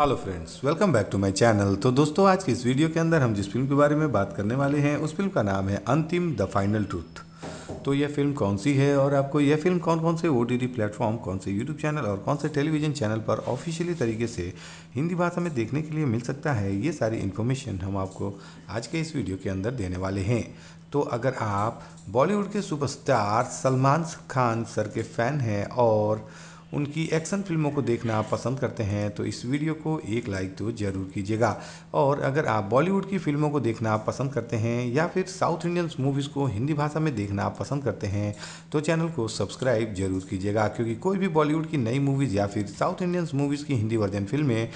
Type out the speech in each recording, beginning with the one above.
Hello friends welcome back to my channel तो दोस्तों आज की इस वीडियो के अंदर हम जिस फिल्म के बारे में बात करने वाले हैं उस फिल्म का नाम है अंतिम द फाइनल ट्रूथ तो यह फिल्म कौन सी है और आपको यह फिल्म कौन कौन से ओ टी प्लेटफॉर्म कौन से यूट्यूब चैनल और कौन से टेलीविजन चैनल पर ऑफिशियली तरीके से हिंदी भाषा में देखने के लिए मिल सकता है ये सारी इन्फॉर्मेशन हम आपको आज के इस वीडियो के अंदर देने वाले हैं तो अगर आप बॉलीवुड के सुपरस्टार सलमान खान सर के फ़ैन हैं और उनकी एक्शन फिल्मों को देखना आप पसंद करते हैं तो इस वीडियो को एक लाइक तो ज़रूर कीजिएगा और अगर आप बॉलीवुड की फिल्मों को देखना आप पसंद करते हैं या फिर साउथ इंडियन मूवीज़ को हिंदी भाषा में देखना आप पसंद करते हैं तो चैनल को सब्सक्राइब जरूर कीजिएगा क्योंकि कोई भी बॉलीवुड की नई मूवीज़ या फिर साउथ इंडियन मूवीज़ की हिंदी वर्जन फिल्में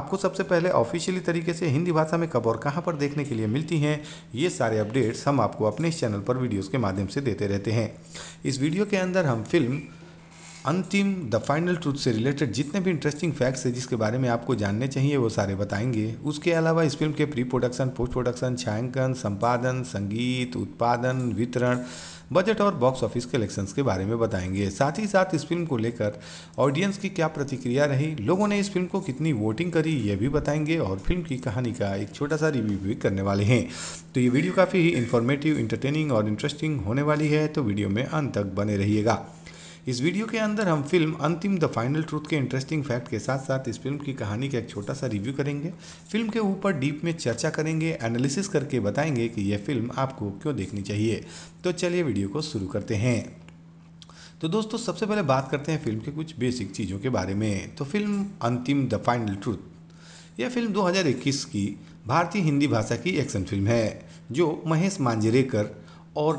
आपको सबसे पहले ऑफिशियली तरीके से हिंदी भाषा में कब और कहाँ पर देखने के लिए मिलती हैं ये सारे अपडेट्स हम आपको अपने इस चैनल पर वीडियोज़ के माध्यम से देते रहते हैं इस वीडियो के अंदर हम film Antim the final truth से रिलेटेड जितने भी इंटरेस्टिंग फैक्ट्स है जिसके बारे में आपको जानने चाहिए वो सारे बताएंगे उसके अलावा इस फिल्म के प्री प्रोडक्शन पोस्ट प्रोडक्शन छायांकन संपादन संगीत उत्पादन वितरण बजट और बॉक्स ऑफिस कलेक्शंस के बारे में बताएंगे साथ ही साथ इस फिल्म को लेकर ऑडियंस की क्या प्रतिक्रिया रही लोगों ने इस फिल्म को कितनी वोटिंग करी ये भी बताएंगे और फिल्म की कहानी का एक छोटा सा रिव्यू भी करने वाले हैं तो ये वीडियो काफ़ी ही इन्फॉर्मेटिव इंटरटेनिंग और इंटरेस्टिंग होने वाली है तो वीडियो में अंत तक बने रहिएगा इस वीडियो के अंदर हम film Antim the final truth के इंटरेस्टिंग फैक्ट के साथ साथ इस फिल्म की कहानी का एक छोटा सा रिव्यू करेंगे फिल्म के ऊपर डीप में चर्चा करेंगे एनालिसिस करके बताएंगे कि यह फिल्म आपको क्यों देखनी चाहिए तो चलिए वीडियो को शुरू करते हैं तो दोस्तों सबसे पहले बात करते हैं फिल्म के कुछ बेसिक चीज़ों के बारे में तो film Antim the final truth यह फिल्म 2021 की भारतीय हिंदी भाषा की एक्शन फिल्म है जो महेश मांजरेकर और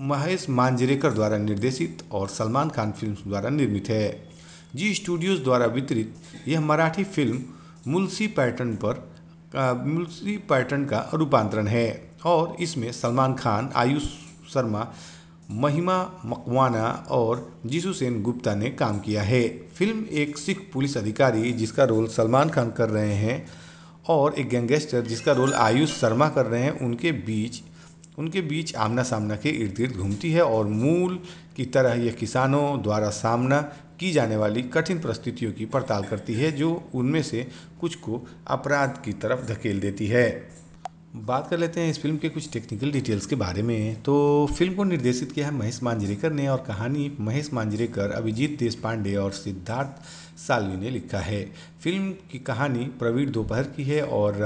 महेश मांजरेकर द्वारा निर्देशित और सलमान खान फिल्म द्वारा निर्मित है जी स्टूडियोज़ द्वारा वितरित यह मराठी फिल्म मुलसी पैटर्न पर मुलसी पैटर्न का रूपांतरण है और इसमें सलमान खान आयुष शर्मा महिमा मकवाना और जीसू सेन गुप्ता ने काम किया है फिल्म एक सिख पुलिस अधिकारी जिसका रोल सलमान खान कर रहे हैं और एक गैंगस्टर जिसका रोल आयुष शर्मा कर रहे हैं उनके बीच उनके बीच आमना सामना के इर्द गिर्द घूमती है और मूल की तरह यह किसानों द्वारा सामना की जाने वाली कठिन परिस्थितियों की पड़ताल करती है जो उनमें से कुछ को अपराध की तरफ धकेल देती है बात कर लेते हैं इस फिल्म के कुछ टेक्निकल डिटेल्स के बारे में तो फिल्म को निर्देशित किया है महेश मांजरेकर ने और कहानी महेश मांजरेकर अभिजीत पांडे और सिद्धार्थ सालवी ने लिखा है फिल्म की कहानी प्रवीण दोपहर की है और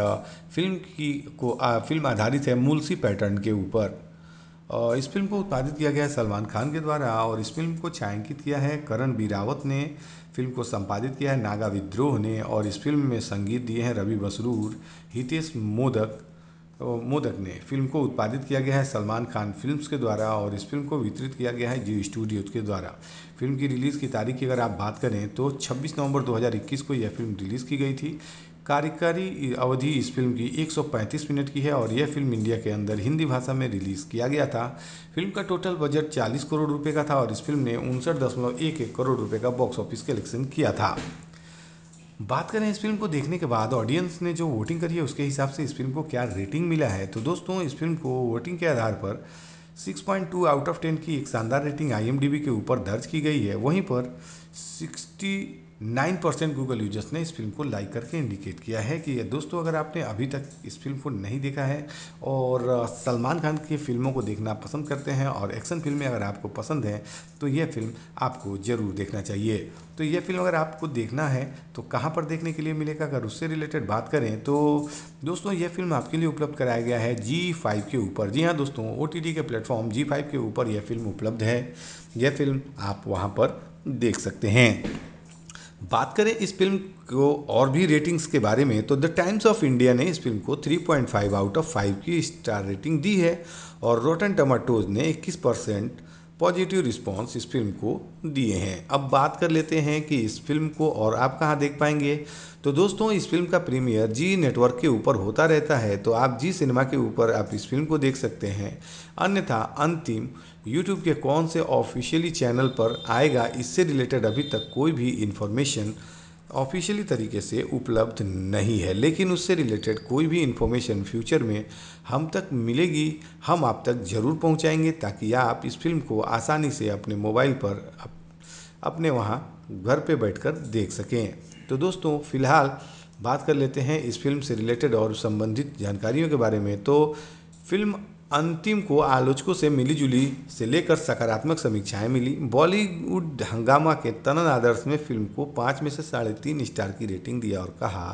फिल्म की को आ, फिल्म आधारित है मुलसी पैटर्न के ऊपर इस फिल्म को उत्पादित किया गया है सलमान खान के द्वारा और इस फिल्म को छायांकित किया है करण बी रावत ने फिल्म को संपादित किया है नागा विद्रोह ने और इस फिल्म में संगीत दिए हैं रवि बसरूर हितेश मोदक तो मोदक ने फिल्म को उत्पादित किया गया है सलमान खान फिल्म्स के द्वारा और इस फिल्म को वितरित किया गया है जी स्टूडियो के द्वारा फिल्म की रिलीज़ की तारीख की अगर आप बात करें तो 26 नवंबर 2021 को यह फिल्म रिलीज़ की गई थी कार्यकारी अवधि इस फिल्म की 135 मिनट की है और यह फिल्म इंडिया के अंदर हिंदी भाषा में रिलीज़ किया गया था फिल्म का टोटल बजट 40 करोड़ रुपए का था और इस फिल्म ने उनसठ दशमलव एक करोड़ रुपए का बॉक्स ऑफिस कलेक्शन किया था बात करें इस फिल्म को देखने के बाद ऑडियंस ने जो वोटिंग करी है उसके हिसाब से इस फिल्म को क्या रेटिंग मिला है तो दोस्तों इस फिल्म को वोटिंग के आधार पर 6.2 आउट ऑफ 10 की एक शानदार रेटिंग आईएमडीबी के ऊपर दर्ज की गई है वहीं पर नाइन परसेंट गूगल यूजर्स ने इस फिल्म को लाइक करके इंडिकेट किया है कि दोस्तों अगर आपने अभी तक इस फिल्म को नहीं देखा है और सलमान खान की फिल्मों को देखना पसंद करते हैं और एक्शन फिल्में अगर आपको पसंद हैं तो यह फिल्म आपको ज़रूर देखना चाहिए तो यह फिल्म अगर आपको देखना है तो कहाँ पर देखने के लिए मिलेगा अगर उससे रिलेटेड बात करें तो दोस्तों यह फिल्म आपके लिए उपलब्ध कराया गया है जी फाइव के ऊपर जी हाँ दोस्तों ओ के प्लेटफॉर्म जी फाइव के ऊपर यह फिल्म उपलब्ध है यह फिल्म आप वहाँ पर देख सकते हैं बात करें इस फिल्म को और भी रेटिंग्स के बारे में तो द टाइम्स ऑफ इंडिया ने इस फिल्म को 3.5 आउट ऑफ 5 की स्टार रेटिंग दी है और रोटन टमाटोज ने 21 परसेंट पॉजिटिव रिस्पॉन्स इस फिल्म को दिए हैं अब बात कर लेते हैं कि इस फिल्म को और आप कहाँ देख पाएंगे तो दोस्तों इस फिल्म का प्रीमियर जी नेटवर्क के ऊपर होता रहता है तो आप जी सिनेमा के ऊपर आप इस फिल्म को देख सकते हैं अन्यथा अंतिम यूट्यूब के कौन से ऑफिशियली चैनल पर आएगा इससे रिलेटेड अभी तक कोई भी इन्फॉर्मेशन ऑफिशियली तरीके से उपलब्ध नहीं है लेकिन उससे रिलेटेड कोई भी इन्फॉर्मेशन फ्यूचर में हम तक मिलेगी हम आप तक ज़रूर पहुंचाएंगे ताकि आप इस फिल्म को आसानी से अपने मोबाइल पर अप, अपने वहाँ घर पे बैठकर देख सकें तो दोस्तों फ़िलहाल बात कर लेते हैं इस फिल्म से रिलेटेड और संबंधित जानकारियों के बारे में तो फिल्म अंतिम को आलोचकों से मिलीजुली से लेकर सकारात्मक समीक्षाएं मिली बॉलीवुड हंगामा के तनन आदर्श में फिल्म को पाँच में से साढ़े तीन स्टार की रेटिंग दिया और कहा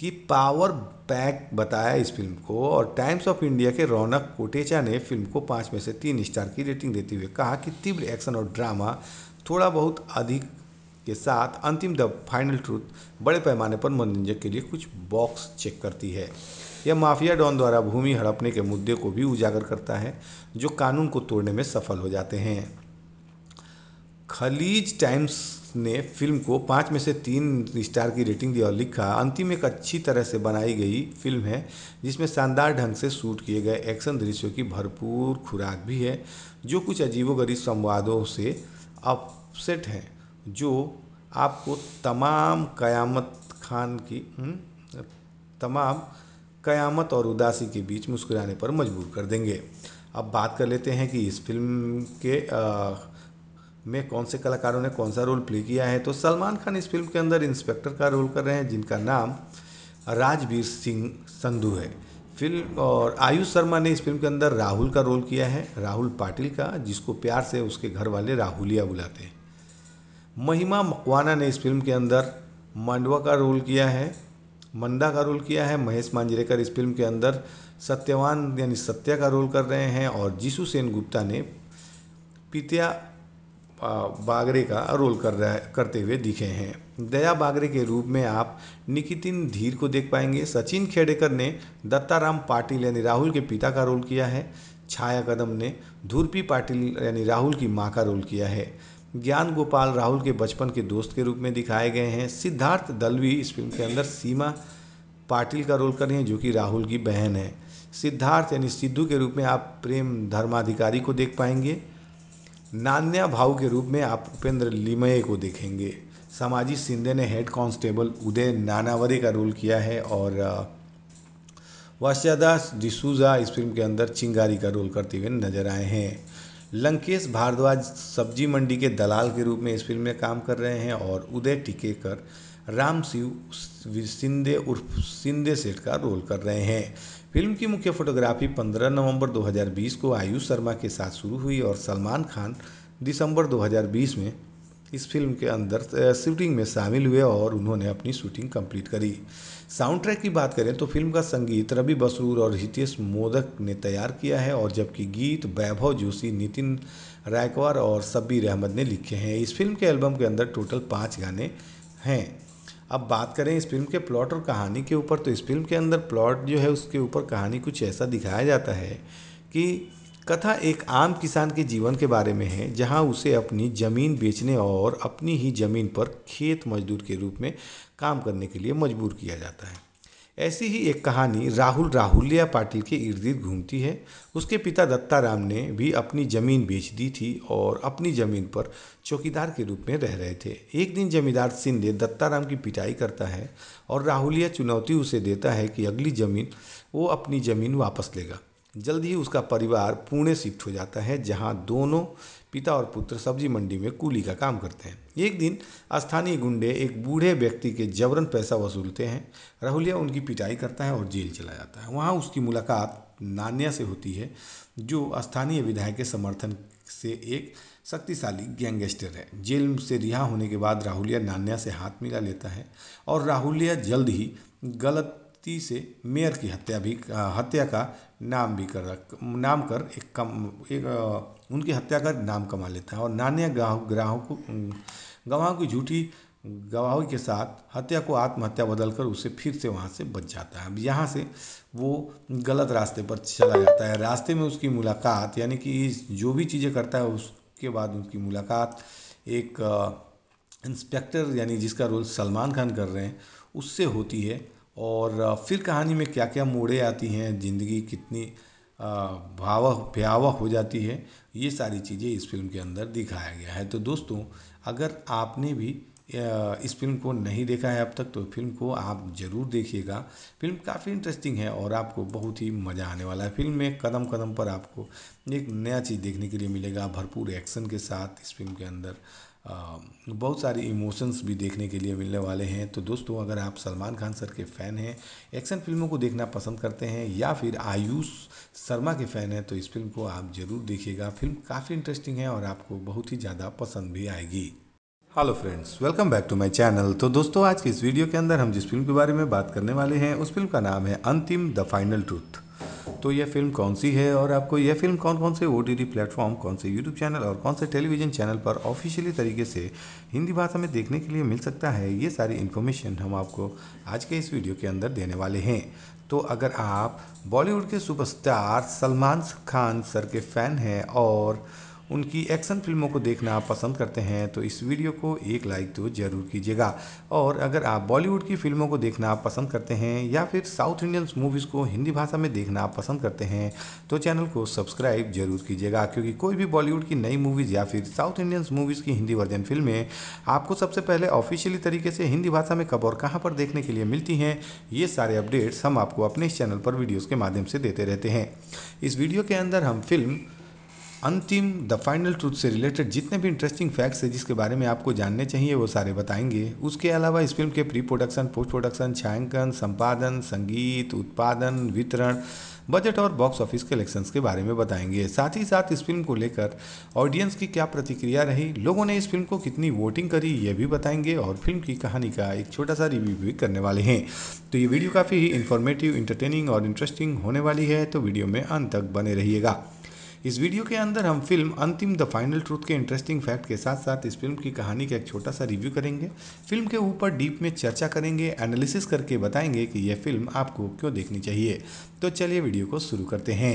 कि पावर पैक बताया इस फिल्म को और टाइम्स ऑफ इंडिया के रौनक कोटेचा ने फिल्म को पाँच में से तीन स्टार की रेटिंग देते हुए कहा कि तीव्र एक्शन और ड्रामा थोड़ा बहुत अधिक के साथ अंतिम द फाइनल ट्रूथ बड़े पैमाने पर मनोरंजक के लिए कुछ बॉक्स चेक करती है यह माफिया डॉन द्वारा भूमि हड़पने के मुद्दे को भी उजागर करता है जो कानून को तोड़ने में सफल हो जाते हैं खलीज टाइम्स ने फिल्म को पाँच में से तीन स्टार की रेटिंग दी और लिखा अंतिम एक अच्छी तरह से बनाई गई फिल्म है जिसमें शानदार ढंग से शूट किए गए एक्शन दृश्यों की भरपूर खुराक भी है जो कुछ अजीबोगरीब संवादों से अपसेट है जो आपको तमाम कयामत खान की हम्म, तमाम कयामत और उदासी के बीच मुस्कुराने पर मजबूर कर देंगे अब बात कर लेते हैं कि इस फिल्म के आ, में कौन से कलाकारों ने कौन सा रोल प्ले किया है तो सलमान खान इस फिल्म के अंदर इंस्पेक्टर का रोल कर रहे हैं जिनका नाम राजवीर सिंह संधू है फिल्म और आयुष शर्मा ने इस फिल्म के अंदर राहुल का रोल किया है राहुल पाटिल का जिसको प्यार से उसके घर वाले राहुलिया बुलाते हैं महिमा मकवाना ने इस फिल्म के अंदर मांडवा का रोल किया है मंदा का रोल किया है महेश मांजरेकर इस फिल्म के अंदर सत्यवान यानी सत्या का रोल कर रहे हैं और जीशु सेन गुप्ता ने पितिया बागरे का रोल कर रहा करते हुए दिखे हैं दया बागरे के रूप में आप निकितिन धीर को देख पाएंगे सचिन खेडेकर ने दत्ताराम पाटिल यानी राहुल के पिता का रोल किया है छाया कदम ने धूर्पी पाटिल यानी राहुल की माँ का रोल किया है ज्ञान गोपाल राहुल के बचपन के दोस्त के रूप में दिखाए गए हैं सिद्धार्थ दलवी इस फिल्म के अंदर सीमा पाटिल का रोल कर रही हैं जो कि राहुल की बहन है सिद्धार्थ यानी सिद्धू के रूप में आप प्रेम धर्माधिकारी को देख पाएंगे नान्या भाऊ के रूप में आप उपेंद्र लिमये को देखेंगे सामाजिक सिंधे ने हेड कांस्टेबल उदय नानावरे का रोल किया है और वाशादास डिसूजा इस फिल्म के अंदर चिंगारी का रोल करते हुए नजर आए हैं लंकेश भारद्वाज सब्जी मंडी के दलाल के रूप में इस फिल्म में काम कर रहे हैं और उदय टिकेकर राम शिव सिंधे उर्फ सिंधे सेठ का रोल कर रहे हैं फिल्म की मुख्य फोटोग्राफी 15 नवंबर 2020 को आयुष शर्मा के साथ शुरू हुई और सलमान खान दिसंबर 2020 में इस फिल्म के अंदर शूटिंग में शामिल हुए और उन्होंने अपनी शूटिंग कंप्लीट करी साउंड ट्रैक की बात करें तो फिल्म का संगीत रवि बसरूर और हितेश मोदक ने तैयार किया है और जबकि गीत वैभव जोशी नितिन रायकवार और सब्बीर अहमद ने लिखे हैं इस फिल्म के एल्बम के अंदर टोटल पाँच गाने हैं अब बात करें इस फिल्म के प्लॉट और कहानी के ऊपर तो इस फिल्म के अंदर प्लॉट जो है उसके ऊपर कहानी कुछ ऐसा दिखाया जाता है कि कथा एक आम किसान के जीवन के बारे में है जहां उसे अपनी ज़मीन बेचने और अपनी ही ज़मीन पर खेत मजदूर के रूप में काम करने के लिए मजबूर किया जाता है ऐसी ही एक कहानी राहुल राहुलिया पाटिल के इर्द गिर्द घूमती है उसके पिता दत्ताराम ने भी अपनी ज़मीन बेच दी थी और अपनी ज़मीन पर चौकीदार के रूप में रह रहे थे एक दिन जमींदार सिंधे दत्ताराम की पिटाई करता है और राहुलिया चुनौती उसे देता है कि अगली ज़मीन वो अपनी ज़मीन वापस लेगा जल्द ही उसका परिवार पुणे शिफ्ट हो जाता है जहाँ दोनों पिता और पुत्र सब्जी मंडी में कूली का काम करते हैं एक दिन स्थानीय गुंडे एक बूढ़े व्यक्ति के जबरन पैसा वसूलते हैं राहुलिया उनकी पिटाई करता है और जेल चला जाता है वहाँ उसकी मुलाकात नान्या से होती है जो स्थानीय विधायक के समर्थन से एक शक्तिशाली गैंगस्टर है जेल से रिहा होने के बाद राहुलिया नान्या से हाथ मिला लेता है और राहुलिया जल्द ही गलती से मेयर की हत्या भी हत्या का नाम भी कर नाम कर एक कम एक उनकी हत्या कर नाम कमा लेता है और नान्या गाँव को गवाहों की झूठी गवाहों के साथ हत्या को आत्महत्या बदल कर उसे फिर से वहाँ से बच जाता है अब यहाँ से वो गलत रास्ते पर चला जाता है रास्ते में उसकी मुलाकात यानी कि जो भी चीज़ें करता है उसके बाद उनकी मुलाकात एक इंस्पेक्टर यानी जिसका रोल सलमान खान कर रहे हैं उससे होती है और फिर कहानी में क्या क्या मोड़ें आती हैं ज़िंदगी कितनी भावह भयावह हो जाती है ये सारी चीज़ें इस फिल्म के अंदर दिखाया गया है तो दोस्तों अगर आपने भी इस फिल्म को नहीं देखा है अब तक तो फिल्म को आप ज़रूर देखिएगा फिल्म काफ़ी इंटरेस्टिंग है और आपको बहुत ही मज़ा आने वाला है फिल्म में कदम कदम पर आपको एक नया चीज़ देखने के लिए मिलेगा भरपूर एक्शन के साथ इस फिल्म के अंदर Um, बहुत सारी इमोशंस भी देखने के लिए मिलने वाले हैं तो दोस्तों अगर आप सलमान खान सर के फ़ैन हैं एक्शन फिल्मों को देखना पसंद करते हैं या फिर आयुष शर्मा के फ़ैन हैं तो इस फिल्म को आप ज़रूर देखिएगा फिल्म काफ़ी इंटरेस्टिंग है और आपको बहुत ही ज़्यादा पसंद भी आएगी hello friends welcome back to my channel तो दोस्तों आज की इस वीडियो के अंदर हम जिस फिल्म के बारे में बात करने वाले हैं उस फिल्म का नाम है अंतिम द फाइनल ट्रूथ तो यह फिल्म कौन सी है और आपको यह फिल्म कौन कौन से ओ टी प्लेटफॉर्म कौन से यूट्यूब चैनल और कौन से टेलीविजन चैनल पर ऑफिशियली तरीके से हिंदी भाषा में देखने के लिए मिल सकता है ये सारी इन्फॉर्मेशन हम आपको आज के इस वीडियो के अंदर देने वाले हैं तो अगर आप बॉलीवुड के सुपरस्टार सलमान खान सर के फ़ैन हैं और उनकी एक्शन फिल्मों को देखना आप पसंद करते हैं तो इस वीडियो को एक लाइक तो ज़रूर कीजिएगा और अगर आप बॉलीवुड की फिल्मों को देखना आप पसंद करते हैं या फिर साउथ इंडियन मूवीज़ को हिंदी भाषा में देखना आप पसंद करते हैं तो चैनल को सब्सक्राइब जरूर कीजिएगा क्योंकि कोई भी बॉलीवुड की नई मूवीज़ या फिर साउथ इंडियन मूवीज़ की हिंदी वर्जन फिल्में आपको सबसे पहले ऑफिशियली तरीके से हिंदी भाषा में कब और कहाँ पर देखने के लिए मिलती हैं ये सारे अपडेट्स हम आपको अपने इस चैनल पर वीडियोज़ के माध्यम से देते रहते हैं इस वीडियो के अंदर हम film Antim the final truth से रिलेटेड जितने भी इंटरेस्टिंग फैक्ट्स है जिसके बारे में आपको जानने चाहिए वो सारे बताएंगे उसके अलावा इस फिल्म के प्री प्रोडक्शन पोस्ट प्रोडक्शन छायांकन संपादन संगीत उत्पादन वितरण बजट और बॉक्स ऑफिस कलेक्शन के बारे में बताएंगे साथ ही साथ इस फिल्म को लेकर ऑडियंस की क्या प्रतिक्रिया रही लोगों ने इस फिल्म को कितनी वोटिंग करी ये भी बताएंगे और फिल्म की कहानी का एक छोटा सा रिव्यू भी करने वाले हैं तो ये वीडियो काफ़ी ही इन्फॉर्मेटिव इंटरटेनिंग और इंटरेस्टिंग होने वाली है तो वीडियो में अंत तक बने रहिएगा इस वीडियो के अंदर हम film Antim the final truth के इंटरेस्टिंग फैक्ट के साथ साथ इस फिल्म की कहानी का एक छोटा सा रिव्यू करेंगे फिल्म के ऊपर डीप में चर्चा करेंगे एनालिसिस करके बताएंगे कि यह फिल्म आपको क्यों देखनी चाहिए तो चलिए वीडियो को शुरू करते हैं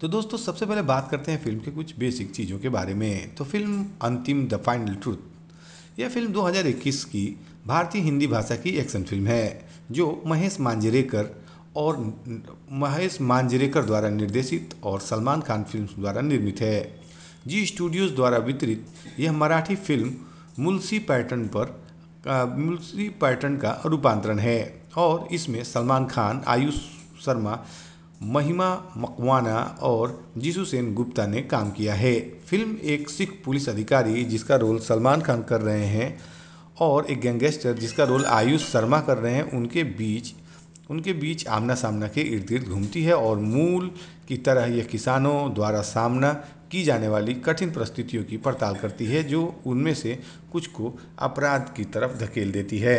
तो दोस्तों सबसे पहले बात करते हैं फिल्म के कुछ बेसिक चीज़ों के बारे में तो film Antim the final truth यह फिल्म 2021 की भारतीय हिंदी भाषा की एक्शन फिल्म है जो महेश मांजरेकर और महेश मांजरेकर द्वारा निर्देशित और सलमान खान फिल्म द्वारा निर्मित है जी स्टूडियोज़ द्वारा वितरित यह मराठी फिल्म मुलसी पैटर्न पर मुलसी पैटर्न का रूपांतरण है और इसमें सलमान खान आयुष शर्मा महिमा मकवाना और जीसू सेन गुप्ता ने काम किया है फिल्म एक सिख पुलिस अधिकारी जिसका रोल सलमान खान कर रहे हैं और एक गैंगस्टर जिसका रोल आयुष शर्मा कर रहे हैं उनके बीच उनके बीच आमना सामना के इर्द गिर्द घूमती है और मूल की तरह यह किसानों द्वारा सामना की जाने वाली कठिन परिस्थितियों की पड़ताल करती है जो उनमें से कुछ को अपराध की तरफ धकेल देती है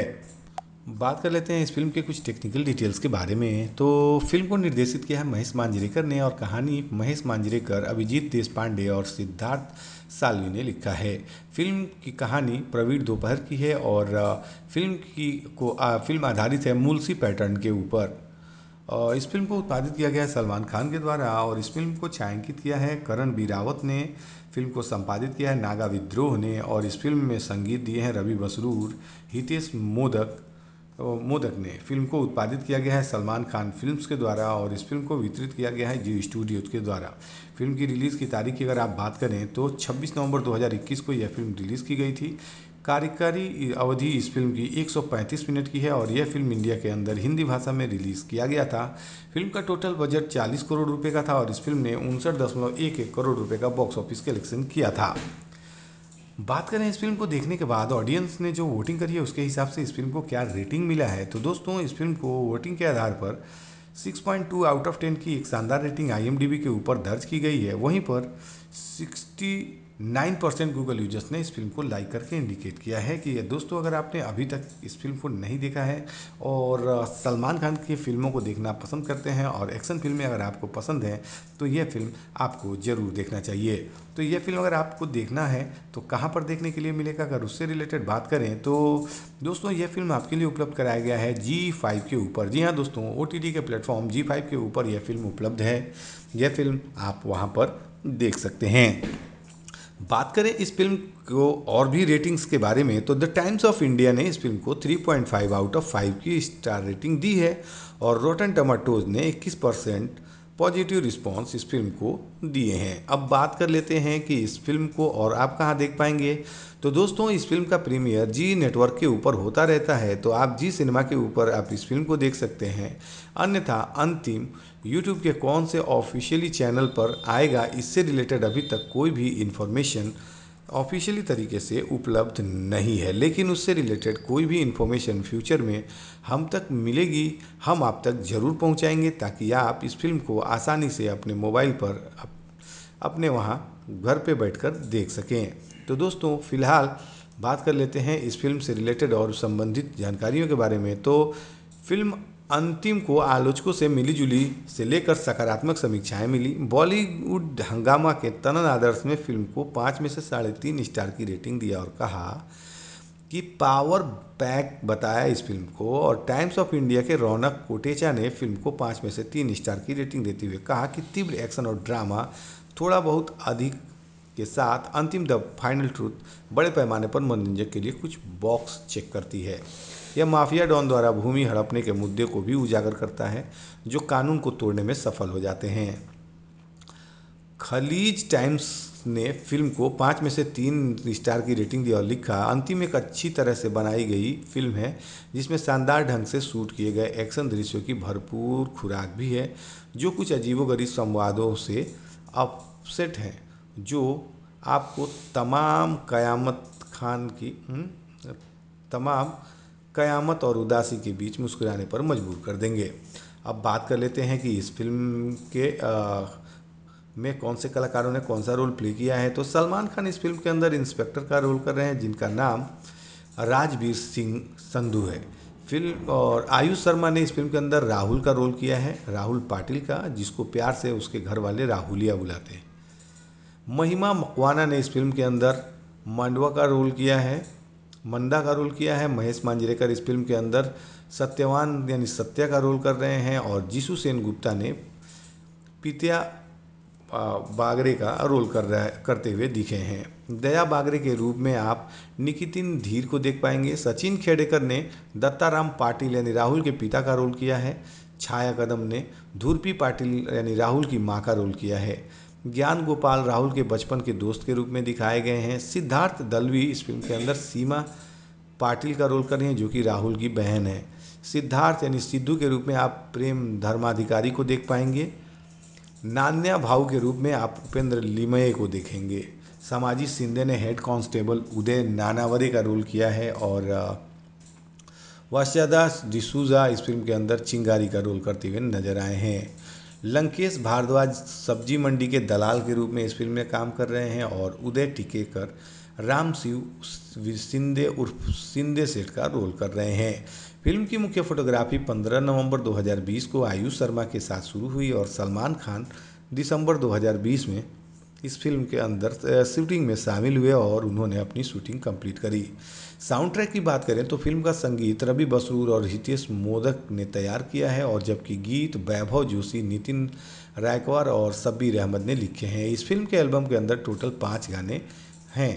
बात कर लेते हैं इस फिल्म के कुछ टेक्निकल डिटेल्स के बारे में तो फिल्म को निर्देशित किया है महेश मांजरेकर ने और कहानी महेश मांजरेकर अभिजीत पांडे और सिद्धार्थ सालवी ने लिखा है फिल्म की कहानी प्रवीण दोपहर की है और फिल्म की को आ, फिल्म आधारित है मुलसी पैटर्न के ऊपर इस फिल्म को उत्पादित किया गया है सलमान खान के द्वारा और इस फिल्म को छायांकित किया है करण बी रावत ने फिल्म को संपादित किया है नागा विद्रोह ने और इस फिल्म में संगीत दिए हैं रवि बसरूर हितेश मोदक मोदक ने फिल्म को उत्पादित किया गया है सलमान खान फिल्म्स के द्वारा और इस फिल्म को वितरित किया गया है जी स्टूडियो के द्वारा फिल्म की रिलीज़ की तारीख की अगर आप बात करें तो 26 नवंबर 2021 को यह फिल्म रिलीज़ की गई थी कार्यकारी अवधि इस फिल्म की 135 मिनट की है और यह फिल्म इंडिया के अंदर हिंदी भाषा में रिलीज़ किया गया था फिल्म का टोटल बजट 40 करोड़ रुपए का था और इस फिल्म ने उनसठ दशमलव एक करोड़ रुपए का बॉक्स ऑफिस कलेक्शन किया था बात करें इस फिल्म को देखने के बाद ऑडियंस ने जो वोटिंग करी है उसके हिसाब से इस फिल्म को क्या रेटिंग मिला है तो दोस्तों इस फिल्म को वोटिंग के आधार पर 6.2 आउट ऑफ 10 की एक शानदार रेटिंग आईएमडीबी के ऊपर दर्ज की गई है वहीं पर नाइन परसेंट गूगल यूजर्स ने इस फिल्म को लाइक करके इंडिकेट किया है कि दोस्तों अगर आपने अभी तक इस फिल्म को नहीं देखा है और सलमान खान की फिल्मों को देखना पसंद करते हैं और एक्शन फिल्में अगर आपको पसंद हैं तो यह फिल्म आपको ज़रूर देखना चाहिए तो यह फिल्म अगर आपको देखना है तो कहाँ पर देखने के लिए मिलेगा अगर उससे रिलेटेड बात करें तो दोस्तों यह फिल्म आपके लिए उपलब्ध कराया गया है जी फाइव के ऊपर जी हाँ दोस्तों ओ के प्लेटफॉर्म जी फाइव के ऊपर यह फिल्म उपलब्ध है यह फिल्म आप वहाँ पर देख सकते हैं बात करें इस फिल्म को और भी रेटिंग्स के बारे में तो द टाइम्स ऑफ इंडिया ने इस फिल्म को 3.5 आउट ऑफ 5 की स्टार रेटिंग दी है और रोटन टमाटोज ने 21 परसेंट पॉजिटिव रिस्पांस इस फिल्म को दिए हैं अब बात कर लेते हैं कि इस फिल्म को और आप कहाँ देख पाएंगे तो दोस्तों इस फिल्म का प्रीमियर जी नेटवर्क के ऊपर होता रहता है तो आप जी सिनेमा के ऊपर आप इस फिल्म को देख सकते हैं अन्यथा अंतिम यूट्यूब के कौन से ऑफिशियली चैनल पर आएगा इससे रिलेटेड अभी तक कोई भी इन्फॉर्मेशन ऑफिशियली तरीके से उपलब्ध नहीं है लेकिन उससे रिलेटेड कोई भी इन्फॉर्मेशन फ्यूचर में हम तक मिलेगी हम आप तक ज़रूर पहुंचाएंगे ताकि आप इस फिल्म को आसानी से अपने मोबाइल पर अपने वहाँ घर पे बैठकर देख सकें तो दोस्तों फ़िलहाल बात कर लेते हैं इस फिल्म से रिलेटेड और संबंधित जानकारियों के बारे में तो फिल्म अंतिम को आलोचकों से मिलीजुली से लेकर सकारात्मक समीक्षाएं मिली बॉलीवुड हंगामा के तनन आदर्श में फिल्म को पाँच में से साढ़े तीन स्टार की रेटिंग दिया और कहा कि पावर पैक बताया इस फिल्म को और टाइम्स ऑफ इंडिया के रौनक कोटेचा ने फिल्म को पाँच में से तीन स्टार की रेटिंग देते हुए कहा कि तीव्र एक्शन और ड्रामा थोड़ा बहुत अधिक के साथ अंतिम द फाइनल ट्रूथ बड़े पैमाने पर मनोरंजक के लिए कुछ बॉक्स चेक करती है यह माफिया डॉन द्वारा भूमि हड़पने के मुद्दे को भी उजागर करता है जो कानून को तोड़ने में सफल हो जाते हैं खलीज टाइम्स ने फिल्म को पाँच में से तीन स्टार की रेटिंग दी और लिखा अंतिम एक अच्छी तरह से बनाई गई फिल्म है जिसमें शानदार ढंग से शूट किए गए एक्शन दृश्यों की भरपूर खुराक भी है जो कुछ अजीबोगरीब संवादों से अपसेट हैं जो आपको तमाम कयामत खान की हम्म, तमाम कयामत और उदासी के बीच मुस्कुराने पर मजबूर कर देंगे अब बात कर लेते हैं कि इस फिल्म के आ, में कौन से कलाकारों ने कौन सा रोल प्ले किया है तो सलमान खान इस फिल्म के अंदर इंस्पेक्टर का रोल कर रहे हैं जिनका नाम राजवीर सिंह संधू है फिल्म और आयुष शर्मा ने इस फिल्म के अंदर राहुल का रोल किया है राहुल पाटिल का जिसको प्यार से उसके घर वाले राहुलिया बुलाते हैं महिमा मकवाना ने इस फिल्म के अंदर मांडवा का रोल किया है मंदा का रोल किया है महेश मांजरेकर इस फिल्म के अंदर सत्यवान यानी सत्या का रोल कर रहे हैं और जीसू सेन गुप्ता ने पितिया बागरे का रोल कर रहा करते हुए दिखे हैं दया बागरे के रूप में आप निकितिन धीर को देख पाएंगे सचिन खेडेकर ने दत्ताराम पाटिल यानी राहुल के पिता का रोल किया है छाया कदम ने धूर्पी पाटिल यानी राहुल की माँ का रोल किया है ज्ञान गोपाल राहुल के बचपन के दोस्त के रूप में दिखाए गए हैं सिद्धार्थ दलवी इस फिल्म के अंदर सीमा पाटिल का रोल कर रही हैं जो कि राहुल की बहन है सिद्धार्थ यानी सिद्धू के रूप में आप प्रेम धर्माधिकारी को देख पाएंगे नान्या भाऊ के रूप में आप उपेंद्र लिमये को देखेंगे सामाजिक सिंधे ने हेड कांस्टेबल उदय नानावरे का रोल किया है और वास्यादास डिसूजा इस फिल्म के अंदर चिंगारी का रोल करते हुए नजर आए हैं लंकेश भारद्वाज सब्जी मंडी के दलाल के रूप में इस फिल्म में काम कर रहे हैं और उदय टिकेकर राम शिव सिंधे उर्फ सिंधे सेठ का रोल कर रहे हैं फिल्म की मुख्य फोटोग्राफी 15 नवंबर 2020 को आयुष शर्मा के साथ शुरू हुई और सलमान खान दिसंबर 2020 में इस फिल्म के अंदर शूटिंग में शामिल हुए और उन्होंने अपनी शूटिंग कंप्लीट करी साउंड ट्रैक की बात करें तो फिल्म का संगीत रवि बसरूर और हितेश मोदक ने तैयार किया है और जबकि गीत वैभव जोशी नितिन रायकवार और सब्बीर अहमद ने लिखे हैं इस फिल्म के एल्बम के अंदर टोटल पाँच गाने हैं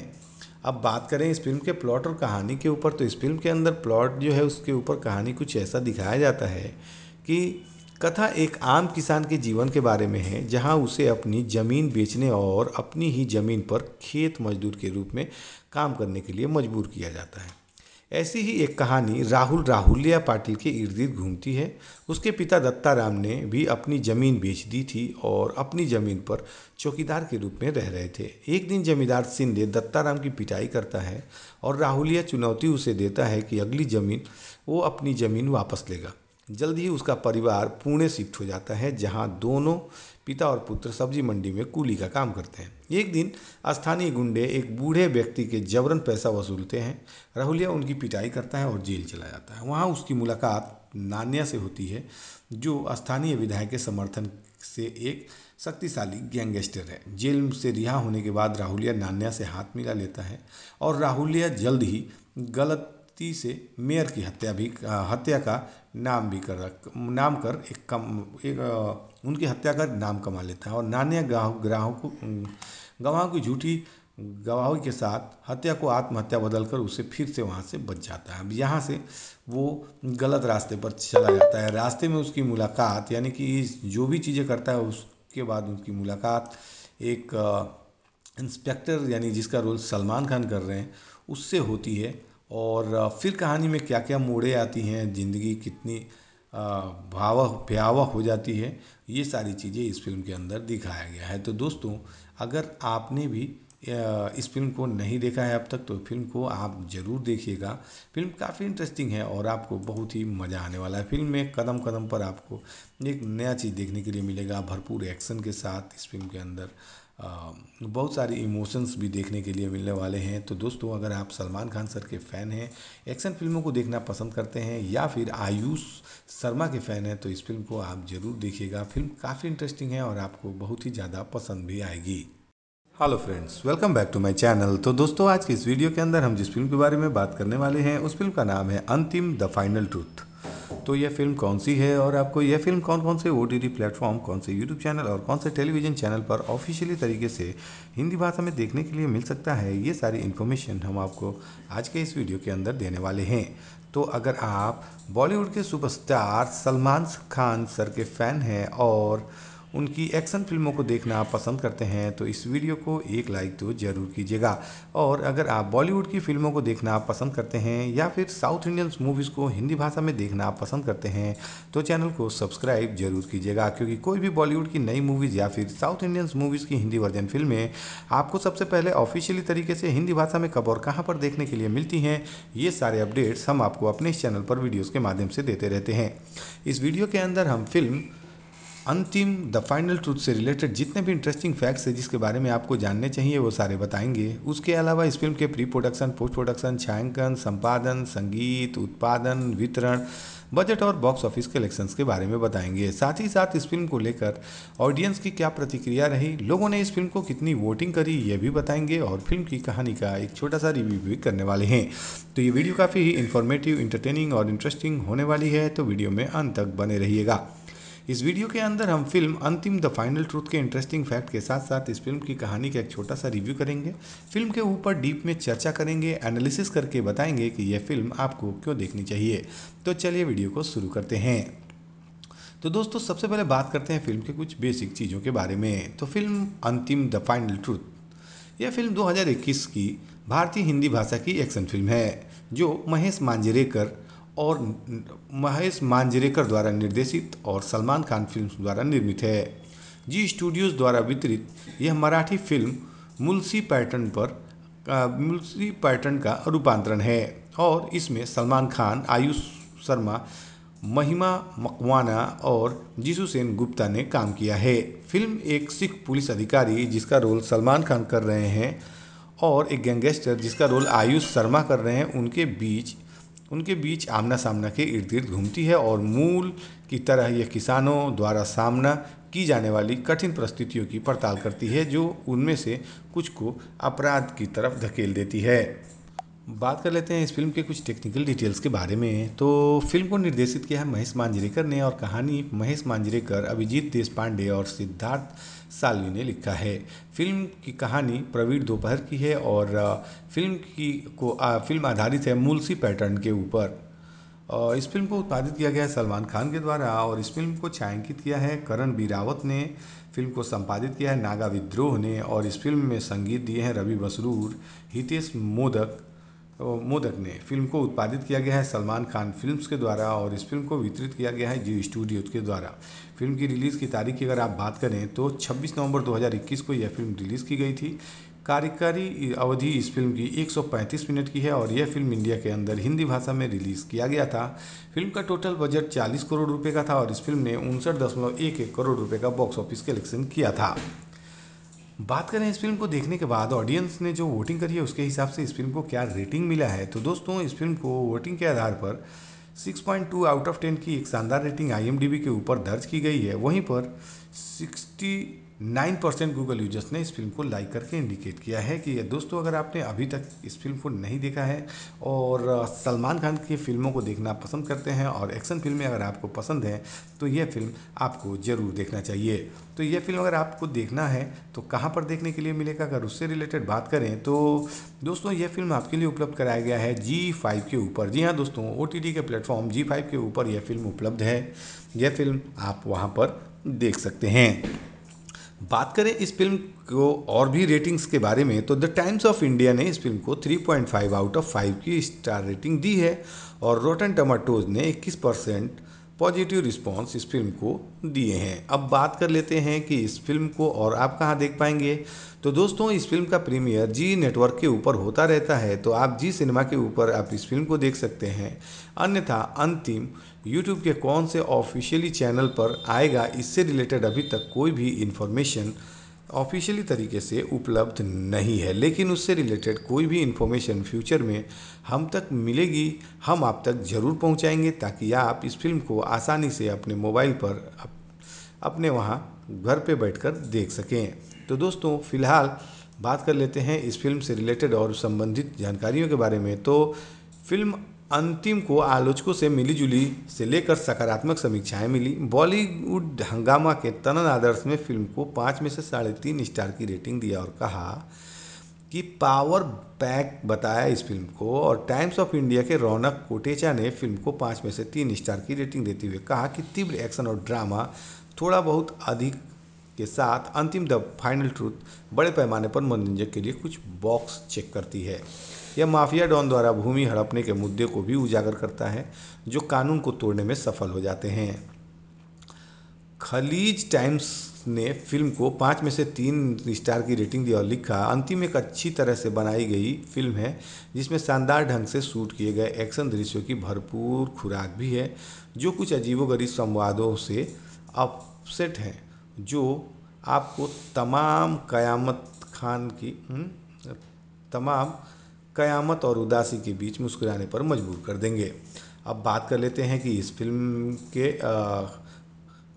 अब बात करें इस फिल्म के प्लॉट और कहानी के ऊपर तो इस फिल्म के अंदर प्लॉट जो है उसके ऊपर कहानी कुछ ऐसा दिखाया जाता है कि कथा एक आम किसान के जीवन के बारे में है जहां उसे अपनी ज़मीन बेचने और अपनी ही ज़मीन पर खेत मजदूर के रूप में काम करने के लिए मजबूर किया जाता है ऐसी ही एक कहानी राहुल राहुलिया पाटिल के इर्द गिर्द घूमती है उसके पिता दत्ताराम ने भी अपनी ज़मीन बेच दी थी और अपनी ज़मीन पर चौकीदार के रूप में रह रहे थे एक दिन जमींदार सिंधे दत्ताराम की पिटाई करता है और राहुलिया चुनौती उसे देता है कि अगली ज़मीन वो अपनी ज़मीन वापस लेगा जल्द ही उसका परिवार पुणे शिफ्ट हो जाता है जहाँ दोनों पिता और पुत्र सब्जी मंडी में कूली का काम करते हैं एक दिन स्थानीय गुंडे एक बूढ़े व्यक्ति के जबरन पैसा वसूलते हैं राहुलिया उनकी पिटाई करता है और जेल चला जाता है वहाँ उसकी मुलाकात नान्या से होती है जो स्थानीय विधायक के समर्थन से एक शक्तिशाली गैंगस्टर है जेल से रिहा होने के बाद राहुलिया नान्या से हाथ मिला लेता है और राहुलिया जल्द ही गलती से मेयर की हत्या भी हत्या का नाम भी कर नाम कर एक कम एक उनकी हत्या कर नाम कमा लेता है और नान्य ग्राहक ग्राहकों गवाहों की झूठी गवाहों के साथ हत्या को आत्महत्या बदल कर उसे फिर से वहाँ से बच जाता है अब यहाँ से वो गलत रास्ते पर चला जाता है रास्ते में उसकी मुलाकात यानी कि जो भी चीज़ें करता है उसके बाद उनकी मुलाकात एक इंस्पेक्टर यानी जिसका रोल सलमान खान कर रहे हैं उससे होती है और फिर कहानी में क्या क्या मोड़े आती हैं ज़िंदगी कितनी भावह भयावह हो जाती है ये सारी चीज़ें इस फिल्म के अंदर दिखाया गया है तो दोस्तों अगर आपने भी इस फिल्म को नहीं देखा है अब तक तो फिल्म को आप ज़रूर देखिएगा फिल्म काफ़ी इंटरेस्टिंग है और आपको बहुत ही मज़ा आने वाला है फिल्म में कदम कदम पर आपको एक नया चीज़ देखने के लिए मिलेगा भरपूर एक्शन के साथ इस फिल्म के अंदर बहुत सारे इमोशंस भी देखने के लिए मिलने वाले हैं तो दोस्तों अगर आप सलमान खान सर के फ़ैन हैं एक्शन फिल्मों को देखना पसंद करते हैं या फिर आयुष शर्मा के फ़ैन हैं तो इस फ़िल्म को आप ज़रूर देखिएगा फिल्म काफ़ी इंटरेस्टिंग है और आपको बहुत ही ज़्यादा पसंद भी आएगी hello friends welcome back to my channel तो दोस्तों आज की इस वीडियो के अंदर हम जिस फिल्म के बारे में बात करने वाले हैं उस फिल्म का नाम है अंतिम द फाइनल ट्रूथ तो यह फिल्म कौन सी है और आपको यह फिल्म कौन कौन से ओ टी प्लेटफॉर्म कौन से यूट्यूब चैनल और कौन से टेलीविजन चैनल पर ऑफिशियली तरीके से हिंदी भाषा में देखने के लिए मिल सकता है ये सारी इन्फॉर्मेशन हम आपको आज के इस वीडियो के अंदर देने वाले हैं तो अगर आप बॉलीवुड के सुपरस्टार सलमान खान सर के फ़ैन हैं और उनकी एक्शन फिल्मों को देखना आप पसंद करते हैं तो इस वीडियो को एक लाइक तो ज़रूर कीजिएगा और अगर आप बॉलीवुड की फिल्मों को देखना आप पसंद करते हैं या फिर साउथ इंडियन मूवीज़ को हिंदी भाषा में देखना आप पसंद करते हैं तो चैनल को सब्सक्राइब जरूर कीजिएगा क्योंकि कोई भी बॉलीवुड की नई मूवीज़ या फिर साउथ इंडियन मूवीज़ की हिंदी वर्जन फिल्में आपको सबसे पहले ऑफिशियली तरीके से हिंदी भाषा में कब और कहाँ पर देखने के लिए मिलती हैं ये सारे अपडेट्स हम आपको अपने इस चैनल पर वीडियोज़ के माध्यम से देते रहते हैं इस वीडियो के अंदर हम film Antim the final truth से रिलेटेड जितने भी इंटरेस्टिंग फैक्ट्स है जिसके बारे में आपको जानने चाहिए वो सारे बताएंगे उसके अलावा इस फिल्म के प्री प्रोडक्शन पोस्ट प्रोडक्शन छायांकन संपादन संगीत उत्पादन वितरण बजट और बॉक्स ऑफिस कलेक्शंस के बारे में बताएंगे साथ ही साथ इस फिल्म को लेकर ऑडियंस की क्या प्रतिक्रिया रही लोगों ने इस फिल्म को कितनी वोटिंग करी ये भी बताएंगे और फिल्म की कहानी का एक छोटा सा रिव्यू भी करने वाले हैं तो ये वीडियो काफ़ी ही इन्फॉर्मेटिव इंटरटेनिंग और इंटरेस्टिंग होने वाली है तो वीडियो में अंत तक बने रहिएगा इस वीडियो के अंदर हम film Antim the final truth के इंटरेस्टिंग फैक्ट के साथ साथ इस फिल्म की कहानी का एक छोटा सा रिव्यू करेंगे फिल्म के ऊपर डीप में चर्चा करेंगे एनालिसिस करके बताएंगे कि यह फिल्म आपको क्यों देखनी चाहिए तो चलिए वीडियो को शुरू करते हैं तो दोस्तों सबसे पहले बात करते हैं फिल्म के कुछ बेसिक चीज़ों के बारे में तो film Antim the final truth यह फिल्म 2021 की भारतीय हिंदी भाषा की एक्शन फिल्म है जो महेश मांजरेकर और महेश मांजरेकर द्वारा निर्देशित और सलमान खान फिल्म्स द्वारा निर्मित है जी स्टूडियोज़ द्वारा वितरित यह मराठी फिल्म मुलसी पैटर्न पर मुलसी पैटर्न का रूपांतरण है और इसमें सलमान खान आयुष शर्मा महिमा मकवाना और जीसुसेन गुप्ता ने काम किया है फिल्म एक सिख पुलिस अधिकारी जिसका रोल सलमान खान कर रहे हैं और एक गैंगस्टर जिसका रोल आयुष शर्मा कर रहे हैं उनके बीच उनके बीच आमना सामना के इर्द गिर्द घूमती है और मूल की तरह यह किसानों द्वारा सामना की जाने वाली कठिन परिस्थितियों की पड़ताल करती है जो उनमें से कुछ को अपराध की तरफ धकेल देती है बात कर लेते हैं इस फिल्म के कुछ टेक्निकल डिटेल्स के बारे में तो फिल्म को निर्देशित किया है महेश मांजरेकर ने और कहानी महेश मांजरेकर अभिजीत पांडे और सिद्धार्थ सालवी ने लिखा है फिल्म की कहानी प्रवीण दोपहर की है और फिल्म की को आ, फिल्म आधारित है मुलसी पैटर्न के ऊपर और इस फिल्म को उत्पादित किया गया है सलमान खान के द्वारा और इस फिल्म को छायांकित किया है करण बी रावत ने फिल्म को संपादित किया है नागा विद्रोह ने और इस फिल्म में संगीत दिए हैं रवि बसरूर हितेश मोदक मोदक ने फिल्म को उत्पादित किया गया है सलमान खान फिल्म्स के द्वारा और इस फिल्म को वितरित किया गया है जी स्टूडियो के द्वारा फिल्म की रिलीज़ की तारीख की अगर आप बात करें तो 26 नवंबर 2021 को यह फिल्म रिलीज़ की गई थी कार्यकारी अवधि इस फिल्म की 135 मिनट की है और यह फिल्म इंडिया के अंदर हिंदी भाषा में रिलीज़ किया गया था फिल्म का टोटल बजट 40 करोड़ रुपए का था और इस फिल्म ने उनसठ दशमलव एक एक करोड़ रुपये का बॉक्स ऑफिस कलेक्शन किया था बात करें इस फिल्म को देखने के बाद ऑडियंस ने जो वोटिंग करी है उसके हिसाब से इस फिल्म को क्या रेटिंग मिला है तो दोस्तों इस फिल्म को वोटिंग के आधार पर 6.2 आउट ऑफ 10 की एक शानदार रेटिंग आई के ऊपर दर्ज की गई है वहीं पर नाइन परसेंट गूगल यूजर्स ने इस फिल्म को लाइक करके इंडिकेट किया है कि दोस्तों अगर आपने अभी तक इस फिल्म को नहीं देखा है और सलमान खान की फिल्मों को देखना पसंद करते हैं और एक्शन फिल्में अगर आपको पसंद हैं तो यह फिल्म आपको ज़रूर देखना चाहिए तो यह फिल्म अगर आपको देखना है तो कहाँ पर देखने के लिए मिलेगा अगर उससे रिलेटेड बात करें तो दोस्तों यह फिल्म आपके लिए उपलब्ध कराया गया है जी फाइव के ऊपर जी हाँ दोस्तों ओ के प्लेटफॉर्म जी फाइव के ऊपर यह फिल्म उपलब्ध है यह फिल्म आप वहाँ पर देख सकते हैं बात करें इस फिल्म को और भी रेटिंग्स के बारे में तो द टाइम्स ऑफ इंडिया ने इस फिल्म को 3.5 आउट ऑफ 5 की स्टार रेटिंग दी है और रोटन टमाटोज ने 21 परसेंट पॉजिटिव रिस्पांस इस फिल्म को दिए हैं अब बात कर लेते हैं कि इस फिल्म को और आप कहाँ देख पाएंगे तो दोस्तों इस फिल्म का प्रीमियर जी नेटवर्क के ऊपर होता रहता है तो आप जी सिनेमा के ऊपर आप इस फिल्म को देख सकते हैं अन्यथा अंतिम यूट्यूब के कौन से ऑफिशियली चैनल पर आएगा इससे रिलेटेड अभी तक कोई भी इन्फॉर्मेशन ऑफिशियली तरीके से उपलब्ध नहीं है लेकिन उससे रिलेटेड कोई भी इन्फॉर्मेशन फ्यूचर में हम तक मिलेगी हम आप तक ज़रूर पहुंचाएंगे ताकि आप इस फिल्म को आसानी से अपने मोबाइल पर अपने वहाँ घर पे बैठकर देख सकें तो दोस्तों फ़िलहाल बात कर लेते हैं इस फिल्म से रिलेटेड और संबंधित जानकारियों के बारे में तो फिल्म अंतिम को आलोचकों से मिलीजुली से लेकर सकारात्मक समीक्षाएं मिली बॉलीवुड हंगामा के तनन आदर्श में फिल्म को पाँच में से साढ़े तीन स्टार की रेटिंग दिया और कहा कि पावर पैक बताया इस फिल्म को और टाइम्स ऑफ इंडिया के रौनक कोटेचा ने फिल्म को पाँच में से तीन स्टार की रेटिंग देते हुए कहा कि तीव्र एक्शन और ड्रामा थोड़ा बहुत अधिक के साथ अंतिम द फाइनल ट्रूथ बड़े पैमाने पर मनोरंजक के लिए कुछ बॉक्स चेक करती है यह माफिया डॉन द्वारा भूमि हड़पने के मुद्दे को भी उजागर करता है जो कानून को तोड़ने में सफल हो जाते हैं खलीज टाइम्स ने फिल्म को पाँच में से तीन स्टार की रेटिंग दी और लिखा अंतिम एक अच्छी तरह से बनाई गई फिल्म है जिसमें शानदार ढंग से शूट किए गए एक्शन दृश्यों की भरपूर खुराक भी है जो कुछ अजीबोगरीब संवादों से अपसेट हैं जो आपको तमाम कयामत खान की हुँ? हम्म, तमाम कयामत और उदासी के बीच मुस्कुराने पर मजबूर कर देंगे अब बात कर लेते हैं कि इस फिल्म के आ,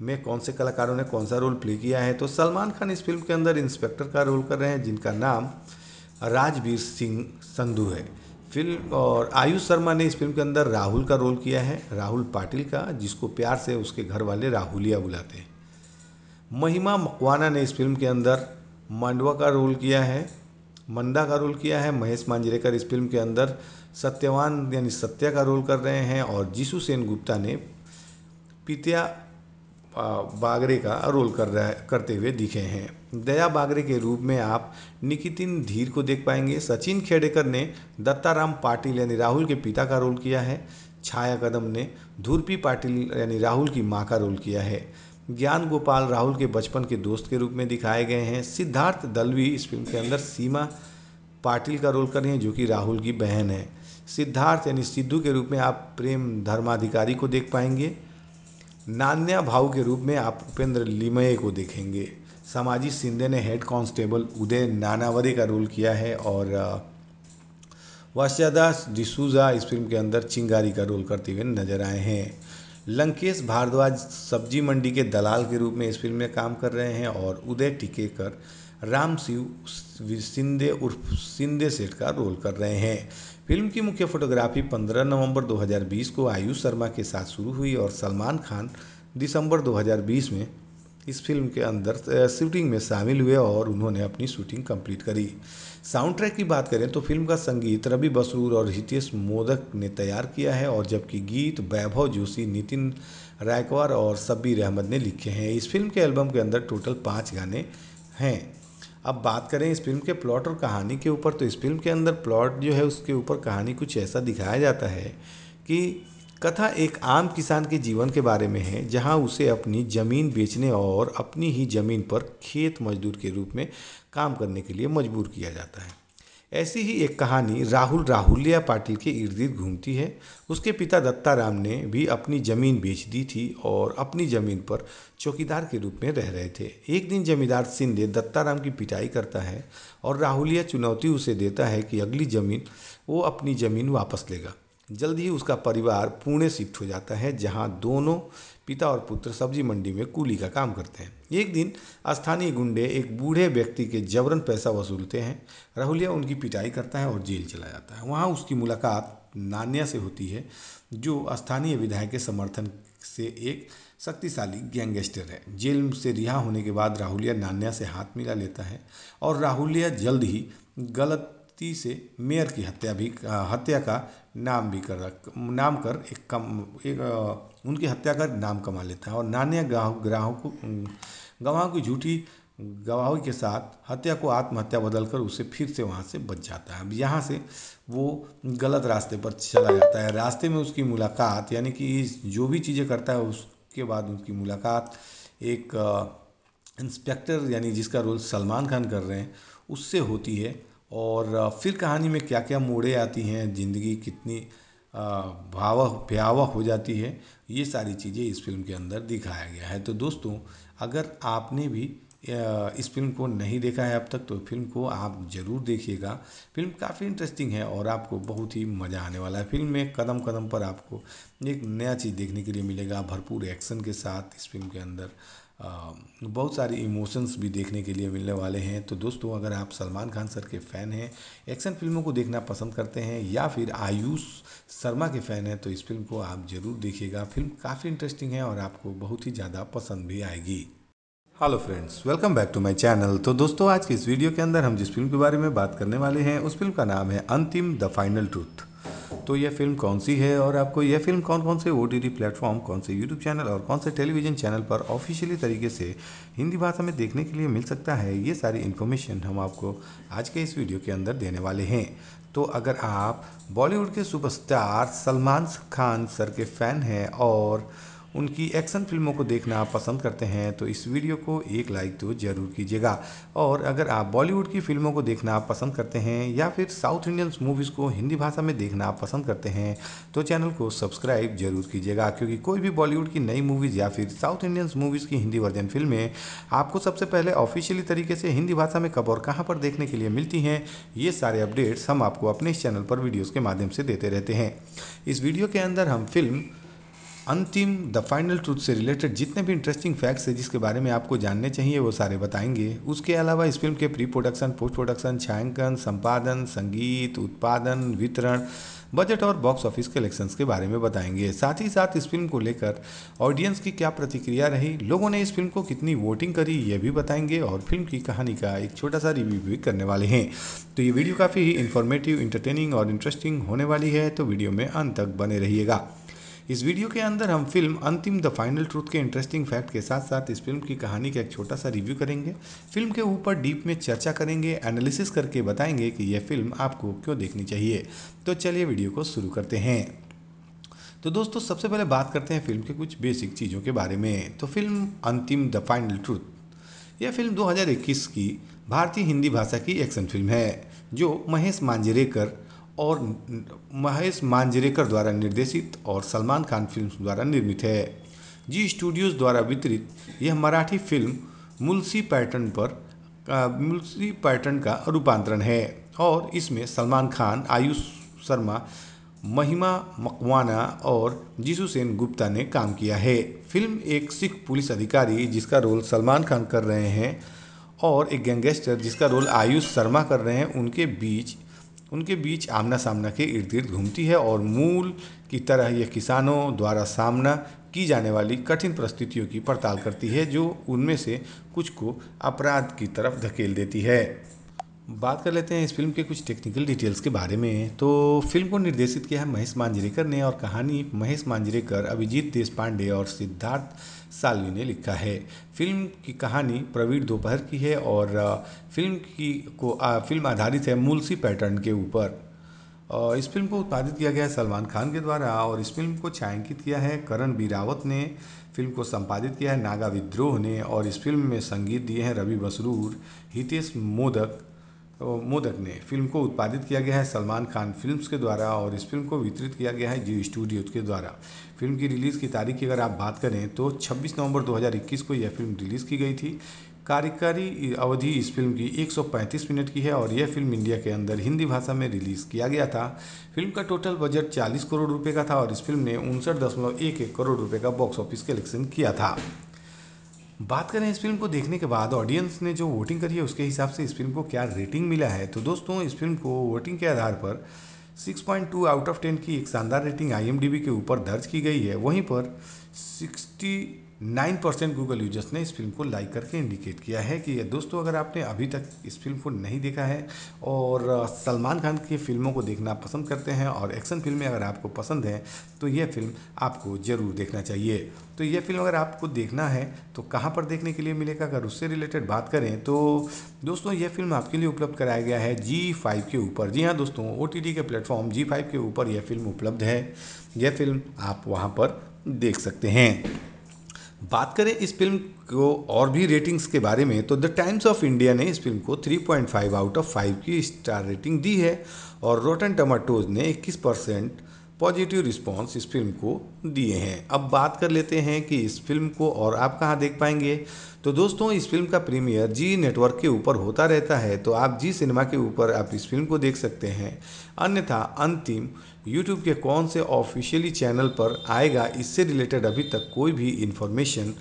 में कौन से कलाकारों ने कौन सा रोल प्ले किया है तो सलमान खान इस फिल्म के अंदर इंस्पेक्टर का रोल कर रहे हैं जिनका नाम राजवीर सिंह संधू है फिल्म और आयुष शर्मा ने इस फिल्म के अंदर राहुल का रोल किया है राहुल पाटिल का जिसको प्यार से उसके घर वाले राहुलिया बुलाते हैं महिमा मकवाना ने इस फिल्म के अंदर मांडवा का रोल किया है मंदा का रोल किया है महेश मांजरेकर इस फिल्म के अंदर सत्यवान यानी सत्या का रोल कर रहे हैं और जीशु सेन गुप्ता ने पीतिया बागरे का रोल कर रहा करते हुए दिखे हैं दया बागरे के रूप में आप निकितिन धीर को देख पाएंगे सचिन खेडेकर ने दत्ताराम पाटिल यानी राहुल के पिता का रोल किया है छाया कदम ने धूर्पी पाटिल यानी राहुल की माँ का रोल किया है ज्ञान गोपाल राहुल के बचपन के दोस्त के रूप में दिखाए गए हैं सिद्धार्थ दलवी इस फिल्म के अंदर सीमा पाटिल का रोल कर रही हैं जो कि राहुल की बहन है सिद्धार्थ यानी सिद्धू के रूप में आप प्रेम धर्माधिकारी को देख पाएंगे नान्या भाव के रूप में आप उपेंद्र लिमये को देखेंगे सामाजिक सिंधे ने हेड कांस्टेबल उदय नानावरे का रोल किया है और वास्यादास डिसूजा इस फिल्म के अंदर चिंगारी का रोल करते हुए नजर आए हैं लंकेश भारद्वाज सब्जी मंडी के दलाल के रूप में इस फिल्म में काम कर रहे हैं और उदय टिकेकर राम शिव सिंधे उर्फ सिंधे सेठ का रोल कर रहे हैं फिल्म की मुख्य फोटोग्राफी 15 नवंबर 2020 को आयुष शर्मा के साथ शुरू हुई और सलमान खान दिसंबर 2020 में इस फिल्म के अंदर शूटिंग में शामिल हुए और उन्होंने अपनी शूटिंग कंप्लीट करी साउंड ट्रैक की बात करें तो फिल्म का संगीत रवि बसरूर और हितेश मोदक ने तैयार किया है और जबकि गीत वैभव जोशी नितिन रायकवार और सब्बीर अहमद ने लिखे हैं इस फिल्म के एल्बम के अंदर टोटल पाँच गाने हैं अब बात करें इस फिल्म के प्लॉट और कहानी के ऊपर तो इस फिल्म के अंदर प्लॉट जो है उसके ऊपर कहानी कुछ ऐसा दिखाया जाता है कि कथा एक आम किसान के जीवन के बारे में है जहां उसे अपनी ज़मीन बेचने और अपनी ही ज़मीन पर खेत मजदूर के रूप में काम करने के लिए मजबूर किया जाता है ऐसी ही एक कहानी राहुल राहुलिया पाटिल के इर्द गिर्द घूमती है उसके पिता दत्ताराम ने भी अपनी ज़मीन बेच दी थी और अपनी ज़मीन पर चौकीदार के रूप में रह रहे थे एक दिन जमींदार सिंधे दत्ताराम की पिटाई करता है और राहुलिया चुनौती उसे देता है कि अगली ज़मीन वो अपनी ज़मीन वापस लेगा जल्द ही उसका परिवार पुणे शिफ्ट हो जाता है जहाँ दोनों पिता और पुत्र सब्जी मंडी में कूली का काम करते हैं एक दिन स्थानीय गुंडे एक बूढ़े व्यक्ति के जबरन पैसा वसूलते हैं राहुलिया उनकी पिटाई करता है और जेल चला जाता है वहाँ उसकी मुलाकात नान्या से होती है जो स्थानीय विधायक के समर्थन से एक शक्तिशाली गैंगस्टर है जेल से रिहा होने के बाद राहुलिया नान्या से हाथ मिला लेता है और राहुलिया जल्द ही गलत गलती से मेयर की हत्या भी हत्या का नाम भी कर नाम कर एक कम एक उनकी हत्या कर नाम कमा लेता है और नान्या को गवाहों की झूठी गवाहों के साथ हत्या को आत्महत्या बदल कर उसे फिर से वहाँ से बच जाता है अब यहाँ से वो गलत रास्ते पर चला जाता है रास्ते में उसकी मुलाकात यानी कि जो भी चीज़ें करता है उसके बाद उसकी मुलाकात एक इंस्पेक्टर यानी जिसका रोल सलमान खान कर रहे हैं उससे होती है और फिर कहानी में क्या क्या मोड़े आती हैं ज़िंदगी कितनी भयावह भयावह हो जाती है ये सारी चीज़ें इस फिल्म के अंदर दिखाया गया है तो दोस्तों अगर आपने भी इस फिल्म को नहीं देखा है अब तक तो फिल्म को आप ज़रूर देखिएगा फिल्म काफ़ी इंटरेस्टिंग है और आपको बहुत ही मज़ा आने वाला है फिल्म में कदम कदम पर आपको एक नया चीज़ देखने के लिए मिलेगा भरपूर एक्शन के साथ इस फिल्म के अंदर बहुत सारे इमोशंस भी देखने के लिए मिलने वाले हैं तो दोस्तों अगर आप सलमान खान सर के फ़ैन हैं एक्शन फिल्मों को देखना पसंद करते हैं या फिर आयुष शर्मा के फ़ैन हैं तो इस फिल्म को आप ज़रूर देखिएगा फिल्म काफ़ी इंटरेस्टिंग है और आपको बहुत ही ज़्यादा पसंद भी आएगी hello friends welcome back to my channel तो दोस्तों आज के इस वीडियो के अंदर हम जिस फिल्म के बारे में बात करने वाले हैं उस फिल्म का नाम है अंतिम द फाइनल ट्रूथ तो यह फिल्म कौन सी है और आपको यह फिल्म कौन कौन से ओ टी प्लेटफॉर्म कौन से यूट्यूब चैनल और कौन से टेलीविजन चैनल पर ऑफिशियली तरीके से हिंदी भाषा में देखने के लिए मिल सकता है ये सारी इन्फॉर्मेशन हम आपको आज के इस वीडियो के अंदर देने वाले हैं तो अगर आप बॉलीवुड के सुपरस्टार सलमान खान सर के फ़ैन हैं और उनकी एक्शन फिल्मों को देखना पसंद करते हैं तो इस वीडियो को एक लाइक तो ज़रूर कीजिएगा और अगर आप बॉलीवुड की फिल्मों को देखना पसंद करते हैं या फिर साउथ इंडियन मूवीज़ को हिंदी भाषा में देखना पसंद करते हैं तो चैनल को सब्सक्राइब जरूर कीजिएगा क्योंकि कोई भी बॉलीवुड की नई मूवीज़ या फिर साउथ इंडियन मूवीज़ की हिंदी वर्जन फिल्में आपको सबसे पहले ऑफिशियली तरीके से हिंदी भाषा में कब और कहाँ पर देखने के लिए मिलती हैं ये सारे अपडेट्स हम आपको अपने इस चैनल पर वीडियोज़ के माध्यम से देते रहते हैं इस वीडियो के अंदर हम film Antim the final truth से रिलेटेड जितने भी इंटरेस्टिंग फैक्ट्स है जिसके बारे में आपको जानने चाहिए वो सारे बताएंगे उसके अलावा इस फिल्म के प्री प्रोडक्शन पोस्ट प्रोडक्शन छायांकन संपादन संगीत उत्पादन वितरण बजट और बॉक्स ऑफिस कलेक्शंस के बारे में बताएंगे साथ ही साथ इस फिल्म को लेकर ऑडियंस की क्या प्रतिक्रिया रही लोगों ने इस फिल्म को कितनी वोटिंग करी ये भी बताएंगे और फिल्म की कहानी का एक छोटा सा रिव्यू भी करने वाले हैं तो ये वीडियो काफ़ी ही इन्फॉर्मेटिव इंटरटेनिंग और इंटरेस्टिंग होने वाली है तो वीडियो में अंत तक बने रहिएगा इस वीडियो के अंदर हम film Antim the final truth के इंटरेस्टिंग फैक्ट के साथ साथ इस फिल्म की कहानी का एक छोटा सा रिव्यू करेंगे फिल्म के ऊपर डीप में चर्चा करेंगे एनालिसिस करके बताएंगे कि यह फिल्म आपको क्यों देखनी चाहिए तो चलिए वीडियो को शुरू करते हैं तो दोस्तों सबसे पहले बात करते हैं फिल्म के कुछ बेसिक चीज़ों के बारे में तो film Antim the final truth यह फिल्म 2021 की भारतीय हिंदी भाषा की एक्शन फिल्म है जो महेश मांजरेकर और महेश मांजरेकर द्वारा निर्देशित और सलमान खान फिल्म द्वारा निर्मित है जी स्टूडियोज़ द्वारा वितरित यह मराठी फिल्म मुलसी पैटर्न पर मुलसी पैटर्न का रूपांतरण है और इसमें सलमान खान आयुष शर्मा महिमा मकवाना और जीशुसेन गुप्ता ने काम किया है फिल्म एक सिख पुलिस अधिकारी जिसका रोल सलमान खान कर रहे हैं और एक गैंगस्टर जिसका रोल आयुष शर्मा कर रहे हैं उनके बीच उनके बीच आमना सामना के इर्द गिर्द घूमती है और मूल की तरह यह किसानों द्वारा सामना की जाने वाली कठिन परिस्थितियों की पड़ताल करती है जो उनमें से कुछ को अपराध की तरफ धकेल देती है बात कर लेते हैं इस फिल्म के कुछ टेक्निकल डिटेल्स के बारे में तो फिल्म को निर्देशित किया है महेश मांजरेकर ने और कहानी महेश मांजरेकर अभिजीत पांडे और सिद्धार्थ सालवी ने लिखा है फिल्म की कहानी प्रवीण दोपहर की है और फिल्म की को आ, फिल्म आधारित है मुलसी पैटर्न के ऊपर इस फिल्म को उत्पादित किया गया है सलमान खान के द्वारा और इस फिल्म को छायांकित किया है करण बीरावत ने फिल्म को संपादित किया है नागा विद्रोह ने और इस फिल्म में संगीत दिए हैं रवि बसरूर हितेश मोदक मोदक ने फिल्म को उत्पादित किया गया है सलमान खान फिल्म्स के द्वारा और इस फिल्म को वितरित किया गया है जी स्टूडियो के द्वारा फिल्म की रिलीज़ की तारीख की अगर आप बात करें तो 26 नवंबर 2021 को यह फिल्म रिलीज़ की गई थी कार्यकारी अवधि इस फिल्म की 135 मिनट की है और यह फिल्म इंडिया के अंदर हिंदी भाषा में रिलीज़ किया गया था फिल्म का टोटल बजट 40 करोड़ रुपए का था और इस फिल्म ने उनसठ दशमलव एक एक करोड़ रुपए का बॉक्स ऑफिस कलेक्शन किया था बात करें इस फिल्म को देखने के बाद ऑडियंस ने जो वोटिंग करी है उसके हिसाब से इस फिल्म को क्या रेटिंग मिला है तो दोस्तों इस फिल्म को वोटिंग के आधार पर 6.2 आउट ऑफ 10 की एक शानदार रेटिंग आई के ऊपर दर्ज की गई है वहीं पर 69 परसेंट गूगल यूजर्स ने इस फिल्म को लाइक करके इंडिकेट किया है कि दोस्तों अगर आपने अभी तक इस फिल्म को नहीं देखा है और सलमान खान की फिल्मों को देखना पसंद करते हैं और एक्शन फिल्में अगर आपको पसंद हैं तो यह फिल्म आपको ज़रूर देखना चाहिए तो ये फिल्म अगर आपको देखना है तो कहाँ पर देखने के लिए मिलेगा अगर उससे रिलेटेड बात करें तो दोस्तों ये फिल्म आपके लिए उपलब्ध कराया गया है जी फाइव के ऊपर जी हाँ दोस्तों ओ के प्लेटफॉर्म जी फाइव के ऊपर यह फिल्म उपलब्ध है यह फिल्म आप वहाँ पर देख सकते हैं बात करें इस फिल्म को और भी रेटिंग्स के बारे में तो द टाइम्स ऑफ इंडिया ने इस फिल्म को 3.5 आउट ऑफ 5 की स्टार रेटिंग दी है और रोटन टमाटोज ने 21 परसेंट पॉजिटिव रिस्पॉन्स इस फिल्म को दिए हैं अब बात कर लेते हैं कि इस फिल्म को और आप कहाँ देख पाएंगे तो दोस्तों इस फिल्म का प्रीमियर जी नेटवर्क के ऊपर होता रहता है तो आप जी सिनेमा के ऊपर आप इस फिल्म को देख सकते हैं अन्यथा अंतिम यूट्यूब के कौन से ऑफिशियली चैनल पर आएगा इससे रिलेटेड अभी तक कोई भी इन्फॉर्मेशन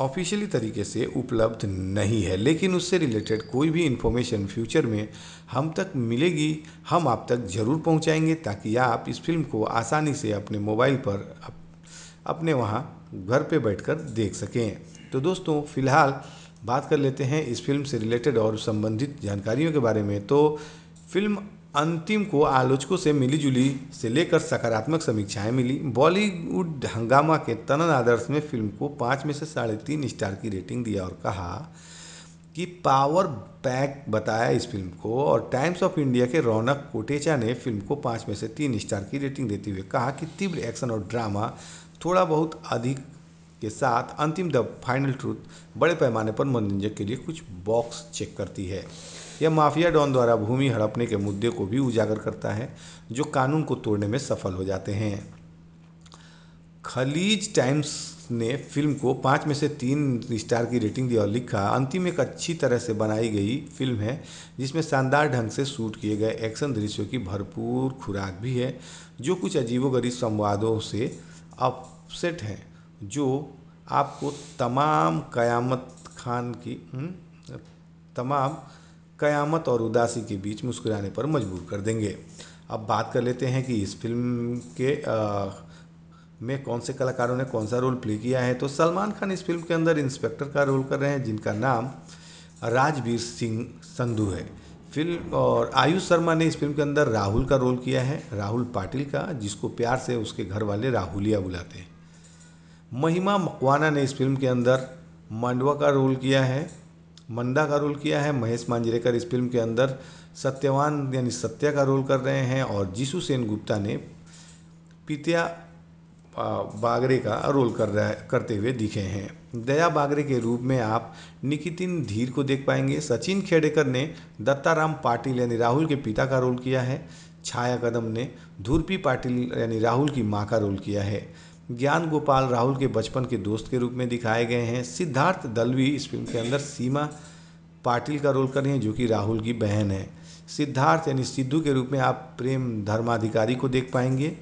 ऑफिशियली तरीके से उपलब्ध नहीं है लेकिन उससे रिलेटेड कोई भी इन्फॉर्मेशन फ्यूचर में हम तक मिलेगी हम आप तक ज़रूर पहुंचाएंगे ताकि आप इस फिल्म को आसानी से अपने मोबाइल पर अपने वहाँ घर पे बैठकर देख सकें तो दोस्तों फ़िलहाल बात कर लेते हैं इस फिल्म से रिलेटेड और संबंधित जानकारियों के बारे में तो फिल्म अंतिम को आलोचकों से मिलीजुली से लेकर सकारात्मक समीक्षाएं मिली बॉलीवुड हंगामा के तनन आदर्श में फिल्म को पाँच में से साढ़े तीन स्टार की रेटिंग दिया और कहा कि पावर पैक बताया इस फिल्म को और टाइम्स ऑफ इंडिया के रौनक कोटेचा ने फिल्म को पाँच में से तीन स्टार की रेटिंग देते हुए कहा कि तीव्र एक्शन और ड्रामा थोड़ा बहुत अधिक के साथ अंतिम द फाइनल ट्रूथ बड़े पैमाने पर मनोरंजक के लिए कुछ बॉक्स चेक करती है यह माफिया डॉन द्वारा भूमि हड़पने के मुद्दे को भी उजागर करता है जो कानून को तोड़ने में सफल हो जाते हैं खलीज टाइम्स ने फिल्म को पाँच में से तीन स्टार की रेटिंग दी और लिखा अंतिम एक अच्छी तरह से बनाई गई फिल्म है जिसमें शानदार ढंग से शूट किए गए एक्शन दृश्यों की भरपूर खुराक भी है जो कुछ अजीबोगरीब संवादों से अपसेट हैं जो आपको तमाम कयामत खान की हुँ? हम्म, तमाम कयामत और उदासी के बीच मुस्कुराने पर मजबूर कर देंगे अब बात कर लेते हैं कि इस फिल्म के आ, में कौन से कलाकारों ने कौन सा रोल प्ले किया है तो सलमान खान इस फिल्म के अंदर इंस्पेक्टर का रोल कर रहे हैं जिनका नाम राजवीर सिंह संधू है फिल्म और आयुष शर्मा ने इस फिल्म के अंदर राहुल का रोल किया है राहुल पाटिल का जिसको प्यार से उसके घर वाले राहुलिया बुलाते हैं महिमा मकवाना ने इस फिल्म के अंदर मांडवा का रोल किया है मंदा का रोल किया है महेश मांजरेकर इस फिल्म के अंदर सत्यवान यानी सत्या का रोल कर रहे हैं और जीशु सेन गुप्ता ने पितिया बागरे का रोल कर रहा करते हुए दिखे हैं दया बागरे के रूप में आप निकितिन धीर को देख पाएंगे सचिन खेडेकर ने दत्ताराम पाटिल यानी राहुल के पिता का रोल किया है छाया कदम ने धूर्पी पाटिल यानी राहुल की माँ का रोल किया है ज्ञान गोपाल राहुल के बचपन के दोस्त के रूप में दिखाए गए हैं सिद्धार्थ दलवी इस फिल्म के अंदर सीमा पाटिल का रोल कर रहे हैं जो कि राहुल की बहन है सिद्धार्थ यानी सिद्धू के रूप में आप प्रेम धर्माधिकारी को देख पाएंगे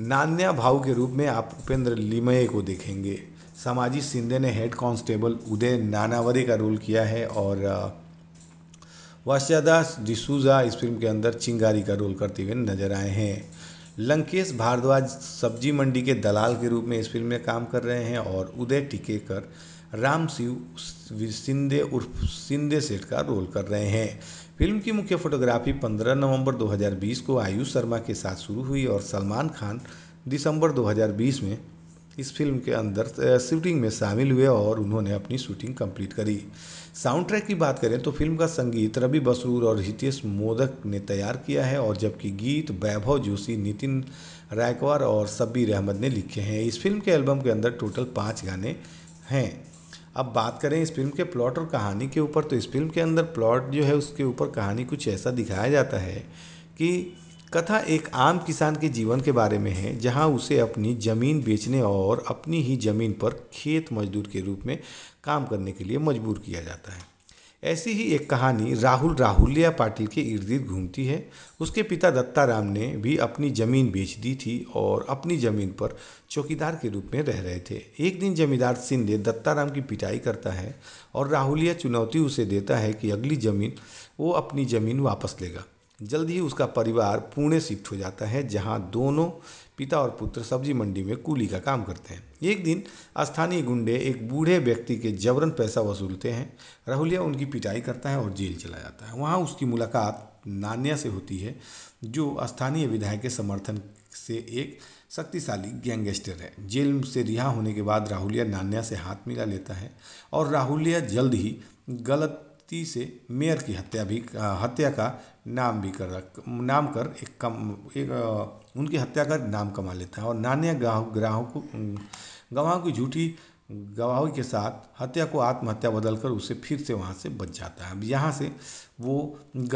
नान्या भाव के रूप में आप उपेंद्र लिमये को देखेंगे सामाजिक सिंधे ने हेड कांस्टेबल उदय नानावरे का रोल किया है और वास्यादास डिसूजा इस फिल्म के अंदर चिंगारी का रोल करते हुए नजर आए हैं लंकेश भारद्वाज सब्जी मंडी के दलाल के रूप में इस फिल्म में काम कर रहे हैं और उदय टिकेकर राम शिव सिंधे उर्फ सिंदे सेठ का रोल कर रहे हैं फिल्म की मुख्य फोटोग्राफी 15 नवंबर 2020 को आयुष शर्मा के साथ शुरू हुई और सलमान खान दिसंबर 2020 में इस फिल्म के अंदर शूटिंग में शामिल हुए और उन्होंने अपनी शूटिंग कंप्लीट करी साउंड ट्रैक की बात करें तो फिल्म का संगीत रवि बसरूर और हितेश मोदक ने तैयार किया है और जबकि गीत वैभव जोशी नितिन रायकवार और शब्बीर अहमद ने लिखे हैं इस फिल्म के एल्बम के अंदर टोटल पाँच गाने हैं अब बात करें इस फिल्म के प्लॉट और कहानी के ऊपर तो इस फिल्म के अंदर प्लॉट जो है उसके ऊपर कहानी कुछ ऐसा दिखाया जाता है कि कथा एक आम किसान के जीवन के बारे में है जहां उसे अपनी ज़मीन बेचने और अपनी ही ज़मीन पर खेत मजदूर के रूप में काम करने के लिए मजबूर किया जाता है ऐसी ही एक कहानी राहुल राहुलिया पाटिल के इर्द गिर्द घूमती है उसके पिता दत्ताराम ने भी अपनी ज़मीन बेच दी थी और अपनी ज़मीन पर चौकीदार के रूप में रह रहे थे एक दिन जमींदार सिंधे दत्ताराम की पिटाई करता है और राहुलिया चुनौती उसे देता है कि अगली ज़मीन वो अपनी ज़मीन वापस लेगा जल्दी ही उसका परिवार पुणे शिफ्ट हो जाता है जहाँ दोनों पिता और पुत्र सब्जी मंडी में कूली का काम करते हैं एक दिन स्थानीय गुंडे एक बूढ़े व्यक्ति के जबरन पैसा वसूलते हैं राहुलिया उनकी पिटाई करता है और जेल चला जाता है वहाँ उसकी मुलाकात नान्या से होती है जो स्थानीय विधायक के समर्थन से एक शक्तिशाली गैंगस्टर है जेल से रिहा होने के बाद राहुलिया नान्या से हाथ मिला लेता है और राहुलिया जल्द ही गलत व्यक्ति से मेयर की हत्या भी हत्या का नाम भी कर नाम कर एक कम एक उनकी हत्या कर नाम कमा लेता है और नान्या ग्राहक ग्राहकों गवाहों की झूठी गवाहों के साथ हत्या को आत्महत्या बदल कर उसे फिर से वहाँ से बच जाता है अब यहाँ से वो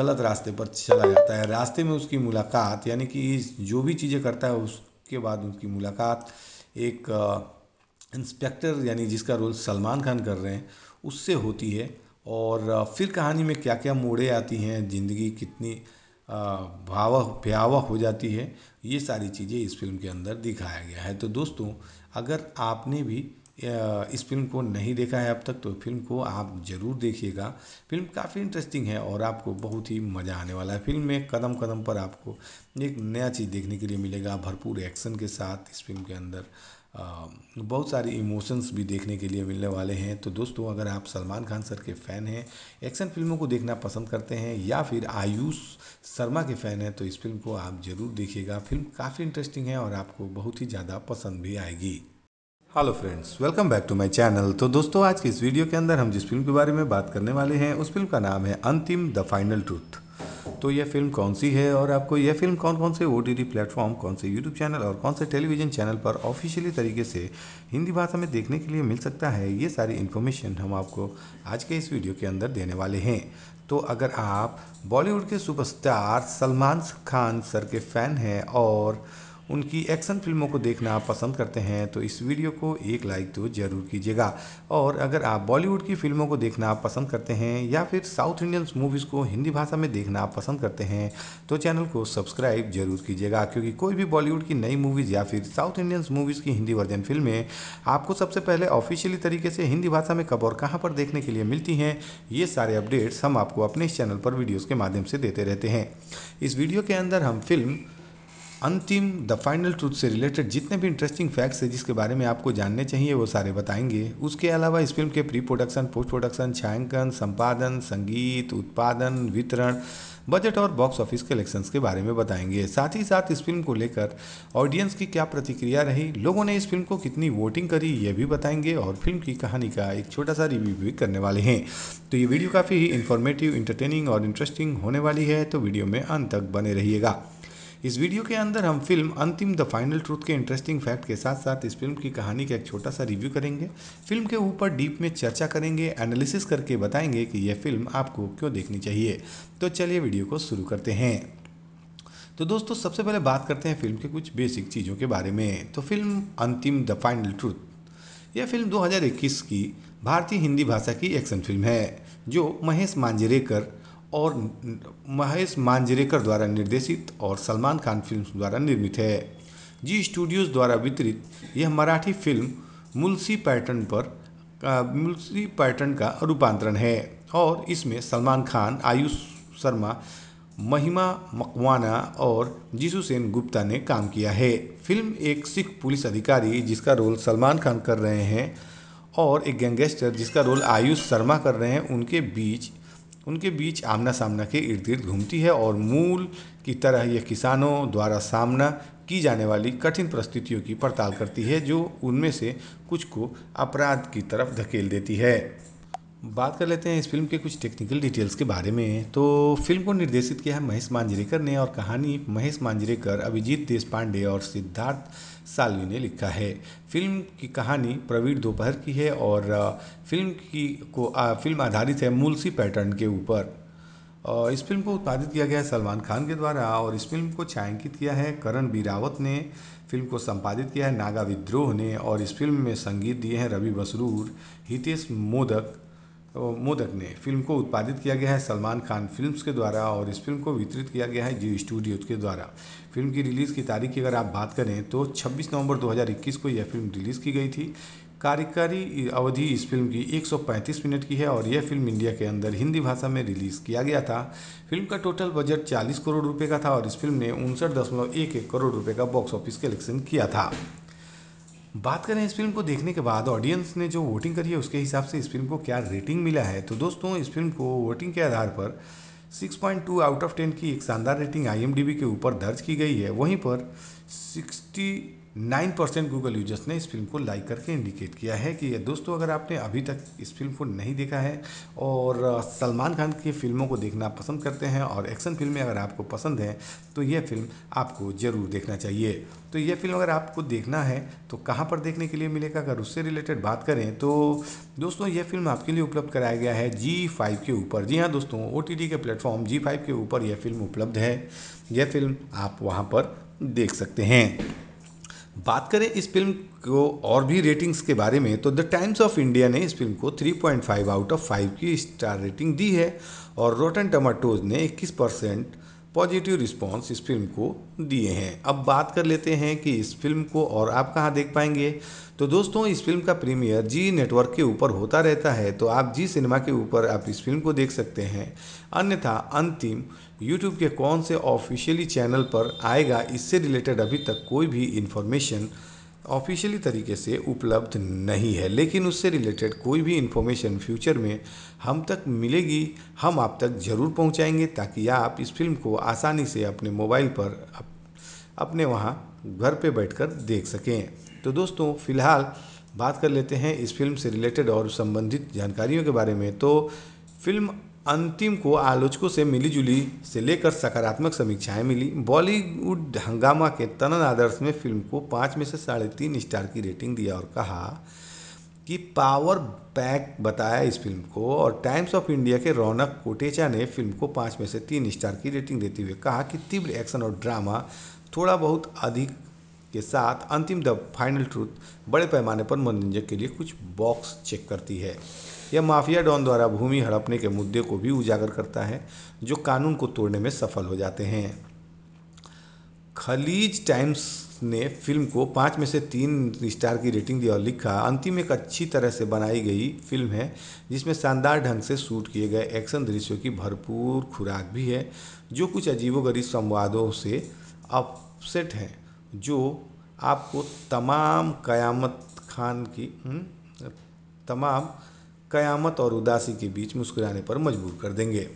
गलत रास्ते पर चला जाता है रास्ते में उसकी मुलाकात यानी कि जो भी चीज़ें करता है उसके बाद उनकी मुलाकात एक इंस्पेक्टर यानी जिसका रोल सलमान खान कर रहे हैं उससे होती है और फिर कहानी में क्या क्या मोड़ें आती हैं ज़िंदगी कितनी भावह भयावह हो जाती है ये सारी चीज़ें इस फिल्म के अंदर दिखाया गया है तो दोस्तों अगर आपने भी इस फिल्म को नहीं देखा है अब तक तो फिल्म को आप ज़रूर देखिएगा फिल्म काफ़ी इंटरेस्टिंग है और आपको बहुत ही मज़ा आने वाला है फिल्म में कदम कदम पर आपको एक नया चीज़ देखने के लिए मिलेगा भरपूर एक्शन के साथ इस फिल्म के अंदर बहुत सारी इमोशंस भी देखने के लिए मिलने वाले हैं तो दोस्तों अगर आप सलमान खान सर के फ़ैन हैं एक्शन फिल्मों को देखना पसंद करते हैं या फिर आयुष शर्मा के फ़ैन हैं तो इस फिल्म को आप ज़रूर देखिएगा फिल्म काफ़ी इंटरेस्टिंग है और आपको बहुत ही ज़्यादा पसंद भी आएगी hello friends welcome back to my channel तो दोस्तों आज की इस वीडियो के अंदर हम जिस फिल्म के बारे में बात करने वाले हैं उस फिल्म का नाम है अंतिम द फाइनल ट्रूथ तो यह फिल्म कौन सी है और आपको यह फिल्म कौन कौन से ओ टी प्लेटफॉर्म कौन से यूट्यूब चैनल और कौन से टेलीविजन चैनल पर ऑफिशियली तरीके से हिंदी भाषा में देखने के लिए मिल सकता है ये सारी इन्फॉर्मेशन हम आपको आज के इस वीडियो के अंदर देने वाले हैं तो अगर आप बॉलीवुड के सुपरस्टार सलमान खान सर के फ़ैन हैं और उनकी एक्शन फिल्मों को देखना आप पसंद करते हैं तो इस वीडियो को एक लाइक तो ज़रूर कीजिएगा और अगर आप बॉलीवुड की फिल्मों को देखना आप पसंद करते हैं या फिर साउथ इंडियन मूवीज़ को हिंदी भाषा में देखना आप पसंद करते हैं तो चैनल को सब्सक्राइब जरूर कीजिएगा क्योंकि कोई भी बॉलीवुड की नई मूवीज़ या फिर साउथ इंडियन मूवीज़ की हिंदी वर्जन फिल्में आपको सबसे पहले ऑफिशियली तरीके से हिंदी भाषा में कब और कहाँ पर देखने के लिए मिलती हैं ये सारे अपडेट्स हम आपको अपने इस चैनल पर वीडियोज़ के माध्यम से देते रहते हैं इस वीडियो के अंदर हम film Antim the final truth से रिलेटेड जितने भी इंटरेस्टिंग फैक्ट्स है जिसके बारे में आपको जानने चाहिए वो सारे बताएंगे उसके अलावा इस फिल्म के प्री प्रोडक्शन पोस्ट प्रोडक्शन छायांकन संपादन संगीत उत्पादन वितरण बजट और बॉक्स ऑफिस कलेक्शंस के बारे में बताएंगे साथ ही साथ इस फिल्म को लेकर ऑडियंस की क्या प्रतिक्रिया रही लोगों ने इस फिल्म को कितनी वोटिंग करी ये भी बताएंगे और फिल्म की कहानी का एक छोटा सा रिव्यू भी करने वाले हैं तो ये वीडियो काफ़ी ही इन्फॉर्मेटिव इंटरटेनिंग और इंटरेस्टिंग होने वाली है तो वीडियो में अंत तक बने रहिएगा इस वीडियो के अंदर हम film Antim the final truth के इंटरेस्टिंग फैक्ट के साथ साथ इस फिल्म की कहानी का एक छोटा सा रिव्यू करेंगे फिल्म के ऊपर डीप में चर्चा करेंगे एनालिसिस करके बताएंगे कि यह फिल्म आपको क्यों देखनी चाहिए तो चलिए वीडियो को शुरू करते हैं तो दोस्तों सबसे पहले बात करते हैं फिल्म के कुछ बेसिक चीज़ों के बारे में तो film Antim the final truth यह फिल्म 2021 की भारतीय हिंदी भाषा की एक्शन फिल्म है जो महेश मांजरेकर और महेश मांजरेकर द्वारा निर्देशित और सलमान खान फिल्म द्वारा निर्मित है जी स्टूडियोज़ द्वारा वितरित यह मराठी फिल्म मुलसी पैटर्न पर मुलसी पैटर्न का रूपांतरण है और इसमें सलमान खान आयुष शर्मा महिमा मकवाना और जीसू सेन गुप्ता ने काम किया है फिल्म एक सिख पुलिस अधिकारी जिसका रोल सलमान खान कर रहे हैं और एक गैंगस्टर जिसका रोल आयुष शर्मा कर रहे हैं उनके बीच उनके बीच आमना सामना के इर्द गिर्द घूमती है और मूल की तरह यह किसानों द्वारा सामना की जाने वाली कठिन परिस्थितियों की पड़ताल करती है जो उनमें से कुछ को अपराध की तरफ धकेल देती है बात कर लेते हैं इस फिल्म के कुछ टेक्निकल डिटेल्स के बारे में तो फिल्म को निर्देशित किया है महेश मांजरेकर ने और कहानी महेश मांजरेकर अभिजीत पांडे और सिद्धार्थ सालवी ने लिखा है फिल्म की कहानी प्रवीण दोपहर की है और फिल्म की को आ, फिल्म आधारित है मुलसी पैटर्न के ऊपर इस फिल्म को उत्पादित किया गया है सलमान खान के द्वारा और इस फिल्म को छायांकित किया है करण बी रावत ने फिल्म को संपादित किया है नागा विद्रोह ने और इस फिल्म में संगीत दिए हैं रवि बसरूर हितेश मोदक मोदक ने फिल्म को उत्पादित किया गया है सलमान खान फिल्म्स के द्वारा और इस फिल्म को वितरित किया गया है जी स्टूडियो के द्वारा फिल्म की रिलीज़ की तारीख की अगर आप बात करें तो 26 नवंबर 2021 को यह फिल्म रिलीज़ की गई थी कार्यकारी अवधि इस फिल्म की 135 मिनट की है और यह फिल्म इंडिया के अंदर हिंदी भाषा में रिलीज़ किया गया था फिल्म का टोटल बजट 40 करोड़ रुपए का था और इस फिल्म ने उनसठ एक करोड़ रुपए का बॉक्स ऑफिस कलेक्शन किया था बात करें इस फिल्म को देखने के बाद ऑडियंस ने जो वोटिंग करी है उसके हिसाब से इस फिल्म को क्या रेटिंग मिला है तो दोस्तों इस फिल्म को वोटिंग के आधार पर 6.2 आउट ऑफ 10 की एक शानदार रेटिंग आईएमडीबी के ऊपर दर्ज की गई है वहीं पर नाइन परसेंट गूगल यूजर्स ने इस फिल्म को लाइक करके इंडिकेट किया है कि दोस्तों अगर आपने अभी तक इस फिल्म को नहीं देखा है और सलमान खान की फिल्मों को देखना पसंद करते हैं और एक्शन फिल्में अगर आपको पसंद हैं तो यह फिल्म आपको ज़रूर देखना चाहिए तो यह फिल्म अगर आपको देखना है तो कहाँ पर देखने के लिए मिलेगा अगर उससे रिलेटेड बात करें तो दोस्तों यह फिल्म आपके लिए उपलब्ध कराया गया है जी फाइव के ऊपर जी हाँ दोस्तों ओ के प्लेटफॉर्म जी फाइव के ऊपर यह फिल्म उपलब्ध है यह फिल्म आप वहाँ पर देख सकते हैं बात करें इस फिल्म को और भी रेटिंग्स के बारे में तो द टाइम्स ऑफ इंडिया ने इस फिल्म को 3.5 आउट ऑफ 5 की स्टार रेटिंग दी है और रोटन टमाटोज ने 21 परसेंट पॉजिटिव रिस्पॉन्स इस फिल्म को दिए हैं अब बात कर लेते हैं कि इस फिल्म को और आप कहाँ देख पाएंगे तो दोस्तों इस फिल्म का प्रीमियर जी नेटवर्क के ऊपर होता रहता है तो आप जी सिनेमा के ऊपर आप इस फिल्म को देख सकते हैं अन्यथा अंतिम यूट्यूब के कौन से ऑफिशियली चैनल पर आएगा इससे रिलेटेड अभी तक कोई भी इन्फॉर्मेशन ऑफिशियली तरीके से उपलब्ध नहीं है लेकिन उससे रिलेटेड कोई भी इन्फॉर्मेशन फ्यूचर में हम तक मिलेगी हम आप तक ज़रूर पहुंचाएंगे ताकि आप इस फिल्म को आसानी से अपने मोबाइल पर अपने वहाँ घर पे बैठकर देख सकें तो दोस्तों फ़िलहाल बात कर लेते हैं इस फिल्म से रिलेटेड और संबंधित जानकारियों के बारे में तो फिल्म अंतिम को आलोचकों से मिलीजुली से लेकर सकारात्मक समीक्षाएं मिली बॉलीवुड हंगामा के तनन आदर्श में फिल्म को पाँच में से साढ़े तीन स्टार की रेटिंग दिया और कहा कि पावर पैक बताया इस फिल्म को और टाइम्स ऑफ इंडिया के रौनक कोटेचा ने फिल्म को पाँच में से तीन स्टार की रेटिंग देते हुए कहा कि तीव्र एक्शन और ड्रामा थोड़ा बहुत अधिक के साथ अंतिम द फाइनल ट्रूथ बड़े पैमाने पर मनोरंजक के लिए कुछ बॉक्स चेक करती है यह माफिया डॉन द्वारा भूमि हड़पने के मुद्दे को भी उजागर करता है जो कानून को तोड़ने में सफल हो जाते हैं खलीज टाइम्स ने फिल्म को पाँच में से तीन स्टार की रेटिंग दी और लिखा अंतिम एक अच्छी तरह से बनाई गई फिल्म है जिसमें शानदार ढंग से शूट किए गए एक्शन दृश्यों की भरपूर खुराक भी है जो कुछ अजीबोगरीब संवादों से अपसेट हैं जो आपको तमाम क़यामत खान की हम्म, तमाम क़यामत और उदासी के बीच मुस्कुराने पर मजबूर कर देंगे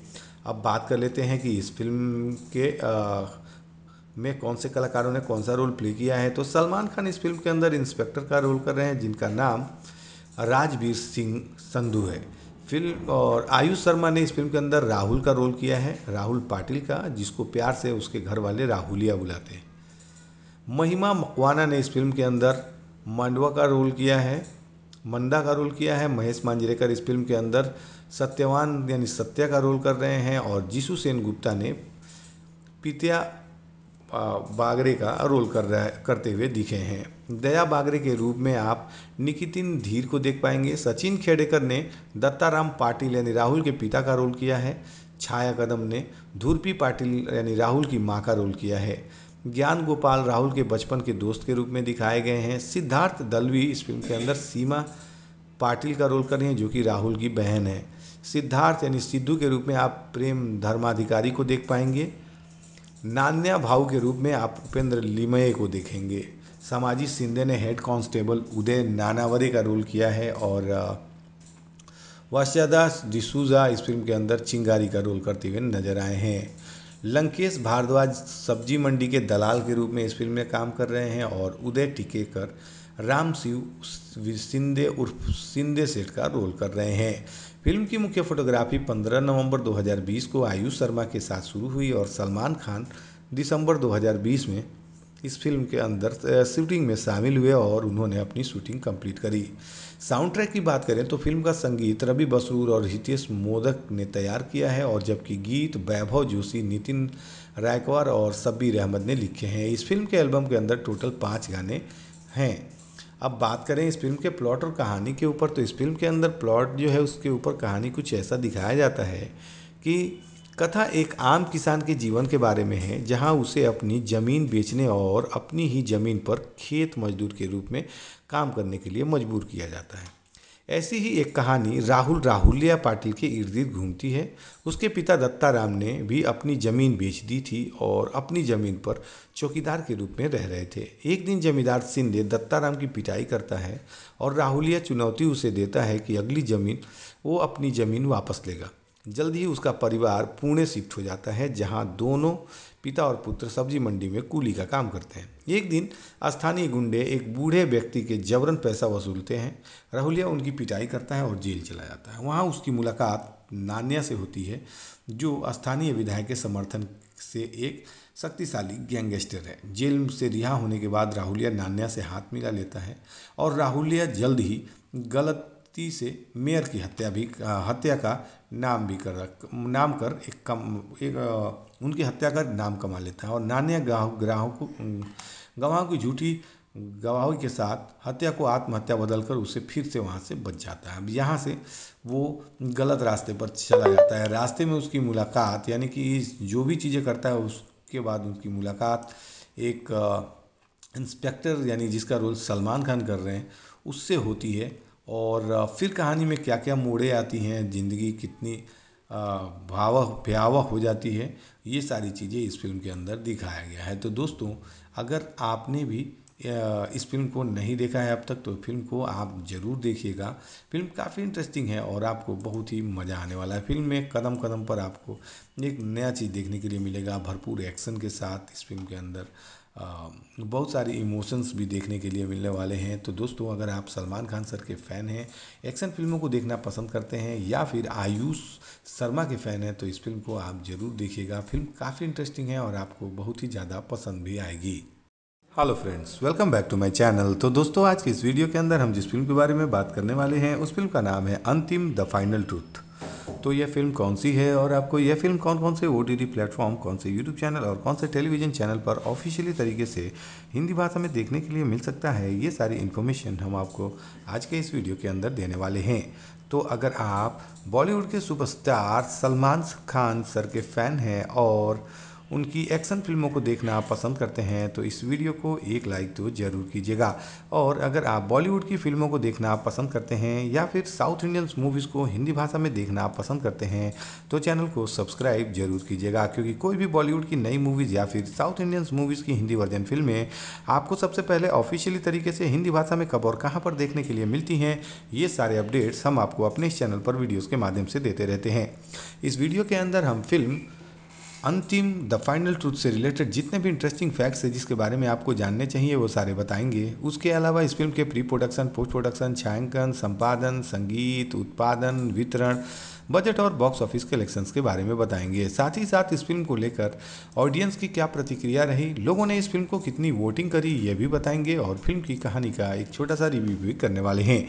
अब बात कर लेते हैं कि इस फिल्म के आ, में कौन से कलाकारों ने कौन सा रोल प्ले किया है तो सलमान खान इस फिल्म के अंदर इंस्पेक्टर का रोल कर रहे हैं जिनका नाम राजवीर सिंह संधू है फिल्म और आयुष शर्मा ने इस फिल्म के अंदर राहुल का रोल किया है राहुल पाटिल का जिसको प्यार से उसके घर वाले राहुलिया बुलाते हैं महिमा मकवाना ने इस फिल्म के अंदर मांडवा का रोल किया है मंदा का रोल किया है महेश मांजरेकर इस फिल्म के अंदर सत्यवान यानी सत्या का रोल कर रहे हैं और जीशु सेन गुप्ता ने पितिया बागरे का रोल कर रहे करते हुए दिखे हैं दया बागरे के रूप में आप निकितिन धीर को देख पाएंगे सचिन खेडेकर ने दत्ताराम पाटिल यानी राहुल के पिता का रोल किया है छाया कदम ने धुरपी पाटिल यानी राहुल की माँ का रोल किया है ज्ञान गोपाल राहुल के बचपन के दोस्त के रूप में दिखाए गए हैं सिद्धार्थ दलवी इस फिल्म के अंदर सीमा पाटिल का रोल कर रही हैं जो कि राहुल की बहन है सिद्धार्थ यानी सिद्धू के रूप में आप प्रेम धर्माधिकारी को देख पाएंगे नान्या भाव के रूप में आप उपेंद्र लिमये को देखेंगे सामाजिक सिंधे ने हेड कांस्टेबल उदय नानावरे का रोल किया है और वाशादास डिसूजा इस फिल्म के अंदर चिंगारी का रोल करते हुए नजर आए हैं लंकेश भारद्वाज सब्जी मंडी के दलाल के रूप में इस फिल्म में काम कर रहे हैं और उदय टिकेकर राम शिव शिंदे उर्फ सिंधे सेठ का रोल कर रहे हैं फिल्म की मुख्य फोटोग्राफी 15 नवंबर 2020 को आयुष शर्मा के साथ शुरू हुई और सलमान खान दिसंबर 2020 में इस फिल्म के अंदर शूटिंग में शामिल हुए और उन्होंने अपनी शूटिंग कंप्लीट करी साउंड ट्रैक की बात करें तो फिल्म का संगीत रवि बसरूर और हितेश मोदक ने तैयार किया है और जबकि गीत वैभव जोशी नितिन रायकवार और शब्बीर अहमद ने लिखे हैं इस फिल्म के एल्बम के अंदर टोटल पाँच गाने हैं अब बात करें इस फिल्म के प्लॉट और कहानी के ऊपर तो इस फिल्म के अंदर प्लॉट जो है उसके ऊपर कहानी कुछ ऐसा दिखाया जाता है कि कथा एक आम किसान के जीवन के बारे में है जहां उसे अपनी ज़मीन बेचने और अपनी ही ज़मीन पर खेत मजदूर के रूप में काम करने के लिए मजबूर किया जाता है ऐसी ही एक कहानी राहुल राहुलिया पाटिल के इर्द गिर्द घूमती है उसके पिता दत्ताराम ने भी अपनी ज़मीन बेच दी थी और अपनी ज़मीन पर चौकीदार के रूप में रह रहे थे एक दिन जमींदार सिंधे दत्ताराम की पिटाई करता है और राहुलिया चुनौती उसे देता है कि अगली ज़मीन वो अपनी ज़मीन वापस लेगा जल्द ही उसका परिवार पुणे शिफ्ट हो जाता है जहाँ दोनों पिता और पुत्र सब्जी मंडी में कूली का काम करते हैं एक दिन स्थानीय गुंडे एक बूढ़े व्यक्ति के जबरन पैसा वसूलते हैं राहुलिया उनकी पिटाई करता है और जेल चला जाता है वहाँ उसकी मुलाकात नान्या से होती है जो स्थानीय विधायक के समर्थन से एक शक्तिशाली गैंगस्टर है जेल से रिहा होने के बाद राहुलिया नान्या से हाथ मिला लेता है और राहुलिया जल्द ही गलती से मेयर की हत्या भी हत्या का नाम भी कर नाम कर एक कम एक उनकी हत्या कर नाम कमा लेता है और नान्य ग्राहक ग्राहकों गवाहों की झूठी गवाहों के साथ हत्या को आत्महत्या बदल कर उसे फिर से वहाँ से बच जाता है अब यहाँ से वो गलत रास्ते पर चला जाता है रास्ते में उसकी मुलाकात यानी कि जो भी चीज़ें करता है उसके बाद उनकी मुलाकात एक इंस्पेक्टर यानी जिसका रोल सलमान खान कर रहे हैं उससे होती है और फिर कहानी में क्या क्या मोड़े आती हैं ज़िंदगी कितनी भावह भयावह हो जाती है ये सारी चीज़ें इस फ़िल्म के अंदर दिखाया गया है तो दोस्तों अगर आपने भी इस फिल्म को नहीं देखा है अब तक तो फिल्म को आप ज़रूर देखिएगा फिल्म काफ़ी इंटरेस्टिंग है और आपको बहुत ही मज़ा आने वाला है फिल्म में कदम कदम पर आपको एक नया चीज़ देखने के लिए मिलेगा भरपूर एक्शन के साथ इस फिल्म के अंदर Um, बहुत सारे इमोशंस भी देखने के लिए मिलने वाले हैं तो दोस्तों अगर आप सलमान खान सर के फ़ैन हैं एक्शन फिल्मों को देखना पसंद करते हैं या फिर आयुष शर्मा के फ़ैन हैं तो इस फिल्म को आप ज़रूर देखिएगा फिल्म काफ़ी इंटरेस्टिंग है और आपको बहुत ही ज़्यादा पसंद भी आएगी hello friends welcome back to my channel तो दोस्तों आज की इस वीडियो के अंदर हम जिस फिल्म के बारे में बात करने वाले हैं उस फिल्म का नाम है अंतिम द फाइनल ट्रूथ तो यह फिल्म कौन सी है और आपको यह फिल्म कौन कौन से ओ प्लेटफॉर्म कौन से यूट्यूब चैनल और कौन से टेलीविजन चैनल पर ऑफिशियली तरीके से हिंदी भाषा में देखने के लिए मिल सकता है ये सारी इन्फॉर्मेशन हम आपको आज के इस वीडियो के अंदर देने वाले हैं तो अगर आप बॉलीवुड के सुपरस्टार सलमान खान सर के फ़ैन हैं और उनकी एक्शन फिल्मों को देखना आप पसंद करते हैं तो इस वीडियो को एक लाइक तो ज़रूर कीजिएगा और अगर आप बॉलीवुड की फिल्मों को देखना आप पसंद करते हैं या फिर साउथ इंडियन मूवीज़ को हिंदी भाषा में देखना आप पसंद करते हैं तो चैनल को सब्सक्राइब जरूर कीजिएगा क्योंकि कोई भी बॉलीवुड की नई मूवीज़ या फिर साउथ इंडियन मूवीज़ की हिंदी वर्जन फिल्में आपको सबसे पहले ऑफिशियली तरीके से हिंदी भाषा में कब और कहाँ पर देखने के लिए मिलती हैं ये सारे अपडेट्स हम आपको अपने इस चैनल पर वीडियोज़ के माध्यम से देते रहते हैं इस वीडियो के अंदर हम film Antim the final truth से रिलेटेड जितने भी इंटरेस्टिंग फैक्ट्स है जिसके बारे में आपको जानने चाहिए वो सारे बताएंगे उसके अलावा इस फिल्म के प्री प्रोडक्शन पोस्ट प्रोडक्शन छायांकन संपादन संगीत उत्पादन वितरण बजट और बॉक्स ऑफिस कलेक्शंस के बारे में बताएंगे साथ ही साथ इस फिल्म को लेकर ऑडियंस की क्या प्रतिक्रिया रही लोगों ने इस फिल्म को कितनी वोटिंग करी ये भी बताएंगे और फिल्म की कहानी का एक छोटा सा रिव्यू भी करने वाले हैं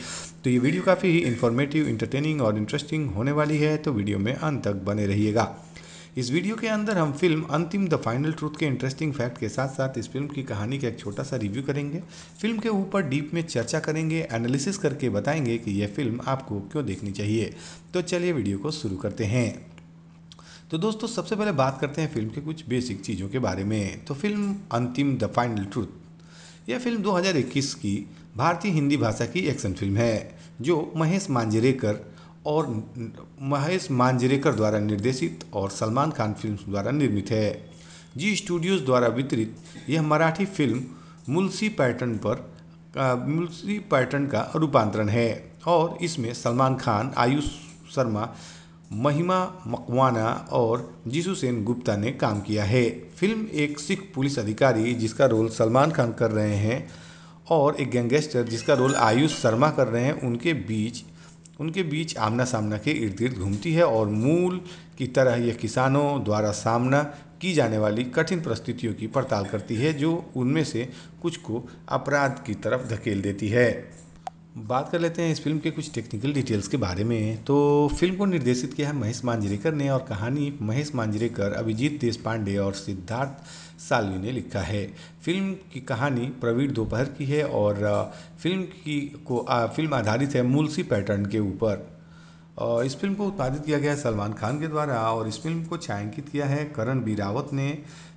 तो ये वीडियो काफ़ी ही इन्फॉर्मेटिव इंटरटेनिंग और इंटरेस्टिंग होने वाली है तो वीडियो में अंत तक बने रहिएगा इस वीडियो के अंदर हम film Antim the final truth के इंटरेस्टिंग फैक्ट के साथ साथ इस फिल्म की कहानी का एक छोटा सा रिव्यू करेंगे फिल्म के ऊपर डीप में चर्चा करेंगे एनालिसिस करके बताएंगे कि यह फिल्म आपको क्यों देखनी चाहिए तो चलिए वीडियो को शुरू करते हैं तो दोस्तों सबसे पहले बात करते हैं फिल्म के कुछ बेसिक चीज़ों के बारे में तो film Antim the final truth यह फिल्म 2021 की भारतीय हिंदी भाषा की एक्शन फिल्म है जो महेश मांजरेकर और महेश मांजरेकर द्वारा निर्देशित और सलमान खान फिल्म्स द्वारा निर्मित है जी स्टूडियोज़ द्वारा वितरित यह मराठी फिल्म मुलसी पैटर्न पर मुलसी पैटर्न का रूपांतरण है और इसमें सलमान खान आयुष शर्मा महिमा मकवाना और जीसू सेन गुप्ता ने काम किया है फिल्म एक सिख पुलिस अधिकारी जिसका रोल सलमान खान कर रहे हैं और एक गैंगस्टर जिसका रोल आयुष शर्मा कर रहे हैं उनके बीच उनके बीच आमना सामना के इर्द गिर्द घूमती है और मूल की तरह यह किसानों द्वारा सामना की जाने वाली कठिन परिस्थितियों की पड़ताल करती है जो उनमें से कुछ को अपराध की तरफ धकेल देती है बात कर लेते हैं इस फिल्म के कुछ टेक्निकल डिटेल्स के बारे में तो फिल्म को निर्देशित किया है महेश मांजरेकर ने और कहानी महेश मांजरेकर अभिजीत पांडे और सिद्धार्थ सालवी ने लिखा है फिल्म की कहानी प्रवीण दोपहर की है और फिल्म की को आ, फिल्म आधारित है मुलसी पैटर्न के ऊपर इस फिल्म को उत्पादित किया गया है सलमान खान के द्वारा और इस फिल्म को छायांकित किया है करण बीरावत ने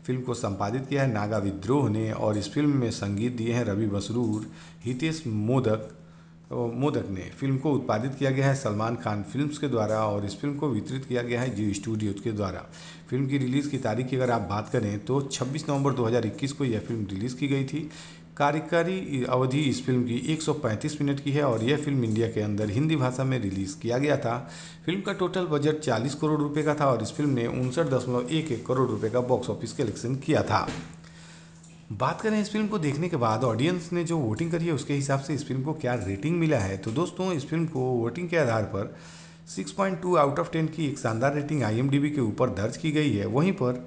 फिल्म को संपादित किया है नागा विद्रोह ने और इस फिल्म में संगीत दिए हैं रवि बसरूर हितेश मोदक मोदक ने फिल्म को उत्पादित किया गया है सलमान खान फिल्म्स के द्वारा और इस फिल्म को वितरित किया गया है जी स्टूडियो के द्वारा फिल्म की रिलीज़ की तारीख की अगर आप बात करें तो 26 नवंबर 2021 को यह फिल्म रिलीज़ की गई थी कार्यकारी अवधि इस फिल्म की 135 मिनट की है और यह फिल्म इंडिया के अंदर हिंदी भाषा में रिलीज़ किया गया था फिल्म का टोटल बजट 40 करोड़ रुपए का था और इस फिल्म ने उनसठ दशमलव एक एक करोड़ रुपये का बॉक्स ऑफिस कलेक्शन किया था बात करें इस फिल्म को देखने के बाद ऑडियंस ने जो वोटिंग करी है उसके हिसाब से इस फिल्म को क्या रेटिंग मिला है तो दोस्तों इस फिल्म को वोटिंग के आधार पर 6.2 आउट ऑफ 10 की एक शानदार रेटिंग आईएमडीबी के ऊपर दर्ज की गई है वहीं पर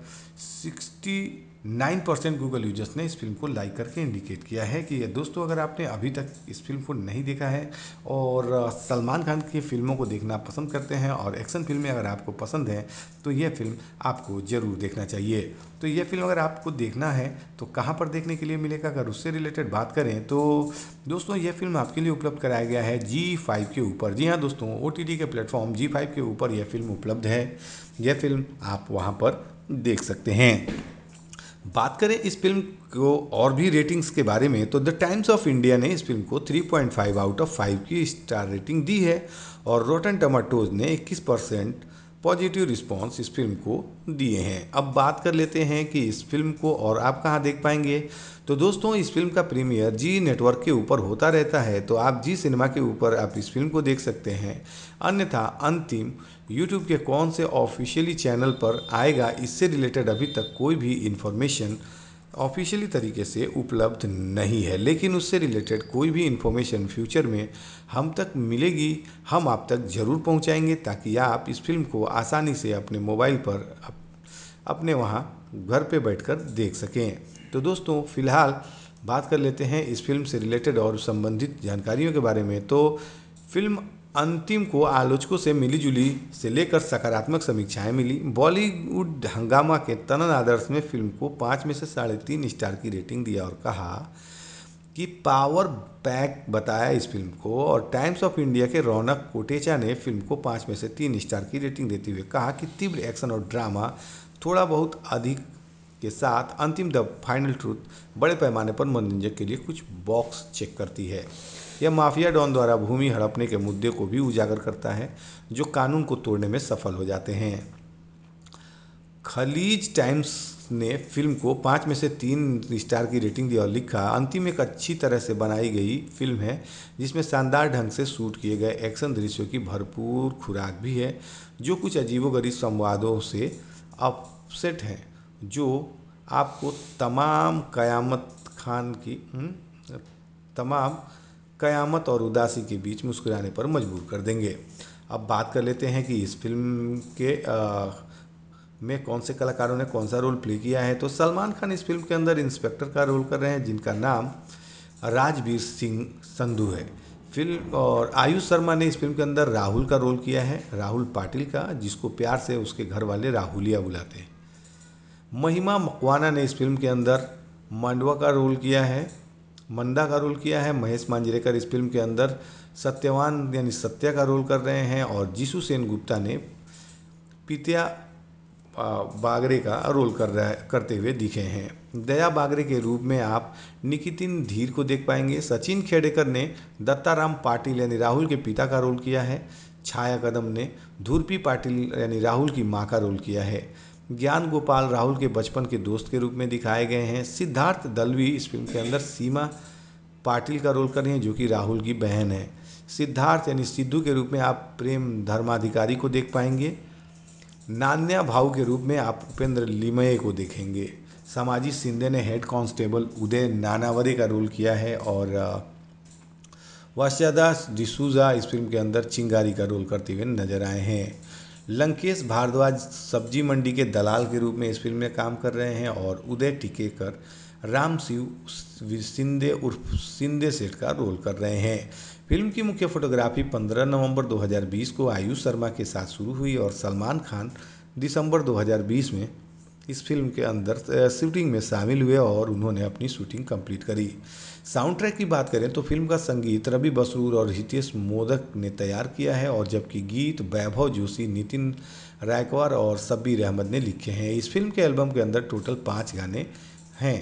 नाइन परसेंट गूगल यूजर्स ने इस फिल्म को लाइक करके इंडिकेट किया है कि दोस्तों अगर आपने अभी तक इस फिल्म को नहीं देखा है और सलमान खान की फिल्मों को देखना पसंद करते हैं और एक्शन फिल्में अगर आपको पसंद हैं तो यह फिल्म आपको ज़रूर देखना चाहिए तो यह फिल्म अगर आपको देखना है तो कहाँ पर देखने के लिए मिलेगा अगर उससे रिलेटेड बात करें तो दोस्तों यह फिल्म आपके लिए उपलब्ध कराया गया है जी फाइव के ऊपर जी हाँ दोस्तों ओ के प्लेटफॉर्म जी फाइव के ऊपर यह फिल्म उपलब्ध है यह फिल्म आप वहाँ पर देख सकते हैं बात करें इस फिल्म को और भी रेटिंग्स के बारे में तो द टाइम्स ऑफ इंडिया ने इस फिल्म को 3.5 आउट ऑफ 5 की स्टार रेटिंग दी है और रोटन टमाटोज ने 21 परसेंट पॉजिटिव रिस्पांस इस फिल्म को दिए हैं अब बात कर लेते हैं कि इस फिल्म को और आप कहाँ देख पाएंगे तो दोस्तों इस फिल्म का प्रीमियर जी नेटवर्क के ऊपर होता रहता है तो आप जी सिनेमा के ऊपर आप इस फिल्म को देख सकते हैं अन्यथा अंतिम यूट्यूब के कौन से ऑफिशियली चैनल पर आएगा इससे रिलेटेड अभी तक कोई भी इन्फॉर्मेशन ऑफिशियली तरीके से उपलब्ध नहीं है लेकिन उससे रिलेटेड कोई भी इन्फॉर्मेशन फ्यूचर में हम तक मिलेगी हम आप तक ज़रूर पहुंचाएंगे ताकि आप इस फिल्म को आसानी से अपने मोबाइल पर अपने वहाँ घर पे बैठकर देख सकें तो दोस्तों फ़िलहाल बात कर लेते हैं इस फिल्म से रिलेटेड और संबंधित जानकारियों के बारे में तो फिल्म अंतिम को आलोचकों से मिलीजुली से लेकर सकारात्मक समीक्षाएं मिली बॉलीवुड हंगामा के तनन आदर्श में फिल्म को पाँच में से साढ़े तीन स्टार की रेटिंग दिया और कहा कि पावर बैक बताया इस फिल्म को और टाइम्स ऑफ इंडिया के रौनक कोटेचा ने फिल्म को पाँच में से तीन स्टार की रेटिंग देते हुए कहा कि तीव्र एक्शन और ड्रामा थोड़ा बहुत अधिक के साथ अंतिम द फाइनल ट्रूथ बड़े पैमाने पर मनोरंजक के लिए कुछ बॉक्स चेक करती है यह माफिया डॉन द्वारा भूमि हड़पने के मुद्दे को भी उजागर करता है जो कानून को तोड़ने में सफल हो जाते हैं खलीज टाइम्स ने फिल्म को पाँच में से तीन स्टार की रेटिंग दी और लिखा अंतिम एक अच्छी तरह से बनाई गई फिल्म है जिसमें शानदार ढंग से शूट किए गए एक्शन दृश्यों की भरपूर खुराक भी है जो कुछ अजीबोगरीब संवादों से अपसेट हैं जो आपको तमाम कयामत खान की हम्म, तमाम कयामत और उदासी के बीच मुस्कुराने पर मजबूर कर देंगे अब बात कर लेते हैं कि इस फिल्म के आ, में कौन से कलाकारों ने कौन सा रोल प्ले किया है तो सलमान खान इस फिल्म के अंदर इंस्पेक्टर का रोल कर रहे हैं जिनका नाम राजवीर सिंह संधू है फिल्म और आयुष शर्मा ने इस फिल्म के अंदर राहुल का रोल किया है राहुल पाटिल का जिसको प्यार से उसके घर वाले राहुलिया बुलाते हैं महिमा मकवाना ने इस फिल्म के अंदर मांडवा का रोल किया है मंदा का रोल किया है महेश मांजरेकर इस फिल्म के अंदर सत्यवान यानी सत्या का रोल कर रहे हैं और जीसू सेन गुप्ता ने पितिया बागरे का रोल कर रहा करते हुए दिखे हैं दया बागरे के रूप में आप निकितिन धीर को देख पाएंगे सचिन खेडेकर ने दत्ताराम पाटिल यानी राहुल के पिता का रोल किया है छाया कदम ने धूर्पी पाटिल यानी राहुल की माँ का रोल किया है ज्ञान गोपाल राहुल के बचपन के दोस्त के रूप में दिखाए गए हैं सिद्धार्थ दलवी इस फिल्म के अंदर सीमा पाटिल का रोल कर रहे हैं जो कि राहुल की बहन है सिद्धार्थ यानी सिद्धू के रूप में आप प्रेम धर्माधिकारी को देख पाएंगे नान्या भाव के रूप में आप उपेंद्र लिमये को देखेंगे सामाजिक सिंधे ने हेड कांस्टेबल उदय नानावरे का रोल किया है और वास्यादास डिसूजा इस फिल्म के अंदर चिंगारी का रोल करते हुए नजर आए हैं लंकेश भारद्वाज सब्जी मंडी के दलाल के रूप में इस फिल्म में काम कर रहे हैं और उदय टिकेकर राम शिव सिंधे उर्फ सिंधे सेठ का रोल कर रहे हैं फिल्म की मुख्य फोटोग्राफी 15 नवंबर 2020 को आयुष शर्मा के साथ शुरू हुई और सलमान खान दिसंबर 2020 में इस फिल्म के अंदर शूटिंग में शामिल हुए और उन्होंने अपनी शूटिंग कंप्लीट करी साउंड ट्रैक की बात करें तो फिल्म का संगीत रवि बसरूर और हितेश मोदक ने तैयार किया है और जबकि गीत वैभव जोशी नितिन रायकवार और शब्बीर अहमद ने लिखे हैं इस फिल्म के एल्बम के अंदर टोटल पाँच गाने हैं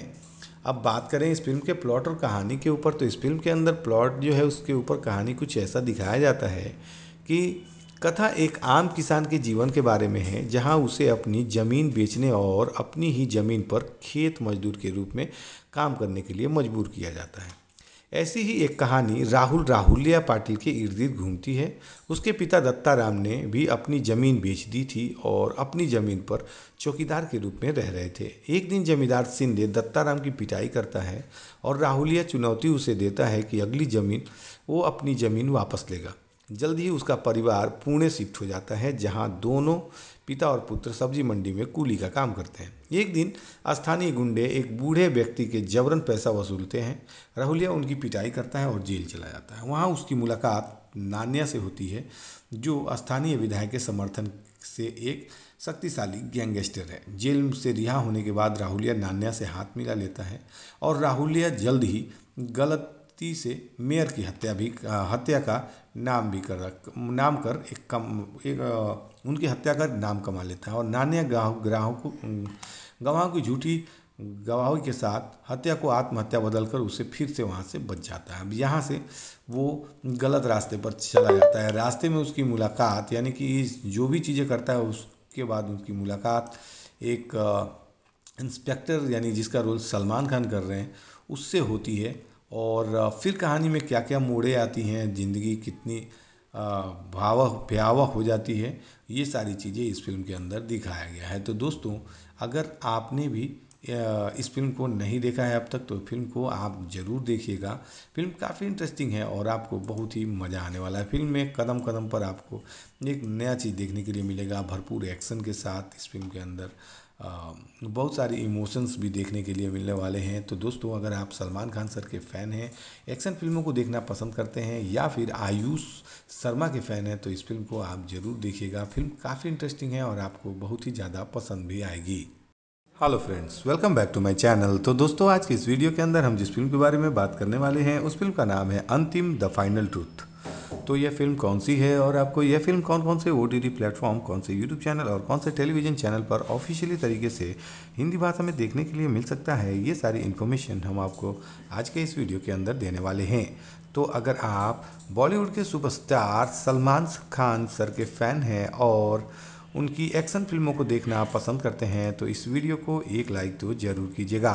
अब बात करें इस फिल्म के प्लॉट और कहानी के ऊपर तो इस फिल्म के अंदर प्लॉट जो है उसके ऊपर कहानी कुछ ऐसा दिखाया जाता है कि कथा एक आम किसान के जीवन के बारे में है जहां उसे अपनी ज़मीन बेचने और अपनी ही ज़मीन पर खेत मजदूर के रूप में काम करने के लिए मजबूर किया जाता है ऐसी ही एक कहानी राहुल राहुलिया पाटिल के इर्द गिर्द घूमती है उसके पिता दत्ताराम ने भी अपनी ज़मीन बेच दी थी और अपनी ज़मीन पर चौकीदार के रूप में रह रहे थे एक दिन जमींदार सिंधे दत्ताराम की पिटाई करता है और राहुलिया चुनौती उसे देता है कि अगली ज़मीन वो अपनी ज़मीन वापस लेगा जल्द ही उसका परिवार पुणे शिफ्ट हो जाता है जहाँ दोनों पिता और पुत्र सब्जी मंडी में कूली का काम करते हैं एक दिन स्थानीय गुंडे एक बूढ़े व्यक्ति के जबरन पैसा वसूलते हैं राहुलिया उनकी पिटाई करता है और जेल चला जाता है वहाँ उसकी मुलाकात नान्या से होती है जो स्थानीय विधायक के समर्थन से एक शक्तिशाली गैंगस्टर है जेल से रिहा होने के बाद राहुलिया नान्या से हाथ मिला लेता है और राहुलिया जल्द ही गलत शक्ति से मेयर की हत्या भी हत्या का नाम भी कर नाम कर एक कम एक उनकी हत्या कर नाम कमा लेता है और नान्या गाँव ग्राहकों गवाहों की झूठी गवाहों के साथ हत्या को आत्महत्या बदलकर उसे फिर से वहाँ से बच जाता है अब यहाँ से वो गलत रास्ते पर चला जाता है रास्ते में उसकी मुलाकात यानी कि जो भी चीज़ें करता है उसके बाद उनकी मुलाकात एक इंस्पेक्टर यानी जिसका रोल सलमान खान कर रहे हैं उससे होती है और फिर कहानी में क्या क्या मोड़ें आती हैं ज़िंदगी कितनी भावह भयावह हो जाती है ये सारी चीज़ें इस फिल्म के अंदर दिखाया गया है तो दोस्तों अगर आपने भी इस फिल्म को नहीं देखा है अब तक तो फिल्म को आप ज़रूर देखिएगा फिल्म काफ़ी इंटरेस्टिंग है और आपको बहुत ही मज़ा आने वाला है फिल्म में कदम कदम पर आपको एक नया चीज़ देखने के लिए मिलेगा भरपूर एक्शन के साथ इस फिल्म के अंदर बहुत सारी इमोशंस भी देखने के लिए मिलने वाले हैं तो दोस्तों अगर आप सलमान खान सर के फ़ैन हैं एक्शन फिल्मों को देखना पसंद करते हैं या फिर आयुष शर्मा के फ़ैन हैं तो इस फिल्म को आप ज़रूर देखिएगा फिल्म काफ़ी इंटरेस्टिंग है और आपको बहुत ही ज़्यादा पसंद भी आएगी hello friends welcome back to my channel तो दोस्तों आज की इस वीडियो के अंदर हम जिस फिल्म के बारे में बात करने वाले हैं उस फिल्म का नाम है अंतिम द फाइनल ट्रूथ तो यह फिल्म कौन सी है और आपको यह फिल्म कौन कौन से ओ टी प्लेटफॉर्म कौन से यूट्यूब चैनल और कौन से टेलीविजन चैनल पर ऑफिशियली तरीके से हिंदी भाषा में देखने के लिए मिल सकता है ये सारी इन्फॉर्मेशन हम आपको आज के इस वीडियो के अंदर देने वाले हैं तो अगर आप बॉलीवुड के सुपरस्टार सलमान खान सर के फ़ैन हैं और उनकी एक्शन फिल्मों को देखना आप पसंद करते हैं तो इस वीडियो को एक लाइक तो ज़रूर कीजिएगा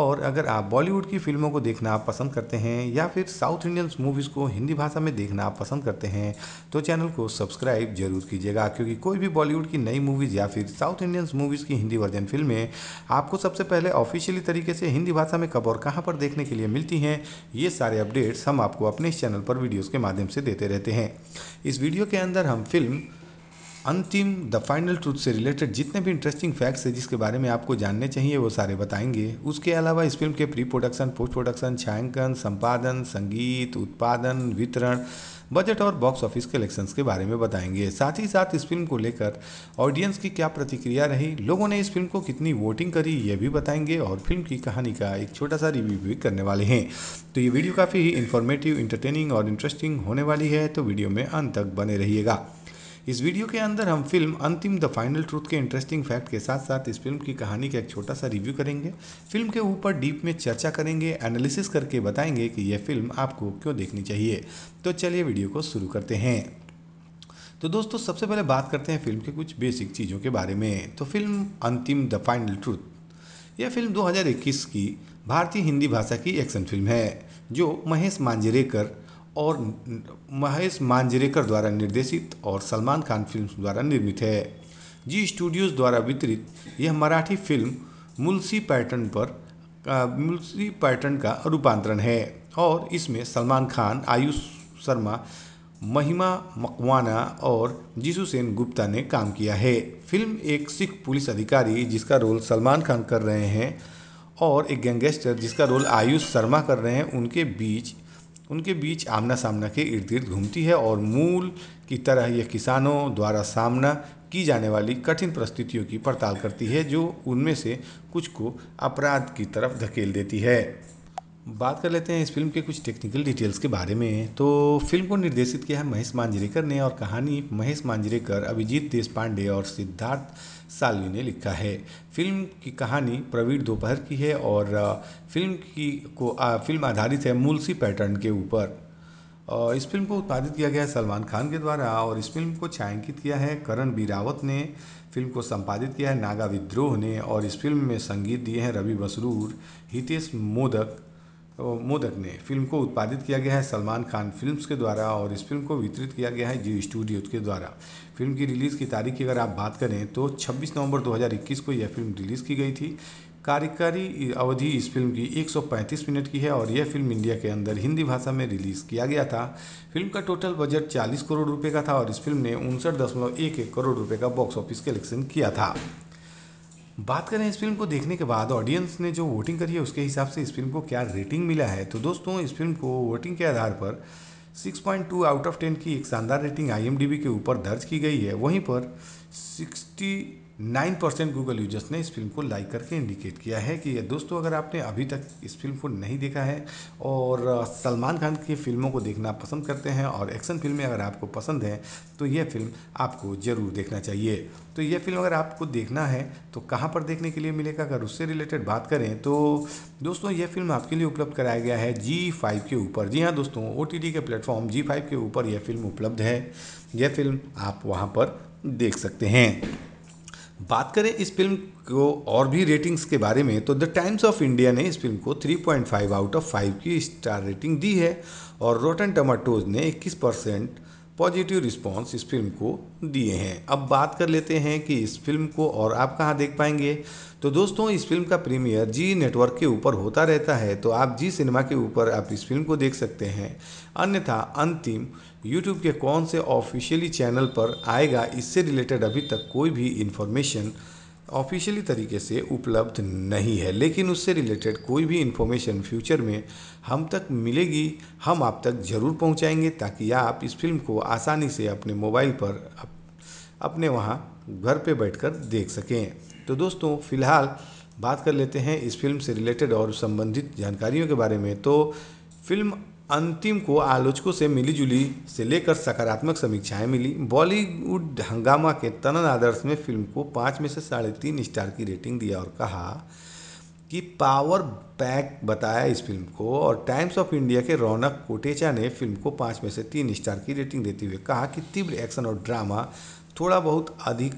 और अगर आप बॉलीवुड की फिल्मों को देखना आप पसंद करते हैं या फिर साउथ इंडियन मूवीज़ को हिंदी भाषा में देखना आप पसंद करते हैं तो चैनल को सब्सक्राइब जरूर कीजिएगा क्योंकि कोई भी बॉलीवुड की नई मूवीज़ या फिर साउथ इंडियन मूवीज़ की हिंदी वर्जन फिल्में आपको सबसे पहले ऑफिशियली तरीके से हिंदी भाषा में कब और कहाँ पर देखने के लिए मिलती हैं ये सारे अपडेट्स हम आपको अपने इस चैनल पर वीडियोज़ के माध्यम से देते रहते हैं इस वीडियो के अंदर हम film Antim the final truth से रिलेटेड जितने भी इंटरेस्टिंग फैक्ट्स है जिसके बारे में आपको जानने चाहिए वो सारे बताएंगे उसके अलावा इस फिल्म के प्री प्रोडक्शन पोस्ट प्रोडक्शन छायांकन संपादन संगीत उत्पादन वितरण बजट और बॉक्स ऑफिस कलेक्शंस के बारे में बताएंगे साथ ही साथ इस फिल्म को लेकर ऑडियंस की क्या प्रतिक्रिया रही लोगों ने इस फिल्म को कितनी वोटिंग करी ये भी बताएंगे और फिल्म की कहानी का एक छोटा सा रिव्यू भी करने वाले हैं तो ये वीडियो काफ़ी ही इन्फॉर्मेटिव इंटरटेनिंग और इंटरेस्टिंग होने वाली है तो वीडियो में अंत तक बने रहिएगा इस वीडियो के अंदर हम film Antim the final truth के इंटरेस्टिंग फैक्ट के साथ साथ इस फिल्म की कहानी का एक छोटा सा रिव्यू करेंगे फिल्म के ऊपर डीप में चर्चा करेंगे एनालिसिस करके बताएंगे कि यह फिल्म आपको क्यों देखनी चाहिए तो चलिए वीडियो को शुरू करते हैं तो दोस्तों सबसे पहले बात करते हैं फिल्म के कुछ बेसिक चीज़ों के बारे में तो film Antim the final truth यह फिल्म 2021 की भारतीय हिंदी भाषा की एक्शन फिल्म है जो महेश मांजरेकर और महेश मांजरेकर द्वारा निर्देशित और सलमान खान फिल्म द्वारा निर्मित है जी स्टूडियोज़ द्वारा वितरित यह मराठी फिल्म मुलसी पैटर्न पर मुलसी पैटर्न का रूपांतरण है और इसमें सलमान खान आयुष शर्मा महिमा मकवाना और जीसुसेन गुप्ता ने काम किया है फिल्म एक सिख पुलिस अधिकारी जिसका रोल सलमान खान कर रहे हैं और एक गैंगस्टर जिसका रोल आयुष शर्मा कर रहे हैं उनके बीच उनके बीच आमना सामना के इर्द गिर्द घूमती है और मूल की तरह यह किसानों द्वारा सामना की जाने वाली कठिन परिस्थितियों की पड़ताल करती है जो उनमें से कुछ को अपराध की तरफ धकेल देती है बात कर लेते हैं इस फिल्म के कुछ टेक्निकल डिटेल्स के बारे में तो फिल्म को निर्देशित किया है महेश मांजरेकर ने और कहानी महेश मांजरेकर अभिजीत पांडे और सिद्धार्थ सालवी ने लिखा है फिल्म की कहानी प्रवीण दोपहर की है और फिल्म की को आ, फिल्म आधारित है मुलसी पैटर्न के ऊपर और इस फिल्म को उत्पादित किया गया है सलमान खान के द्वारा और इस फिल्म को छायांकित किया है करण बी रावत ने फिल्म को संपादित किया है नागा विद्रोह ने और इस फिल्म में संगीत दिए हैं रवि बसरूर हितेश मोदक मोदक ने फिल्म को उत्पादित किया गया है सलमान खान फिल्म्स के द्वारा और इस फिल्म को वितरित किया गया है जी स्टूडियो के द्वारा फिल्म की रिलीज़ की तारीख की अगर आप बात करें तो 26 नवंबर 2021 को यह फिल्म रिलीज़ की गई थी कार्यकारी अवधि इस फिल्म की 135 मिनट की है और यह फिल्म इंडिया के अंदर हिंदी भाषा में रिलीज़ किया गया था फिल्म का टोटल बजट 40 करोड़ रुपए का था और इस फिल्म ने उनसठ दशमलव एक एक करोड़ रुपए का बॉक्स ऑफिस कलेक्शन किया था बात करें इस फिल्म को देखने के बाद ऑडियंस ने जो वोटिंग करी है उसके हिसाब से इस फिल्म को क्या रेटिंग मिला है तो दोस्तों इस फिल्म को वोटिंग के आधार पर 6.2 आउट ऑफ 10 की एक शानदार रेटिंग आई के ऊपर दर्ज की गई है वहीं पर 9 परसेंट गूगल यूजर्स ने इस फिल्म को लाइक करके इंडिकेट किया है कि दोस्तों अगर आपने अभी तक इस फिल्म को नहीं देखा है और सलमान खान की फिल्मों को देखना पसंद करते हैं और एक्शन फिल्में अगर आपको पसंद हैं तो यह फिल्म आपको ज़रूर देखना चाहिए तो यह फिल्म अगर आपको देखना है तो कहाँ पर देखने के लिए मिलेगा अगर उससे रिलेटेड बात करें तो दोस्तों यह फिल्म आपके लिए उपलब्ध कराया गया है जी फाइव के ऊपर जी हाँ दोस्तों ओ के प्लेटफॉर्म जी फाइव के ऊपर यह फिल्म उपलब्ध है यह फिल्म आप वहाँ पर देख सकते हैं बात करें इस फिल्म को और भी रेटिंग्स के बारे में तो द टाइम्स ऑफ इंडिया ने इस फिल्म को 3.5 आउट ऑफ 5 की स्टार रेटिंग दी है और रोटन टमाटोज ने 21 परसेंट पॉजिटिव रिस्पांस इस फिल्म को दिए हैं अब बात कर लेते हैं कि इस फिल्म को और आप कहाँ देख पाएंगे तो दोस्तों इस फिल्म का प्रीमियर जी नेटवर्क के ऊपर होता रहता है तो आप जी सिनेमा के ऊपर आप इस फिल्म को देख सकते हैं अन्यथा अंतिम यूट्यूब के कौन से ऑफिशियली चैनल पर आएगा इससे रिलेटेड अभी तक कोई भी इन्फॉर्मेशन ऑफिशियली तरीके से उपलब्ध नहीं है लेकिन उससे रिलेटेड कोई भी इन्फॉर्मेशन फ्यूचर में हम तक मिलेगी हम आप तक ज़रूर पहुंचाएंगे ताकि आप इस फिल्म को आसानी से अपने मोबाइल पर अपने वहाँ घर पे बैठकर देख सकें तो दोस्तों फ़िलहाल बात कर लेते हैं इस फिल्म से रिलेटेड और संबंधित जानकारियों के बारे में तो फिल्म अंतिम को आलोचकों से मिलीजुली से लेकर सकारात्मक समीक्षाएं मिली बॉलीवुड हंगामा के तनन आदर्श में फिल्म को पाँच में से साढ़े तीन स्टार की रेटिंग दिया और कहा कि पावर पैक बताया इस फिल्म को और टाइम्स ऑफ इंडिया के रौनक कोटेचा ने फिल्म को पाँच में से तीन स्टार की रेटिंग देते हुए कहा कि तीव्र एक्शन और ड्रामा थोड़ा बहुत अधिक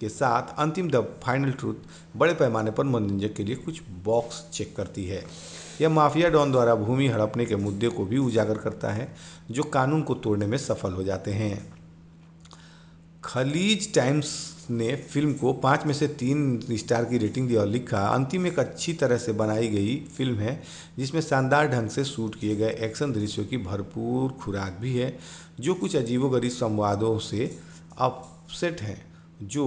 के साथ अंतिम द फाइनल ट्रूथ बड़े पैमाने पर मनोरंजक के लिए कुछ बॉक्स चेक करती है यह माफिया डॉन द्वारा भूमि हड़पने के मुद्दे को भी उजागर करता है जो कानून को तोड़ने में सफल हो जाते हैं खलीज टाइम्स ने फिल्म को पाँच में से तीन स्टार की रेटिंग दी और लिखा अंतिम एक अच्छी तरह से बनाई गई फिल्म है जिसमें शानदार ढंग से शूट किए गए एक्शन दृश्यों की भरपूर खुराक भी है जो कुछ अजीबोगरीब संवादों से अपसेट हैं जो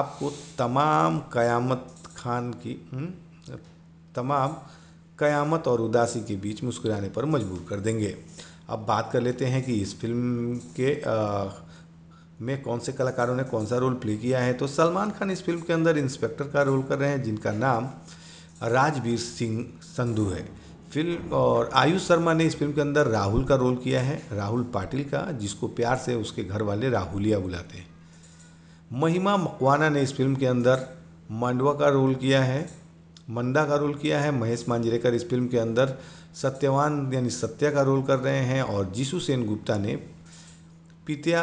आपको तमाम कयामत खान की हुँ? हम्म, तमाम कयामत और उदासी के बीच मुस्कुराने पर मजबूर कर देंगे अब बात कर लेते हैं कि इस फिल्म के आ, में कौन से कलाकारों ने कौन सा रोल प्ले किया है तो सलमान खान इस फिल्म के अंदर इंस्पेक्टर का रोल कर रहे हैं जिनका नाम राजवीर सिंह संधू है फिल्म और आयुष शर्मा ने इस फिल्म के अंदर राहुल का रोल किया है राहुल पाटिल का जिसको प्यार से उसके घर वाले राहुलिया बुलाते हैं महिमा मकवाना ने इस फिल्म के अंदर मांडवा का रोल किया है मंदा का रोल किया है महेश मांजरेकर इस फिल्म के अंदर सत्यवान यानी सत्या का रोल कर रहे हैं और जीशु सेन गुप्ता ने पितिया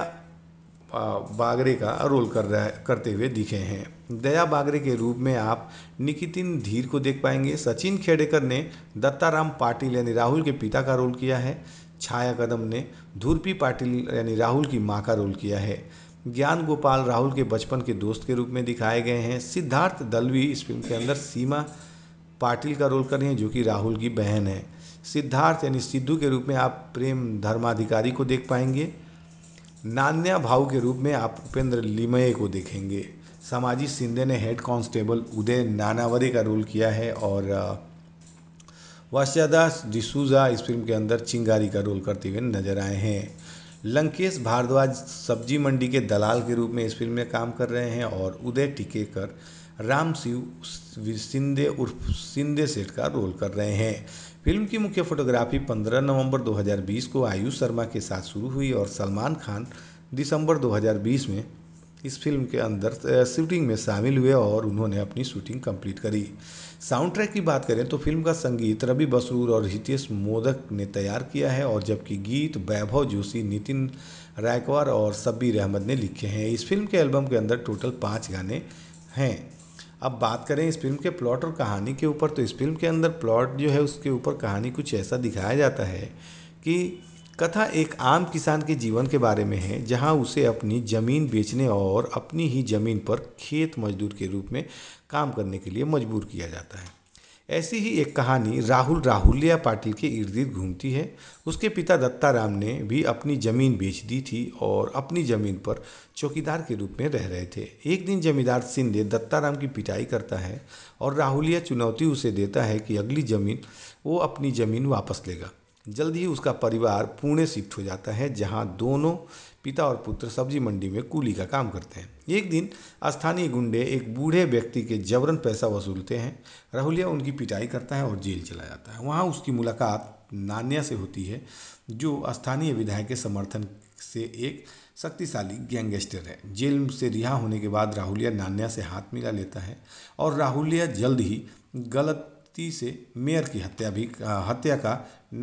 बागरे का रोल कर रहा करते हुए दिखे हैं दया बागरे के रूप में आप निकितिन धीर को देख पाएंगे सचिन खेडेकर ने दत्ताराम पाटिल यानी राहुल के पिता का रोल किया है छाया कदम ने धूर्पी पाटिल यानी राहुल की माँ का रोल किया है ज्ञान गोपाल राहुल के बचपन के दोस्त के रूप में दिखाए गए हैं सिद्धार्थ दलवी इस फिल्म के अंदर सीमा पाटिल का रोल कर रही हैं जो कि राहुल की बहन है सिद्धार्थ यानी सिद्धू के रूप में आप प्रेम धर्माधिकारी को देख पाएंगे नान्या भाव के रूप में आप उपेंद्र लिमये को देखेंगे सामाजिक सिंधे ने हेड कांस्टेबल उदय नानावरे का रोल किया है और वास्यादास डिसूजा इस फिल्म के अंदर चिंगारी का रोल करते हुए नजर आए हैं लंकेश भारद्वाज सब्जी मंडी के दलाल के रूप में इस फिल्म में काम कर रहे हैं और उदय टिकेकर राम शिव सिंधे उर्फ सिंधे सेठ का रोल कर रहे हैं फिल्म की मुख्य फोटोग्राफी 15 नवंबर 2020 को आयुष शर्मा के साथ शुरू हुई और सलमान खान दिसंबर 2020 में इस फिल्म के अंदर शूटिंग में शामिल हुए और उन्होंने अपनी शूटिंग कंप्लीट करी साउंड ट्रैक की बात करें तो फिल्म का संगीत रवि बसूर और हितेश मोदक ने तैयार किया है और जबकि गीत वैभव जोशी नितिन रायकवार और सब्बीर अहमद ने लिखे हैं इस फिल्म के एल्बम के अंदर टोटल पाँच गाने हैं अब बात करें इस फिल्म के प्लॉट और कहानी के ऊपर तो इस फिल्म के अंदर प्लॉट जो है उसके ऊपर कहानी कुछ ऐसा दिखाया जाता है कि कथा एक आम किसान के जीवन के बारे में है जहां उसे अपनी ज़मीन बेचने और अपनी ही ज़मीन पर खेत मजदूर के रूप में काम करने के लिए मजबूर किया जाता है ऐसी ही एक कहानी राहुल राहुलिया पाटिल के इर्द गिर्द घूमती है उसके पिता दत्ताराम ने भी अपनी ज़मीन बेच दी थी और अपनी ज़मीन पर चौकीदार के रूप में रह रहे थे एक दिन जमींदार सिंधे दत्ताराम की पिटाई करता है और राहुलिया चुनौती उसे देता है कि अगली ज़मीन वो अपनी ज़मीन वापस लेगा जल्द ही उसका परिवार पुणे शिफ्ट हो जाता है जहाँ दोनों पिता और पुत्र सब्जी मंडी में कूली का काम करते हैं एक दिन स्थानीय गुंडे एक बूढ़े व्यक्ति के जबरन पैसा वसूलते हैं राहुलिया उनकी पिटाई करता है और जेल चला जाता है वहाँ उसकी मुलाकात नान्या से होती है जो स्थानीय विधायक के समर्थन से एक शक्तिशाली गैंगस्टर है जेल से रिहा होने के बाद राहुलिया नान्या से हाथ मिला लेता है और राहुलिया जल्द ही गलत शक्ति से मेयर की हत्या भी हत्या का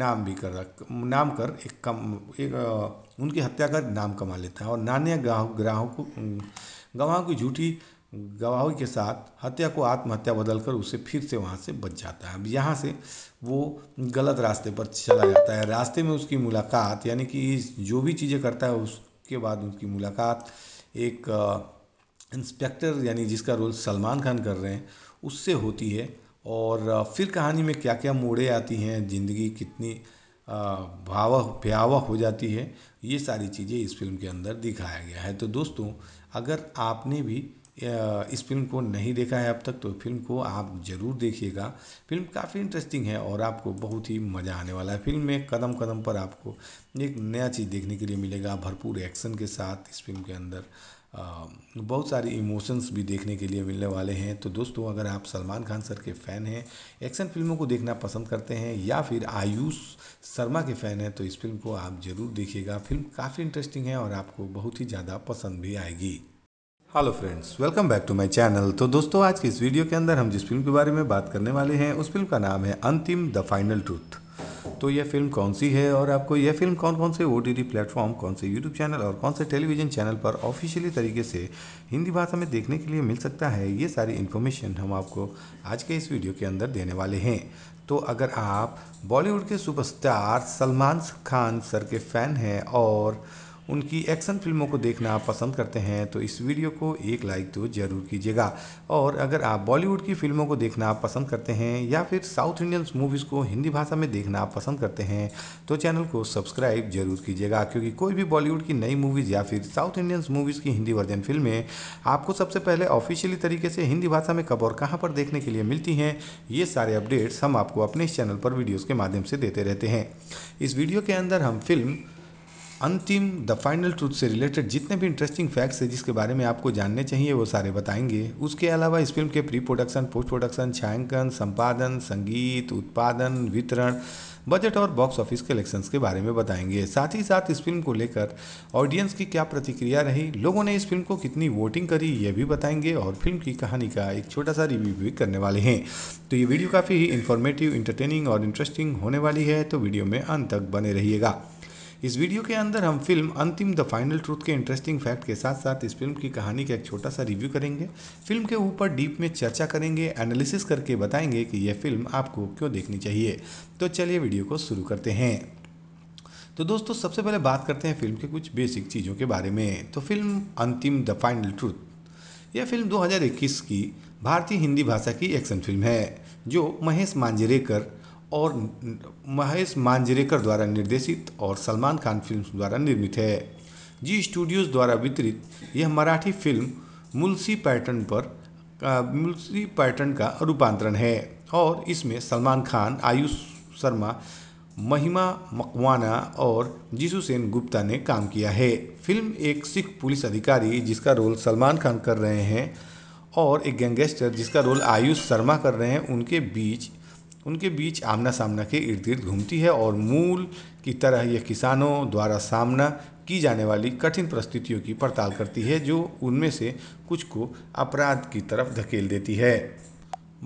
नाम भी कर नाम कर एक कम एक उनकी हत्या कर नाम कमा लेता है और नान्या गाँव को गवाहों की झूठी गवाहों के साथ हत्या को आत्महत्या बदलकर उसे फिर से वहाँ से बच जाता है अब यहाँ से वो गलत रास्ते पर चला जाता है रास्ते में उसकी मुलाकात यानी कि जो भी चीज़ें करता है उसके बाद उनकी मुलाकात एक इंस्पेक्टर यानी जिसका रोल सलमान खान कर रहे हैं उससे होती है और फिर कहानी में क्या क्या मोड़ें आती हैं ज़िंदगी कितनी भावह भयावह हो जाती है ये सारी चीज़ें इस फिल्म के अंदर दिखाया गया है तो दोस्तों अगर आपने भी इस फिल्म को नहीं देखा है अब तक तो फिल्म को आप ज़रूर देखिएगा फिल्म काफ़ी इंटरेस्टिंग है और आपको बहुत ही मज़ा आने वाला है फिल्म में कदम कदम पर आपको एक नया चीज़ देखने के लिए मिलेगा भरपूर एक्शन के साथ इस फिल्म के अंदर बहुत सारी इमोशंस भी देखने के लिए मिलने वाले हैं तो दोस्तों अगर आप सलमान खान सर के फ़ैन हैं एक्शन फिल्मों को देखना पसंद करते हैं या फिर आयुष शर्मा के फ़ैन हैं तो इस फिल्म को आप ज़रूर देखिएगा फिल्म काफ़ी इंटरेस्टिंग है और आपको बहुत ही ज़्यादा पसंद भी आएगी hello friends welcome back to my channel तो दोस्तों आज की इस वीडियो के अंदर हम जिस फिल्म के बारे में बात करने वाले हैं उस फिल्म का नाम है अंतिम द फाइनल ट्रूथ तो यह फिल्म कौन सी है और आपको यह फिल्म कौन कौन से ओ टी प्लेटफॉर्म कौन से यूट्यूब चैनल और कौन से टेलीविजन चैनल पर ऑफिशियली तरीके से हिंदी भाषा में देखने के लिए मिल सकता है ये सारी इन्फॉर्मेशन हम आपको आज के इस वीडियो के अंदर देने वाले हैं तो अगर आप बॉलीवुड के सुपरस्टार सलमान खान सर के फ़ैन हैं और उनकी एक्शन फिल्मों को देखना पसंद करते हैं तो इस वीडियो को एक लाइक तो ज़रूर कीजिएगा और अगर आप बॉलीवुड की फिल्मों को देखना पसंद करते हैं या फिर साउथ इंडियन मूवीज़ को हिंदी भाषा में देखना पसंद करते हैं तो चैनल को सब्सक्राइब जरूर कीजिएगा क्योंकि कोई भी बॉलीवुड की नई मूवीज़ या फिर साउथ इंडियन मूवीज़ की हिंदी वर्जन फिल्में आपको सबसे पहले ऑफिशियली तरीके से हिंदी भाषा में कब और कहाँ पर देखने के लिए मिलती हैं ये सारे अपडेट्स हम आपको अपने इस चैनल पर वीडियोज़ के माध्यम से देते रहते हैं इस वीडियो के अंदर हम film Antim the final truth से रिलेटेड जितने भी इंटरेस्टिंग फैक्ट्स हैं जिसके बारे में आपको जानने चाहिए वो सारे बताएंगे उसके अलावा इस फिल्म के प्री प्रोडक्शन पोस्ट प्रोडक्शन छायांकन संपादन संगीत उत्पादन वितरण बजट और बॉक्स ऑफिस कलेक्शंस के बारे में बताएंगे साथ ही साथ इस फिल्म को लेकर ऑडियंस की क्या प्रतिक्रिया रही लोगों ने इस फिल्म को कितनी वोटिंग करी ये भी बताएंगे और फिल्म की कहानी का एक छोटा सा रिव्यू भी करने वाले हैं तो ये वीडियो काफ़ी ही इन्फॉर्मेटिव इंटरटेनिंग और इंटरेस्टिंग होने वाली है तो वीडियो में अंत तक बने रहिएगा इस वीडियो के अंदर हम film Antim the final truth के इंटरेस्टिंग फैक्ट के साथ साथ इस फिल्म की कहानी का एक छोटा सा रिव्यू करेंगे फिल्म के ऊपर डीप में चर्चा करेंगे एनालिसिस करके बताएंगे कि यह फिल्म आपको क्यों देखनी चाहिए तो चलिए वीडियो को शुरू करते हैं तो दोस्तों सबसे पहले बात करते हैं फिल्म के कुछ बेसिक चीज़ों के बारे में तो film Antim the final truth यह फिल्म 2021 की भारतीय हिंदी भाषा की एक्शन फिल्म है जो महेश मांजरेकर और महेश मांजरेकर द्वारा निर्देशित और सलमान खान फिल्म द्वारा निर्मित है जी स्टूडियोज़ द्वारा वितरित यह मराठी फिल्म मुलसी पैटर्न पर मुलसी पैटर्न का रूपांतरण है और इसमें सलमान खान आयुष शर्मा महिमा मकवाना और जीसुसेन गुप्ता ने काम किया है फिल्म एक सिख पुलिस अधिकारी जिसका रोल सलमान खान कर रहे हैं और एक गैंगस्टर जिसका रोल आयुष शर्मा कर रहे हैं उनके बीच उनके बीच आमना सामना के इर्द गिर्द घूमती है और मूल की तरह यह किसानों द्वारा सामना की जाने वाली कठिन परिस्थितियों की पड़ताल करती है जो उनमें से कुछ को अपराध की तरफ धकेल देती है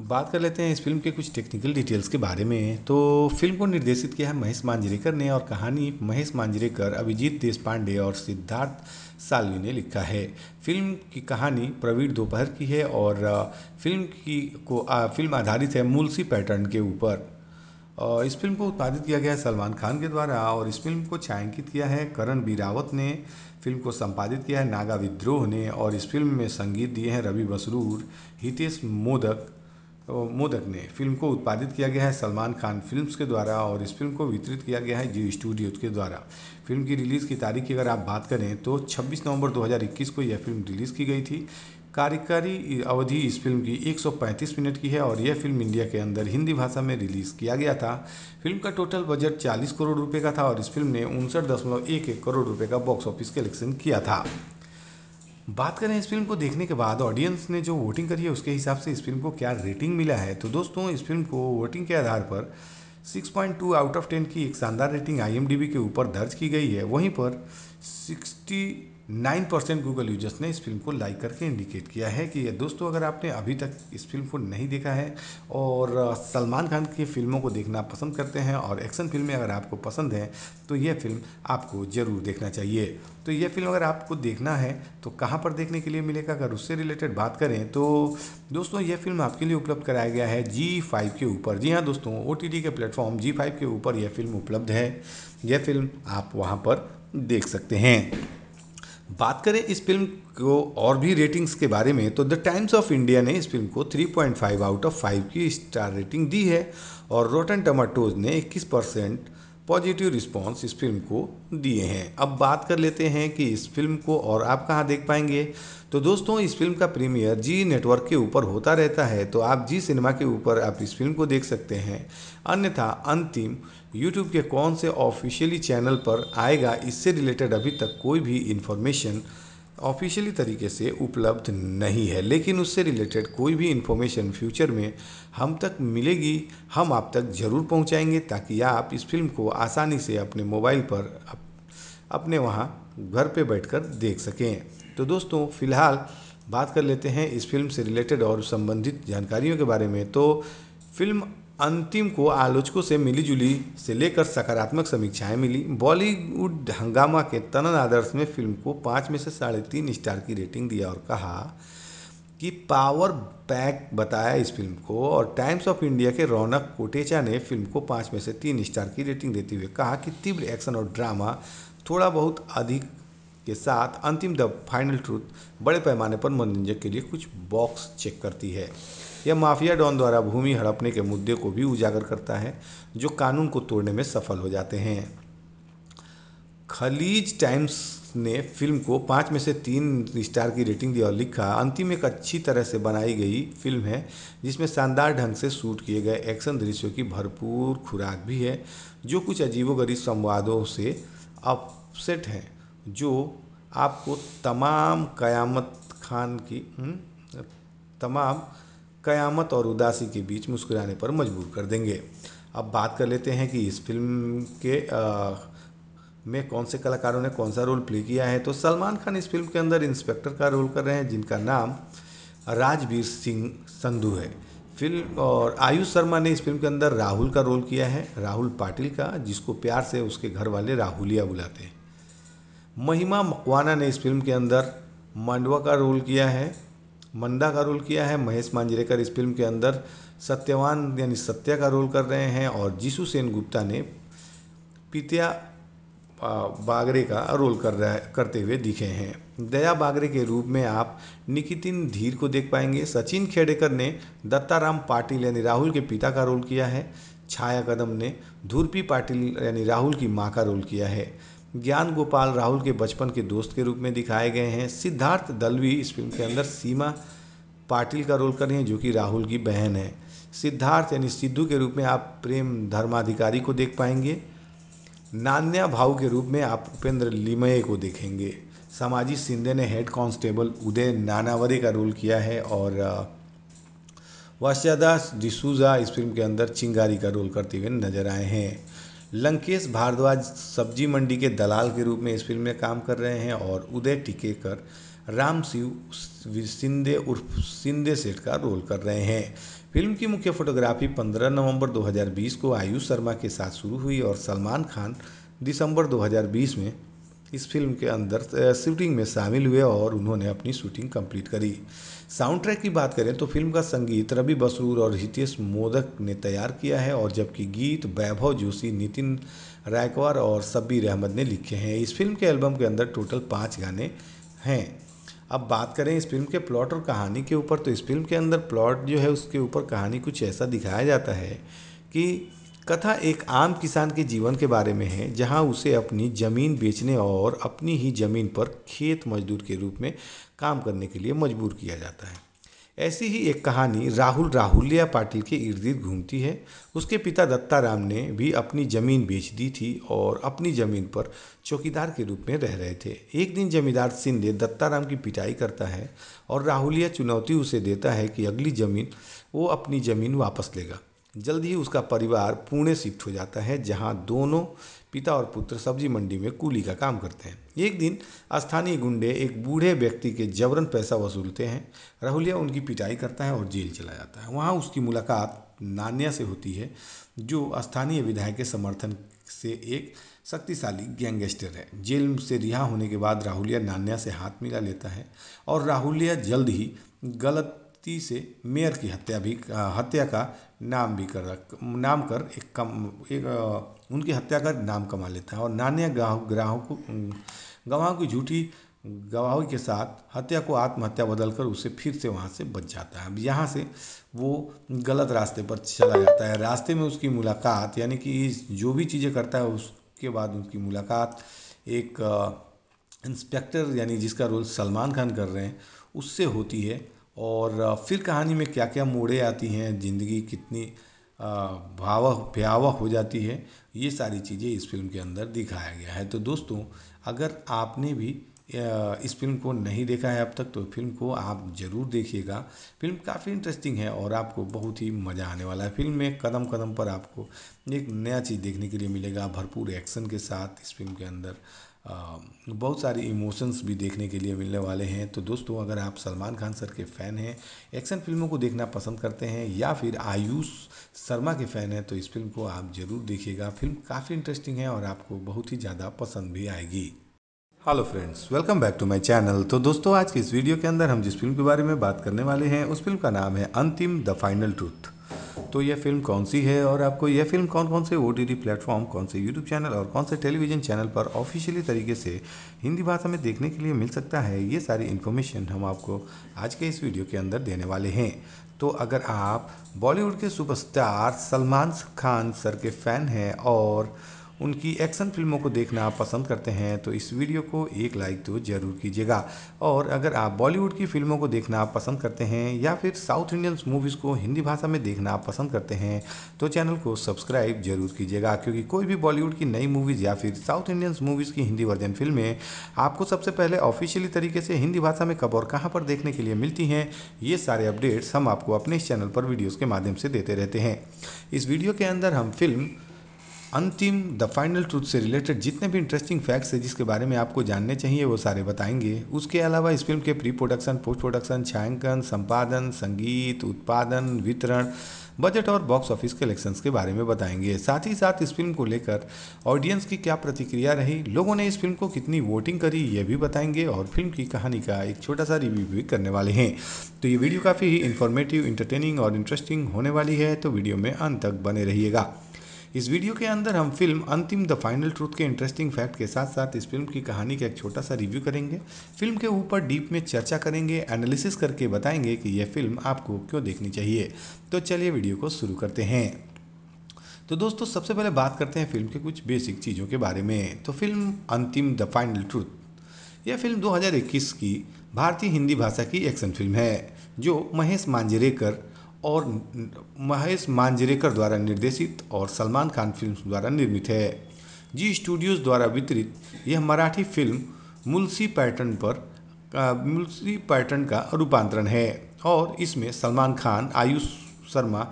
बात कर लेते हैं इस फिल्म के कुछ टेक्निकल डिटेल्स के बारे में तो फिल्म को निर्देशित किया है महेश मांजरेकर ने और कहानी महेश मांजरेकर अभिजीत पांडे और सिद्धार्थ सालवी ने लिखा है फिल्म की कहानी प्रवीण दोपहर की है और फिल्म की को आ, फिल्म आधारित है मुलसी पैटर्न के ऊपर और इस फिल्म को उत्पादित किया गया है सलमान खान के द्वारा और इस फिल्म को छायांकित किया है करण बीरावत ने फिल्म को संपादित किया है नागा विद्रोह ने और इस फिल्म में संगीत दिए हैं रवि बसरूर हितेश मोदक मोदक ने फिल्म को उत्पादित किया गया है सलमान खान फिल्म्स के द्वारा और इस फिल्म को वितरित किया गया है जी स्टूडियो के द्वारा फिल्म की रिलीज़ की तारीख़ की अगर आप बात करें तो 26 नवंबर 2021 को यह फिल्म रिलीज़ की गई थी कार्यकारी अवधि इस फिल्म की 135 मिनट की है और यह फिल्म इंडिया के अंदर हिंदी भाषा में रिलीज़ किया गया था फिल्म का टोटल बजट 40 करोड़ रुपए का था और इस फिल्म ने उनसठ दशमलव एक एक करोड़ रुपए का बॉक्स ऑफिस कलेक्शन किया था बात करें इस फिल्म को देखने के बाद ऑडियंस ने जो वोटिंग करी है उसके हिसाब से इस फिल्म को क्या रेटिंग मिला है तो दोस्तों इस फिल्म को वोटिंग के आधार पर 6.2 आउट ऑफ 10 की एक शानदार रेटिंग आईएमडीबी के ऊपर दर्ज की गई है वहीं पर नाइन परसेंट गूगल यूजर्स ने इस फिल्म को लाइक करके इंडिकेट किया है कि दोस्तों अगर आपने अभी तक इस फिल्म को नहीं देखा है और सलमान खान की फिल्मों को देखना पसंद करते हैं और एक्शन फिल्में अगर आपको पसंद हैं तो यह फिल्म आपको ज़रूर देखना चाहिए तो यह फिल्म अगर आपको देखना है तो कहाँ पर देखने के लिए मिलेगा अगर उससे रिलेटेड बात करें तो दोस्तों यह फिल्म आपके लिए उपलब्ध कराया गया है जी फाइव के ऊपर जी हाँ दोस्तों ओ के प्लेटफॉर्म जी फाइव के ऊपर यह फिल्म उपलब्ध है यह फिल्म आप वहाँ पर देख सकते हैं बात करें इस फिल्म को और भी रेटिंग्स के बारे में तो द टाइम्स ऑफ इंडिया ने इस फिल्म को 3.5 आउट ऑफ 5 की स्टार रेटिंग दी है और रोटन टमाटोज ने 21 परसेंट पॉजिटिव रिस्पांस इस फिल्म को दिए हैं अब बात कर लेते हैं कि इस फिल्म को और आप कहाँ देख पाएंगे तो दोस्तों इस फिल्म का प्रीमियर जी नेटवर्क के ऊपर होता रहता है तो आप जी सिनेमा के ऊपर आप इस फिल्म को देख सकते हैं अन्यथा अंतिम यूट्यूब के कौन से ऑफिशियली चैनल पर आएगा इससे रिलेटेड अभी तक कोई भी इन्फॉर्मेशन ऑफिशियली तरीके से उपलब्ध नहीं है लेकिन उससे रिलेटेड कोई भी इन्फॉर्मेशन फ्यूचर में हम तक मिलेगी हम आप तक ज़रूर पहुंचाएंगे ताकि आप इस फिल्म को आसानी से अपने मोबाइल पर अपने वहाँ घर पे बैठकर देख सकें तो दोस्तों फ़िलहाल बात कर लेते हैं इस फिल्म से रिलेटेड और संबंधित जानकारियों के बारे में तो फिल्म अंतिम को आलोचकों से मिलीजुली से लेकर सकारात्मक समीक्षाएं मिली बॉलीवुड हंगामा के तनन आदर्श में फिल्म को पाँच में से साढ़े तीन स्टार की रेटिंग दिया और कहा कि पावर पैक बताया इस फिल्म को और टाइम्स ऑफ इंडिया के रौनक कोटेचा ने फिल्म को पाँच में से तीन स्टार की रेटिंग देते हुए कहा कि तीव्र एक्शन और ड्रामा थोड़ा बहुत अधिक के साथ अंतिम द फाइनल ट्रूथ बड़े पैमाने पर मनोरंजक के लिए कुछ बॉक्स चेक करती है यह माफिया डॉन द्वारा भूमि हड़पने के मुद्दे को भी उजागर करता है जो कानून को तोड़ने में सफल हो जाते हैं खलीज टाइम्स ने फिल्म को पाँच में से तीन स्टार की रेटिंग दी और लिखा अंतिम एक अच्छी तरह से बनाई गई फिल्म है जिसमें शानदार ढंग से शूट किए गए एक्शन दृश्यों की भरपूर खुराक भी है जो कुछ अजीबोगरीब संवादों से अपसेट हैं जो आपको तमाम कयामत खान की हुँ? हम्म, तमाम कयामत और उदासी के बीच मुस्कुराने पर मजबूर कर देंगे अब बात कर लेते हैं कि इस फिल्म के आ, में कौन से कलाकारों ने कौन सा रोल प्ले किया है तो सलमान खान इस फिल्म के अंदर इंस्पेक्टर का रोल कर रहे हैं जिनका नाम राजवीर सिंह संधू है फिल्म और आयुष शर्मा ने इस फिल्म के अंदर राहुल का रोल किया है राहुल पाटिल का जिसको प्यार से उसके घर वाले राहुलिया बुलाते हैं महिमा मकवाना ने इस फिल्म के अंदर मांडवा का रोल किया है मंदा का रोल किया है महेश मांजरेकर इस फिल्म के अंदर सत्यवान यानी सत्या का रोल कर रहे हैं और जीशु सेन गुप्ता ने पितिया बागरे का रोल कर रहा करते हुए दिखे हैं दया बागरे के रूप में आप निकितिन धीर को देख पाएंगे सचिन खेडेकर ने दत्ताराम पाटिल यानी राहुल के पिता का रोल किया है छाया कदम ने धूर्पी पाटिल यानी राहुल की माँ का रोल किया है ज्ञान गोपाल राहुल के बचपन के दोस्त के रूप में दिखाए गए हैं सिद्धार्थ दलवी इस फिल्म के अंदर सीमा पाटिल का रोल कर रहे हैं जो कि राहुल की बहन है सिद्धार्थ यानी सिद्धू के रूप में आप प्रेम धर्माधिकारी को देख पाएंगे नान्या भाव के रूप में आप उपेंद्र लिमये को देखेंगे सामाजिक सिंधे ने हेड कांस्टेबल उदय नानावरे का रोल किया है और वास्यादास डिसूजा इस फिल्म के अंदर चिंगारी का रोल करते हुए नजर आए हैं लंकेश भारद्वाज सब्जी मंडी के दलाल के रूप में इस फिल्म में काम कर रहे हैं और उदय टिकेकर राम शिव सिंधे उर्फ सिंधे सेठ का रोल कर रहे हैं फिल्म की मुख्य फोटोग्राफी 15 नवंबर 2020 को आयुष शर्मा के साथ शुरू हुई और सलमान खान दिसंबर 2020 में इस फिल्म के अंदर शूटिंग में शामिल हुए और उन्होंने अपनी शूटिंग कंप्लीट करी साउंड ट्रैक की बात करें तो फिल्म का संगीत रवि बसूर और हितेश मोदक ने तैयार किया है और जबकि गीत वैभव जोशी नितिन रायकवार और सब्बीर अहमद ने लिखे हैं इस फिल्म के एल्बम के अंदर टोटल पाँच गाने हैं अब बात करें इस फिल्म के प्लॉट और कहानी के ऊपर तो इस फिल्म के अंदर प्लॉट जो है उसके ऊपर कहानी कुछ ऐसा दिखाया जाता है कि कथा एक आम किसान के जीवन के बारे में है जहां उसे अपनी ज़मीन बेचने और अपनी ही ज़मीन पर खेत मजदूर के रूप में काम करने के लिए मजबूर किया जाता है ऐसी ही एक कहानी राहुल राहुलिया पाटिल के इर्द गिर्द घूमती है उसके पिता दत्ताराम ने भी अपनी ज़मीन बेच दी थी और अपनी ज़मीन पर चौकीदार के रूप में रह रहे थे एक दिन जमींदार सिंधे दत्ताराम की पिटाई करता है और राहुलिया चुनौती उसे देता है कि अगली ज़मीन वो अपनी ज़मीन वापस लेगा जल्द ही उसका परिवार पुणे शिफ्ट हो जाता है जहाँ दोनों पिता और पुत्र सब्जी मंडी में कूली का काम करते हैं एक दिन स्थानीय गुंडे एक बूढ़े व्यक्ति के जबरन पैसा वसूलते हैं राहुलिया उनकी पिटाई करता है और जेल चला जाता है वहाँ उसकी मुलाकात नान्या से होती है जो स्थानीय विधायक के समर्थन से एक शक्तिशाली गैंगस्टर है जेल से रिहा होने के बाद राहुलिया नान्या से हाथ मिला लेता है और राहुलिया जल्द ही गलत व्यक्ति से मेयर की हत्या भी हत्या का नाम भी कर नाम कर एक कम एक उनकी हत्या का नाम कमा लेता है और नान्या ग्राहक ग्राहकों गवाहों की झूठी गवाहों के साथ हत्या को आत्महत्या बदलकर उसे फिर से वहाँ से बच जाता है अब यहाँ से वो गलत रास्ते पर चला जाता है रास्ते में उसकी मुलाकात यानी कि जो भी चीज़ें करता है उसके बाद उनकी मुलाकात एक इंस्पेक्टर यानी जिसका रोल सलमान खान कर रहे हैं उससे होती है और फिर कहानी में क्या क्या मोड़ें आती हैं ज़िंदगी कितनी भावह भयावह हो जाती है ये सारी चीज़ें इस फिल्म के अंदर दिखाया गया है तो दोस्तों अगर आपने भी इस फिल्म को नहीं देखा है अब तक तो फिल्म को आप ज़रूर देखिएगा फिल्म काफ़ी इंटरेस्टिंग है और आपको बहुत ही मज़ा आने वाला है फिल्म में कदम कदम पर आपको एक नया चीज़ देखने के लिए मिलेगा भरपूर एक्शन के साथ इस फिल्म के अंदर बहुत सारे इमोशंस भी देखने के लिए मिलने वाले हैं तो दोस्तों अगर आप सलमान खान सर के फ़ैन हैं एक्शन फिल्मों को देखना पसंद करते हैं या फिर आयुष शर्मा के फ़ैन हैं तो इस फिल्म को आप ज़रूर देखिएगा फिल्म काफ़ी इंटरेस्टिंग है और आपको बहुत ही ज़्यादा पसंद भी आएगी hello friends welcome back to my channel तो दोस्तों आज की इस वीडियो के अंदर हम जिस फिल्म के बारे में बात करने वाले हैं उस फिल्म का नाम है अंतिम द फाइनल ट्रूथ तो यह फिल्म कौन सी है और आपको यह फिल्म कौन कौन से ओ टी प्लेटफॉर्म कौन से यूट्यूब चैनल और कौन से टेलीविजन चैनल पर ऑफिशियली तरीके से हिंदी भाषा में देखने के लिए मिल सकता है ये सारी इन्फॉर्मेशन हम आपको आज के इस वीडियो के अंदर देने वाले हैं तो अगर आप बॉलीवुड के सुपरस्टार सलमान खान सर के फ़ैन हैं और उनकी एक्शन फिल्मों को देखना आप पसंद करते हैं तो इस वीडियो को एक लाइक तो ज़रूर कीजिएगा और अगर आप बॉलीवुड की फिल्मों को देखना आप पसंद करते हैं या फिर साउथ इंडियन मूवीज़ को हिंदी भाषा में देखना आप पसंद करते हैं तो चैनल को सब्सक्राइब जरूर कीजिएगा क्योंकि कोई भी बॉलीवुड की नई मूवीज़ या फिर साउथ इंडियन मूवीज़ की हिंदी वर्जन फिल्में आपको सबसे पहले ऑफिशियली तरीके से हिंदी भाषा में कब और कहाँ पर देखने के लिए मिलती हैं ये सारे अपडेट्स हम आपको अपने इस चैनल पर वीडियोज़ के माध्यम से देते रहते हैं इस वीडियो के अंदर हम film Antim the final truth से रिलेटेड जितने भी इंटरेस्टिंग फैक्ट्स है जिसके बारे में आपको जानने चाहिए वो सारे बताएंगे उसके अलावा इस फिल्म के प्री प्रोडक्शन पोस्ट प्रोडक्शन छायांकन संपादन संगीत उत्पादन वितरण बजट और बॉक्स ऑफिस कलेक्शंस के बारे में बताएंगे साथ ही साथ इस फिल्म को लेकर ऑडियंस की क्या प्रतिक्रिया रही लोगों ने इस फिल्म को कितनी वोटिंग करी ये भी बताएंगे और फिल्म की कहानी का एक छोटा सा रिव्यू भी करने वाले हैं तो ये वीडियो काफ़ी ही इन्फॉर्मेटिव इंटरटेनिंग और इंटरेस्टिंग होने वाली है तो वीडियो में अंत तक बने रहिएगा इस वीडियो के अंदर हम film Antim the final truth के इंटरेस्टिंग फैक्ट के साथ साथ इस फिल्म की कहानी का एक छोटा सा रिव्यू करेंगे फिल्म के ऊपर डीप में चर्चा करेंगे एनालिसिस करके बताएंगे कि यह फिल्म आपको क्यों देखनी चाहिए तो चलिए वीडियो को शुरू करते हैं तो दोस्तों सबसे पहले बात करते हैं फिल्म के कुछ बेसिक चीज़ों के बारे में तो film Antim the final truth यह फिल्म 2021 की भारतीय हिंदी भाषा की एक्शन फिल्म है जो महेश मांजरेकर और महेश मांजरेकर द्वारा निर्देशित और सलमान खान फिल्म्स द्वारा निर्मित है जी स्टूडियोज़ द्वारा वितरित यह मराठी फिल्म मुलसी पैटर्न पर मुलसी पैटर्न का रूपांतरण है और इसमें सलमान खान आयुष शर्मा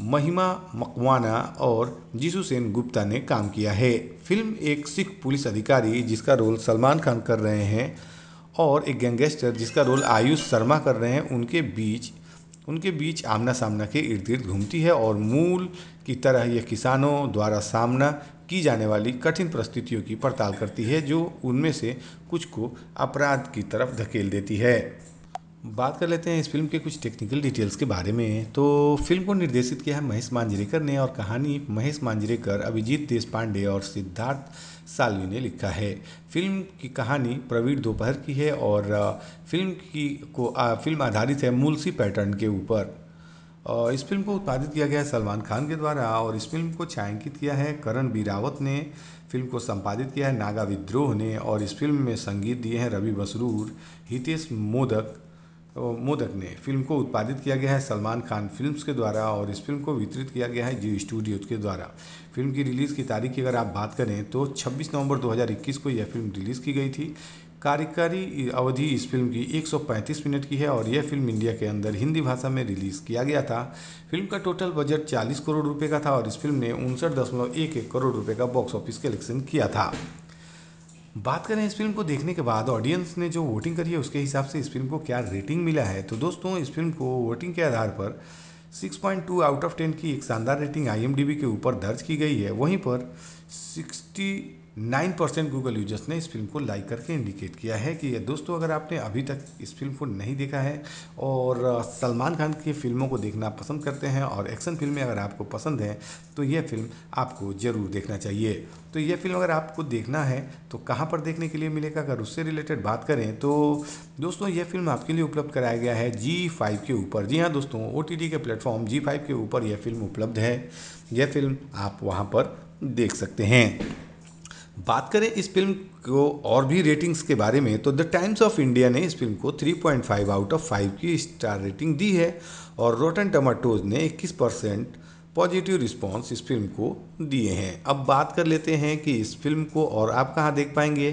महिमा मकवाना और जीसू गुप्ता ने काम किया है फिल्म एक सिख पुलिस अधिकारी जिसका रोल सलमान खान कर रहे हैं और एक गैंगस्टर जिसका रोल आयुष शर्मा कर रहे हैं उनके बीच उनके बीच आमना सामना के इर्द गिर्द घूमती है और मूल की तरह यह किसानों द्वारा सामना की जाने वाली कठिन परिस्थितियों की पड़ताल करती है जो उनमें से कुछ को अपराध की तरफ धकेल देती है बात कर लेते हैं इस फिल्म के कुछ टेक्निकल डिटेल्स के बारे में तो फिल्म को निर्देशित किया है महेश मांजरेकर ने और कहानी महेश मांजरेकर अभिजीत देश और सिद्धार्थ सालवी ने लिखा है फिल्म की कहानी प्रवीण दोपहर की है और फिल्म की को आ, फिल्म आधारित है मुलसी पैटर्न के ऊपर इस फिल्म को उत्पादित किया गया है सलमान खान के द्वारा और इस फिल्म को छायांकित किया है करण बी रावत ने फिल्म को संपादित किया है नागा विद्रोह ने और इस फिल्म में संगीत दिए हैं रवि बसरूर हितेश मोदक मोदक ने फिल्म को उत्पादित किया गया है सलमान खान फिल्म्स के द्वारा और इस फिल्म को वितरित किया गया है जी स्टूडियो के द्वारा फिल्म की रिलीज़ की तारीख की अगर आप बात करें तो 26 नवंबर 2021 को यह फिल्म रिलीज़ की गई थी कार्यकारी अवधि इस फिल्म की 135 मिनट की है और यह फिल्म इंडिया के अंदर हिंदी भाषा में रिलीज़ किया गया था फिल्म का टोटल बजट 40 करोड़ रुपए का था और इस फिल्म ने उनसठ एक करोड़ रुपए का बॉक्स ऑफिस कलेक्शन किया था बात करें इस फिल्म को देखने के बाद ऑडियंस ने जो वोटिंग करी है उसके हिसाब से इस फिल्म को क्या रेटिंग मिला है तो दोस्तों इस फिल्म को वोटिंग के आधार पर 6.2 आउट ऑफ 10 की एक शानदार रेटिंग आईएमडीबी के ऊपर दर्ज की गई है वहीं पर नाइन परसेंट गूगल यूजर्स ने इस फिल्म को लाइक करके इंडिकेट किया है कि दोस्तों अगर आपने अभी तक इस फिल्म को नहीं देखा है और सलमान खान की फिल्मों को देखना पसंद करते हैं और एक्शन फिल्में अगर आपको पसंद हैं तो यह फिल्म आपको ज़रूर देखना चाहिए तो यह फिल्म अगर आपको देखना है तो कहाँ पर देखने के लिए मिलेगा अगर उससे रिलेटेड बात करें तो दोस्तों यह फिल्म आपके लिए उपलब्ध कराया गया है जी फाइव के ऊपर जी हाँ दोस्तों ओ के प्लेटफॉर्म जी फाइव के ऊपर यह फिल्म उपलब्ध है यह फिल्म आप वहाँ पर देख सकते हैं बात करें इस फिल्म को और भी रेटिंग्स के बारे में तो द टाइम्स ऑफ इंडिया ने इस फिल्म को 3.5 आउट ऑफ 5 की स्टार रेटिंग दी है और रोटन टमाटोज ने 21 परसेंट पॉजिटिव रिस्पॉन्स इस फिल्म को दिए हैं अब बात कर लेते हैं कि इस फिल्म को और आप कहाँ देख पाएंगे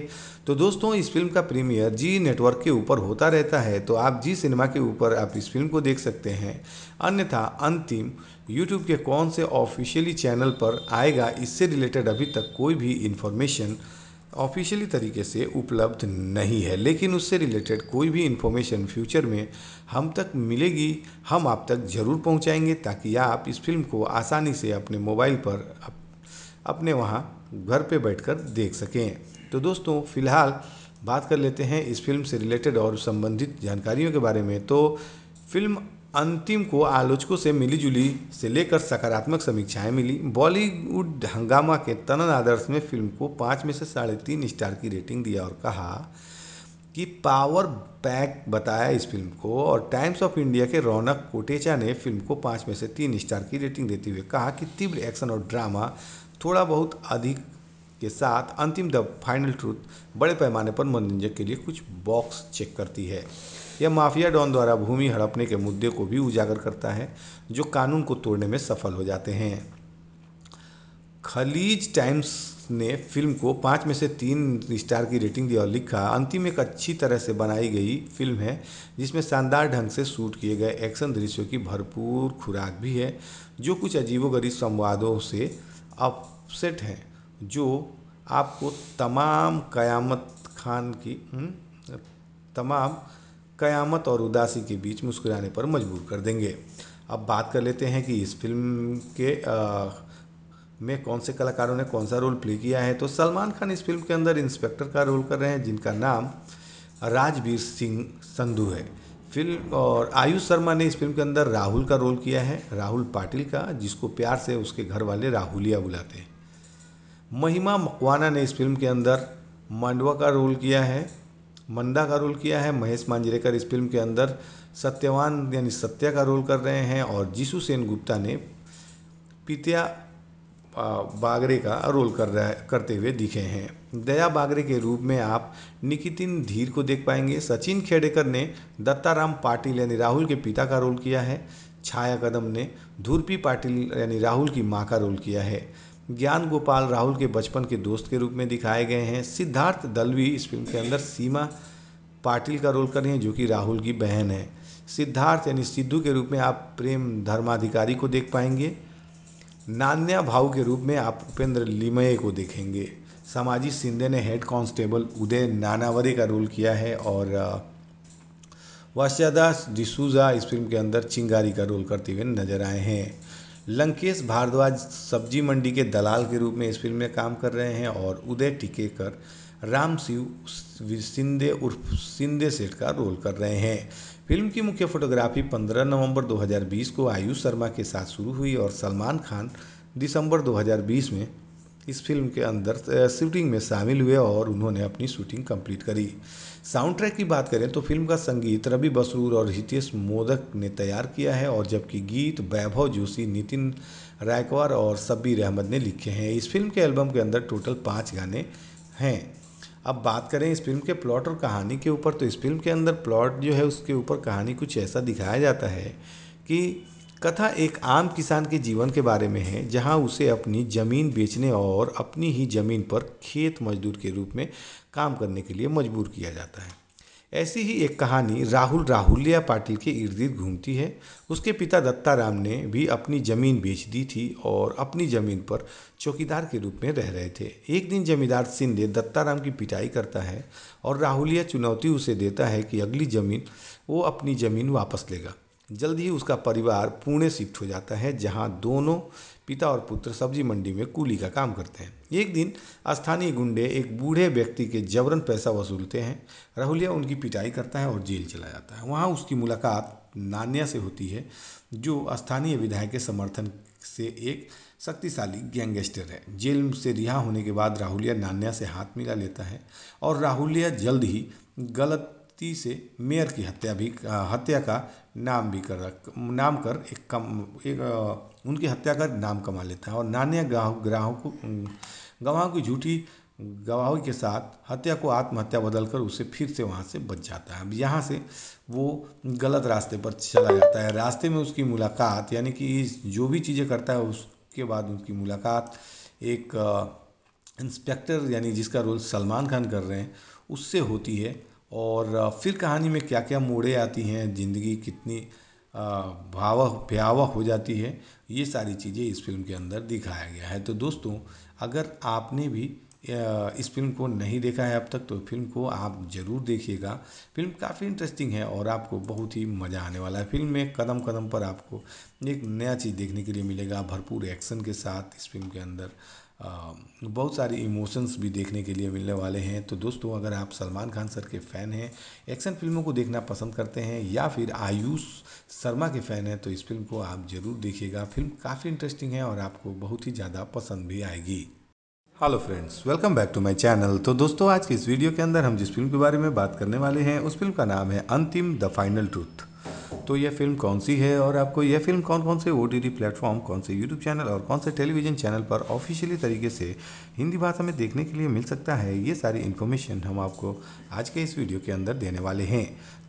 तो दोस्तों इस फिल्म का प्रीमियर जी नेटवर्क के ऊपर होता रहता है तो आप जी सिनेमा के ऊपर आप इस फिल्म को देख सकते हैं अन्यथा अंतिम यूट्यूब के कौन से ऑफिशियली चैनल पर आएगा इससे रिलेटेड अभी तक कोई भी इन्फॉर्मेशन ऑफिशियली तरीके से उपलब्ध नहीं है लेकिन उससे रिलेटेड कोई भी इन्फॉर्मेशन फ्यूचर में हम तक मिलेगी हम आप तक ज़रूर पहुंचाएंगे ताकि आप इस फिल्म को आसानी से अपने मोबाइल पर अप, अपने वहाँ घर पे बैठकर देख सकें तो दोस्तों फ़िलहाल बात कर लेते हैं इस फिल्म से रिलेटेड और संबंधित जानकारियों के बारे में तो फिल्म अंतिम को आलोचकों से मिलीजुली से लेकर सकारात्मक समीक्षाएं मिली बॉलीवुड हंगामा के तनन आदर्श में फिल्म को पाँच में से साढ़े तीन स्टार की रेटिंग दिया और कहा कि पावर पैक बताया इस फिल्म को और टाइम्स ऑफ इंडिया के रौनक कोटेचा ने फिल्म को पाँच में से तीन स्टार की रेटिंग देते हुए कहा कि तीव्र एक्शन और ड्रामा थोड़ा बहुत अधिक के साथ अंतिम द फाइनल ट्रूथ बड़े पैमाने पर मनोरंजक के लिए कुछ बॉक्स चेक करती है यह माफिया डॉन द्वारा भूमि हड़पने के मुद्दे को भी उजागर करता है जो कानून को तोड़ने में सफल हो जाते हैं खलीज टाइम्स ने फिल्म को पाँच में से तीन स्टार की रेटिंग दी और लिखा अंतिम एक अच्छी तरह से बनाई गई फिल्म है जिसमें शानदार ढंग से शूट किए गए एक्शन दृश्यों की भरपूर खुराक भी है जो कुछ अजीबोगरीब संवादों से अपसेट हैं जो आपको तमाम कयामत खान की हुँ? हम्म, तमाम कयामत और उदासी के बीच मुस्कुराने पर मजबूर कर देंगे अब बात कर लेते हैं कि इस फिल्म के आ, में कौन से कलाकारों ने कौन सा रोल प्ले किया है तो सलमान खान इस फिल्म के अंदर इंस्पेक्टर का रोल कर रहे हैं जिनका नाम राजवीर सिंह संधू है फिल्म और आयुष शर्मा ने इस फिल्म के अंदर राहुल का रोल किया है राहुल पाटिल का जिसको प्यार से उसके घर वाले राहुलिया बुलाते हैं महिमा मकवाना ने इस फिल्म के अंदर मांडवा का रोल किया है मंदा का रोल किया है महेश मांजरेकर इस फिल्म के अंदर सत्यवान यानी सत्या का रोल कर रहे हैं और जीशु सेन गुप्ता ने पितिया बागरे का रोल कर रहे करते हुए दिखे हैं दया बागरे के रूप में आप निकितिन धीर को देख पाएंगे सचिन खेडेकर ने दत्ताराम पाटिल यानी राहुल के पिता का रोल किया है छाया कदम ने धुरपी पाटिल यानी राहुल की माँ का रोल किया है ज्ञान गोपाल राहुल के बचपन के दोस्त के रूप में दिखाए गए हैं सिद्धार्थ दलवी इस फिल्म के अंदर सीमा पाटिल का रोल कर रहे हैं जो कि राहुल की बहन है सिद्धार्थ यानी सिद्धू के रूप में आप प्रेम धर्माधिकारी को देख पाएंगे नान्या भाऊ के रूप में आप उपेंद्र लिमये को देखेंगे सामाजिक सिंधे ने हेड कांस्टेबल उदय नानावरे का रोल किया है और वास्यादास डिसूजा इस फिल्म के अंदर चिंगारी का रोल करते हुए नजर आए हैं लंकेश भारद्वाज सब्जी मंडी के दलाल के रूप में इस फिल्म में काम कर रहे हैं और उदय टिकेकर राम शिव सिंधे उर्फ सिंधे सेठ का रोल कर रहे हैं फिल्म की मुख्य फोटोग्राफी 15 नवंबर 2020 को आयुष शर्मा के साथ शुरू हुई और सलमान खान दिसंबर 2020 में इस फिल्म के अंदर शूटिंग में शामिल हुए और उन्होंने अपनी शूटिंग कंप्लीट करी साउंड ट्रैक की बात करें तो फिल्म का संगीत रवि बसरूर और हितेश मोदक ने तैयार किया है और जबकि गीत वैभव जोशी नितिन रायकवार और शब्बीर अहमद ने लिखे हैं इस फिल्म के एल्बम के अंदर टोटल पाँच गाने हैं अब बात करें इस फिल्म के प्लॉट और कहानी के ऊपर तो इस फिल्म के अंदर प्लॉट जो है उसके ऊपर कहानी कुछ ऐसा दिखाया जाता है कि कथा एक आम किसान के जीवन के बारे में है जहां उसे अपनी ज़मीन बेचने और अपनी ही ज़मीन पर खेत मजदूर के रूप में काम करने के लिए मजबूर किया जाता है ऐसी ही एक कहानी राहुल राहुलिया पाटिल के इर्द गिर्द घूमती है उसके पिता दत्ताराम ने भी अपनी ज़मीन बेच दी थी और अपनी ज़मीन पर चौकीदार के रूप में रह रहे थे एक दिन जमींदार सिंधे दत्ताराम की पिटाई करता है और राहुलिया चुनौती उसे देता है कि अगली ज़मीन वो अपनी ज़मीन वापस लेगा जल्द ही उसका परिवार पुणे शिफ्ट हो जाता है जहाँ दोनों पिता और पुत्र सब्जी मंडी में कूली का काम करते हैं एक दिन स्थानीय गुंडे एक बूढ़े व्यक्ति के जबरन पैसा वसूलते हैं राहुलिया उनकी पिटाई करता है और जेल चला जाता है वहाँ उसकी मुलाकात नान्या से होती है जो स्थानीय विधायक के समर्थन से एक शक्तिशाली गैंगस्टर है जेल से रिहा होने के बाद राहुलिया नान्या से हाथ मिला लेता है और राहुलिया जल्द ही गलती से मेयर की हत्या भी हत्या का नाम भी कर नाम कर एक कम एक उनकी हत्या कर नाम कमा लेता है और नान्या ग्राहक ग्राहकों गवाहों की झूठी गवाही के साथ हत्या को आत्महत्या बदल कर उसे फिर से वहाँ से बच जाता है अब यहाँ से वो गलत रास्ते पर चला जाता है रास्ते में उसकी मुलाकात यानी कि जो भी चीज़ें करता है उसके बाद उनकी मुलाकात एक इंस्पेक्टर यानी जिसका रोल सलमान खान कर रहे हैं उससे होती है और फिर कहानी में क्या क्या मोड़े आती हैं ज़िंदगी कितनी भावह भयावह हो जाती है ये सारी चीज़ें इस फ़िल्म के अंदर दिखाया गया है तो दोस्तों अगर आपने भी इस फिल्म को नहीं देखा है अब तक तो फिल्म को आप ज़रूर देखिएगा फिल्म काफ़ी इंटरेस्टिंग है और आपको बहुत ही मज़ा आने वाला है फिल्म में कदम कदम पर आपको एक नया चीज़ देखने के लिए मिलेगा भरपूर एक्शन के साथ इस फिल्म के अंदर बहुत सारे इमोशंस भी देखने के लिए मिलने वाले हैं तो दोस्तों अगर आप सलमान खान सर के फ़ैन हैं एक्शन फिल्मों को देखना पसंद करते हैं या फिर आयुष शर्मा के फ़ैन हैं तो इस फिल्म को आप ज़रूर देखिएगा फिल्म काफ़ी इंटरेस्टिंग है और आपको बहुत ही ज़्यादा पसंद भी आएगी hello friends welcome back to my channel तो दोस्तों आज की इस वीडियो के अंदर हम जिस फिल्म के बारे में बात करने वाले हैं उस फिल्म का नाम है अंतिम द फाइनल ट्रूथ तो यह फिल्म कौन सी है और आपको यह फिल्म कौन कौन से ओ टी प्लेटफॉर्म कौन से यूट्यूब चैनल और कौन से टेलीविजन चैनल पर ऑफिशियली तरीके से हिंदी भाषा में देखने के लिए मिल सकता है ये सारी इन्फॉर्मेशन हम आपको आज के इस वीडियो के अंदर देने वाले हैं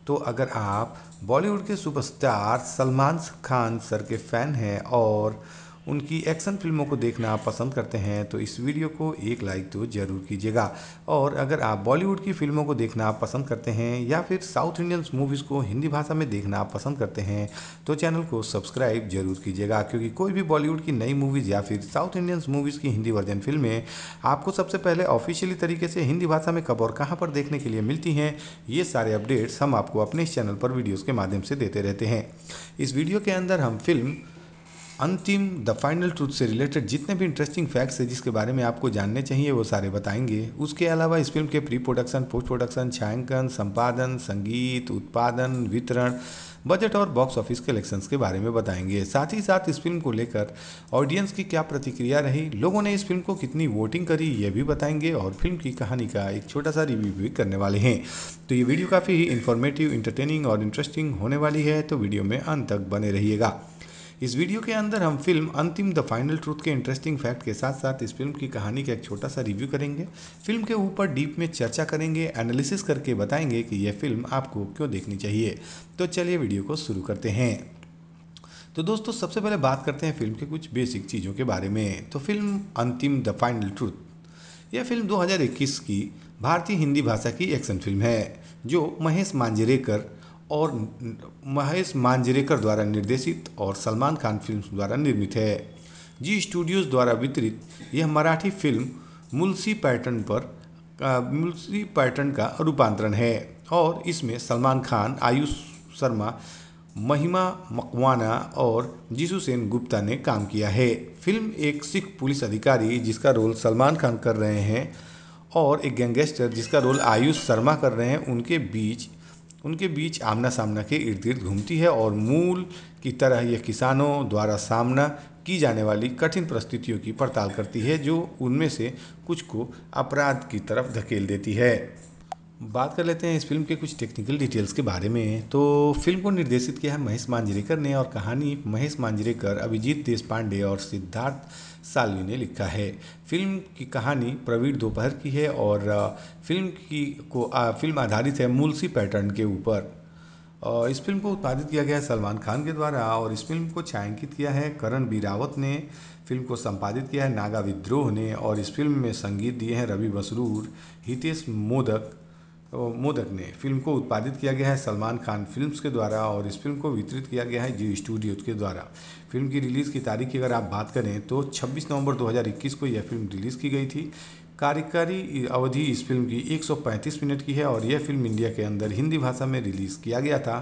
तो अगर आप बॉलीवुड के सुपरस्टार सलमान खान सर के फ़ैन हैं और उनकी एक्शन फिल्मों को देखना आप पसंद करते हैं तो इस वीडियो को एक लाइक तो ज़रूर कीजिएगा और अगर आप बॉलीवुड की फिल्मों को देखना आप पसंद करते हैं या फिर साउथ इंडियन मूवीज़ को हिंदी भाषा में देखना आप पसंद करते हैं तो चैनल को सब्सक्राइब जरूर कीजिएगा क्योंकि कोई भी बॉलीवुड की नई मूवीज़ या फिर साउथ इंडियन मूवीज़ की हिंदी वर्जन फिल्में आपको सबसे पहले ऑफिशियली तरीके से हिंदी भाषा में कब और कहाँ पर देखने के लिए मिलती हैं ये सारे अपडेट्स हम आपको अपने इस चैनल पर वीडियोज़ के माध्यम से देते रहते हैं इस वीडियो के अंदर हम film Antim the final truth से रिलेटेड जितने भी इंटरेस्टिंग फैक्ट्स है जिसके बारे में आपको जानने चाहिए वो सारे बताएंगे उसके अलावा इस फिल्म के प्री प्रोडक्शन पोस्ट प्रोडक्शन छायांकन संपादन संगीत उत्पादन वितरण बजट और बॉक्स ऑफिस कलेक्शंस के बारे में बताएंगे साथ ही साथ इस फिल्म को लेकर ऑडियंस की क्या प्रतिक्रिया रही लोगों ने इस फिल्म को कितनी वोटिंग करी ये भी बताएंगे और फिल्म की कहानी का एक छोटा सा रिव्यू भी करने वाले हैं तो ये वीडियो काफ़ी ही इन्फॉर्मेटिव इंटरटेनिंग और इंटरेस्टिंग होने वाली है तो वीडियो में अंत तक बने रहिएगा इस वीडियो के अंदर हम film Antim the final truth के इंटरेस्टिंग फैक्ट के साथ साथ इस फिल्म की कहानी का एक छोटा सा रिव्यू करेंगे फिल्म के ऊपर डीप में चर्चा करेंगे एनालिसिस करके बताएंगे कि यह फिल्म आपको क्यों देखनी चाहिए तो चलिए वीडियो को शुरू करते हैं तो दोस्तों सबसे पहले बात करते हैं फिल्म के कुछ बेसिक चीज़ों के बारे में तो film Antim the final truth यह फिल्म 2021 की भारतीय हिंदी भाषा की एक्शन फिल्म है जो महेश मांजरेकर और महेश मांजरेकर द्वारा निर्देशित और सलमान खान फिल्म द्वारा निर्मित है जी स्टूडियोज़ द्वारा वितरित यह मराठी फिल्म मुलसी पैटर्न पर मुलसी पैटर्न का रूपांतरण है और इसमें सलमान खान आयुष शर्मा महिमा मकवाना और जीसू सेन गुप्ता ने काम किया है फिल्म एक सिख पुलिस अधिकारी जिसका रोल सलमान खान कर रहे हैं और एक गैंगस्टर जिसका रोल आयुष शर्मा कर रहे हैं उनके बीच उनके बीच आमना सामना के इर्द गिर्द घूमती है और मूल की तरह यह किसानों द्वारा सामना की जाने वाली कठिन परिस्थितियों की पड़ताल करती है जो उनमें से कुछ को अपराध की तरफ धकेल देती है बात कर लेते हैं इस फिल्म के कुछ टेक्निकल डिटेल्स के बारे में तो फिल्म को निर्देशित किया है महेश मांजरेकर ने और कहानी महेश मांजरेकर अभिजीत पांडे और सिद्धार्थ सालवी ने लिखा है फिल्म की कहानी प्रवीण दोपहर की है और फिल्म की को आ, फिल्म आधारित है मुलसी पैटर्न के ऊपर इस फिल्म को उत्पादित किया गया है सलमान खान के द्वारा और इस फिल्म को छायांकित किया है करण बी रावत ने फिल्म को संपादित किया है नागा विद्रोह ने और इस फिल्म में संगीत दिए हैं रवि बसरूर हितेश मोदक मोदक ने फिल्म को उत्पादित किया गया है सलमान खान फिल्म्स के द्वारा और इस फिल्म को वितरित किया गया है जी स्टूडियो के द्वारा फिल्म की रिलीज़ की तारीख की अगर आप बात करें तो 26 नवंबर 2021 को यह फिल्म रिलीज़ की गई थी कार्यकारी अवधि इस फिल्म की 135 मिनट की है और यह फिल्म इंडिया के अंदर हिंदी भाषा में रिलीज़ किया गया था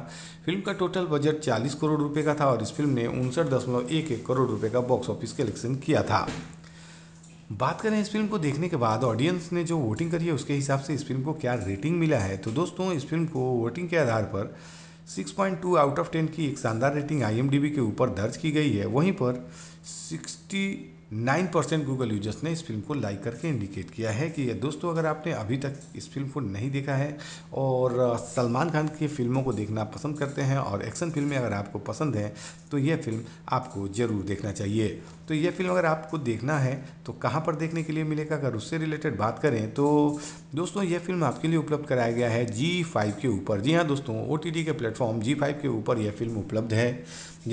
फिल्म का टोटल बजट 40 करोड़ रुपए का था और इस फिल्म ने उनसठ करोड़ रुपये का बॉक्स ऑफिस कलेक्शन किया था बात करें इस फिल्म को देखने के बाद ऑडियंस ने जो वोटिंग करी है उसके हिसाब से इस फिल्म को क्या रेटिंग मिला है तो दोस्तों इस फिल्म को वोटिंग के आधार पर 6.2 आउट ऑफ 10 की एक शानदार रेटिंग आईएमडीबी के ऊपर दर्ज की गई है वहीं पर नाइन परसेंट गूगल यूजर्स ने इस फिल्म को लाइक करके इंडिकेट किया है कि दोस्तों अगर आपने अभी तक इस फिल्म को नहीं देखा है और सलमान खान की फिल्मों को देखना पसंद करते हैं और एक्शन फिल्में अगर आपको पसंद हैं तो यह फिल्म आपको ज़रूर देखना चाहिए तो यह फिल्म अगर आपको देखना है तो कहाँ पर देखने के लिए मिलेगा अगर उससे रिलेटेड बात करें तो दोस्तों यह फिल्म आपके लिए उपलब्ध कराया गया है जी फाइव के ऊपर जी हाँ दोस्तों ओ के प्लेटफॉर्म जी फाइव के ऊपर यह फिल्म उपलब्ध है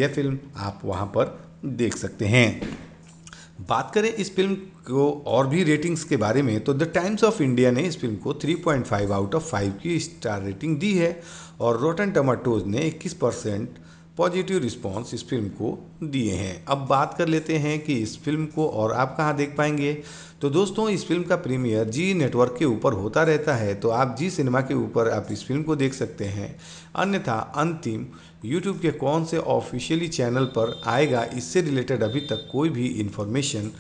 यह फिल्म आप वहाँ पर देख सकते हैं बात करें इस फिल्म को और भी रेटिंग्स के बारे में तो द टाइम्स ऑफ इंडिया ने इस फिल्म को 3.5 आउट ऑफ 5 की स्टार रेटिंग दी है और रोटन टमाटोज ने 21 परसेंट पॉजिटिव रिस्पॉन्स इस फिल्म को दिए हैं अब बात कर लेते हैं कि इस फिल्म को और आप कहाँ देख पाएंगे तो दोस्तों इस फिल्म का प्रीमियर जी नेटवर्क के ऊपर होता रहता है तो आप जी सिनेमा के ऊपर आप इस फिल्म को देख सकते हैं अन्यथा अंतिम यूट्यूब के कौन से ऑफिशियली चैनल पर आएगा इससे रिलेटेड अभी तक कोई भी इन्फॉर्मेशन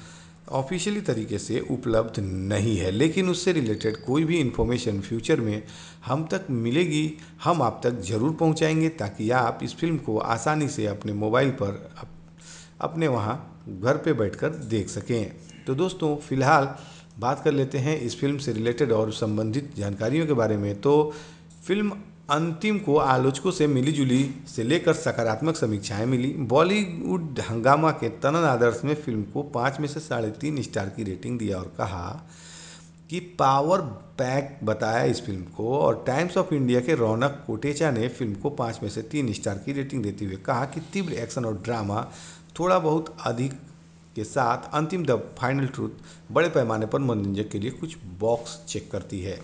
ऑफिशियली तरीके से उपलब्ध नहीं है लेकिन उससे रिलेटेड कोई भी इन्फॉर्मेशन फ्यूचर में हम तक मिलेगी हम आप तक ज़रूर पहुंचाएंगे ताकि आप इस फिल्म को आसानी से अपने मोबाइल पर अपने वहाँ घर पे बैठकर देख सकें तो दोस्तों फ़िलहाल बात कर लेते हैं इस फिल्म से रिलेटेड और संबंधित जानकारियों के बारे में तो फिल्म अंतिम को आलोचकों से मिलीजुली से लेकर सकारात्मक समीक्षाएं मिली बॉलीवुड हंगामा के तनन आदर्श में फिल्म को पाँच में से साढ़े तीन स्टार की रेटिंग दिया और कहा कि पावर पैक बताया इस फिल्म को और टाइम्स ऑफ इंडिया के रौनक कोटेचा ने फिल्म को पाँच में से तीन स्टार की रेटिंग देते हुए कहा कि तीव्र एक्शन और ड्रामा थोड़ा बहुत अधिक के साथ अंतिम द फाइनल ट्रूथ बड़े पैमाने पर मनोरंजक के लिए कुछ बॉक्स चेक करती है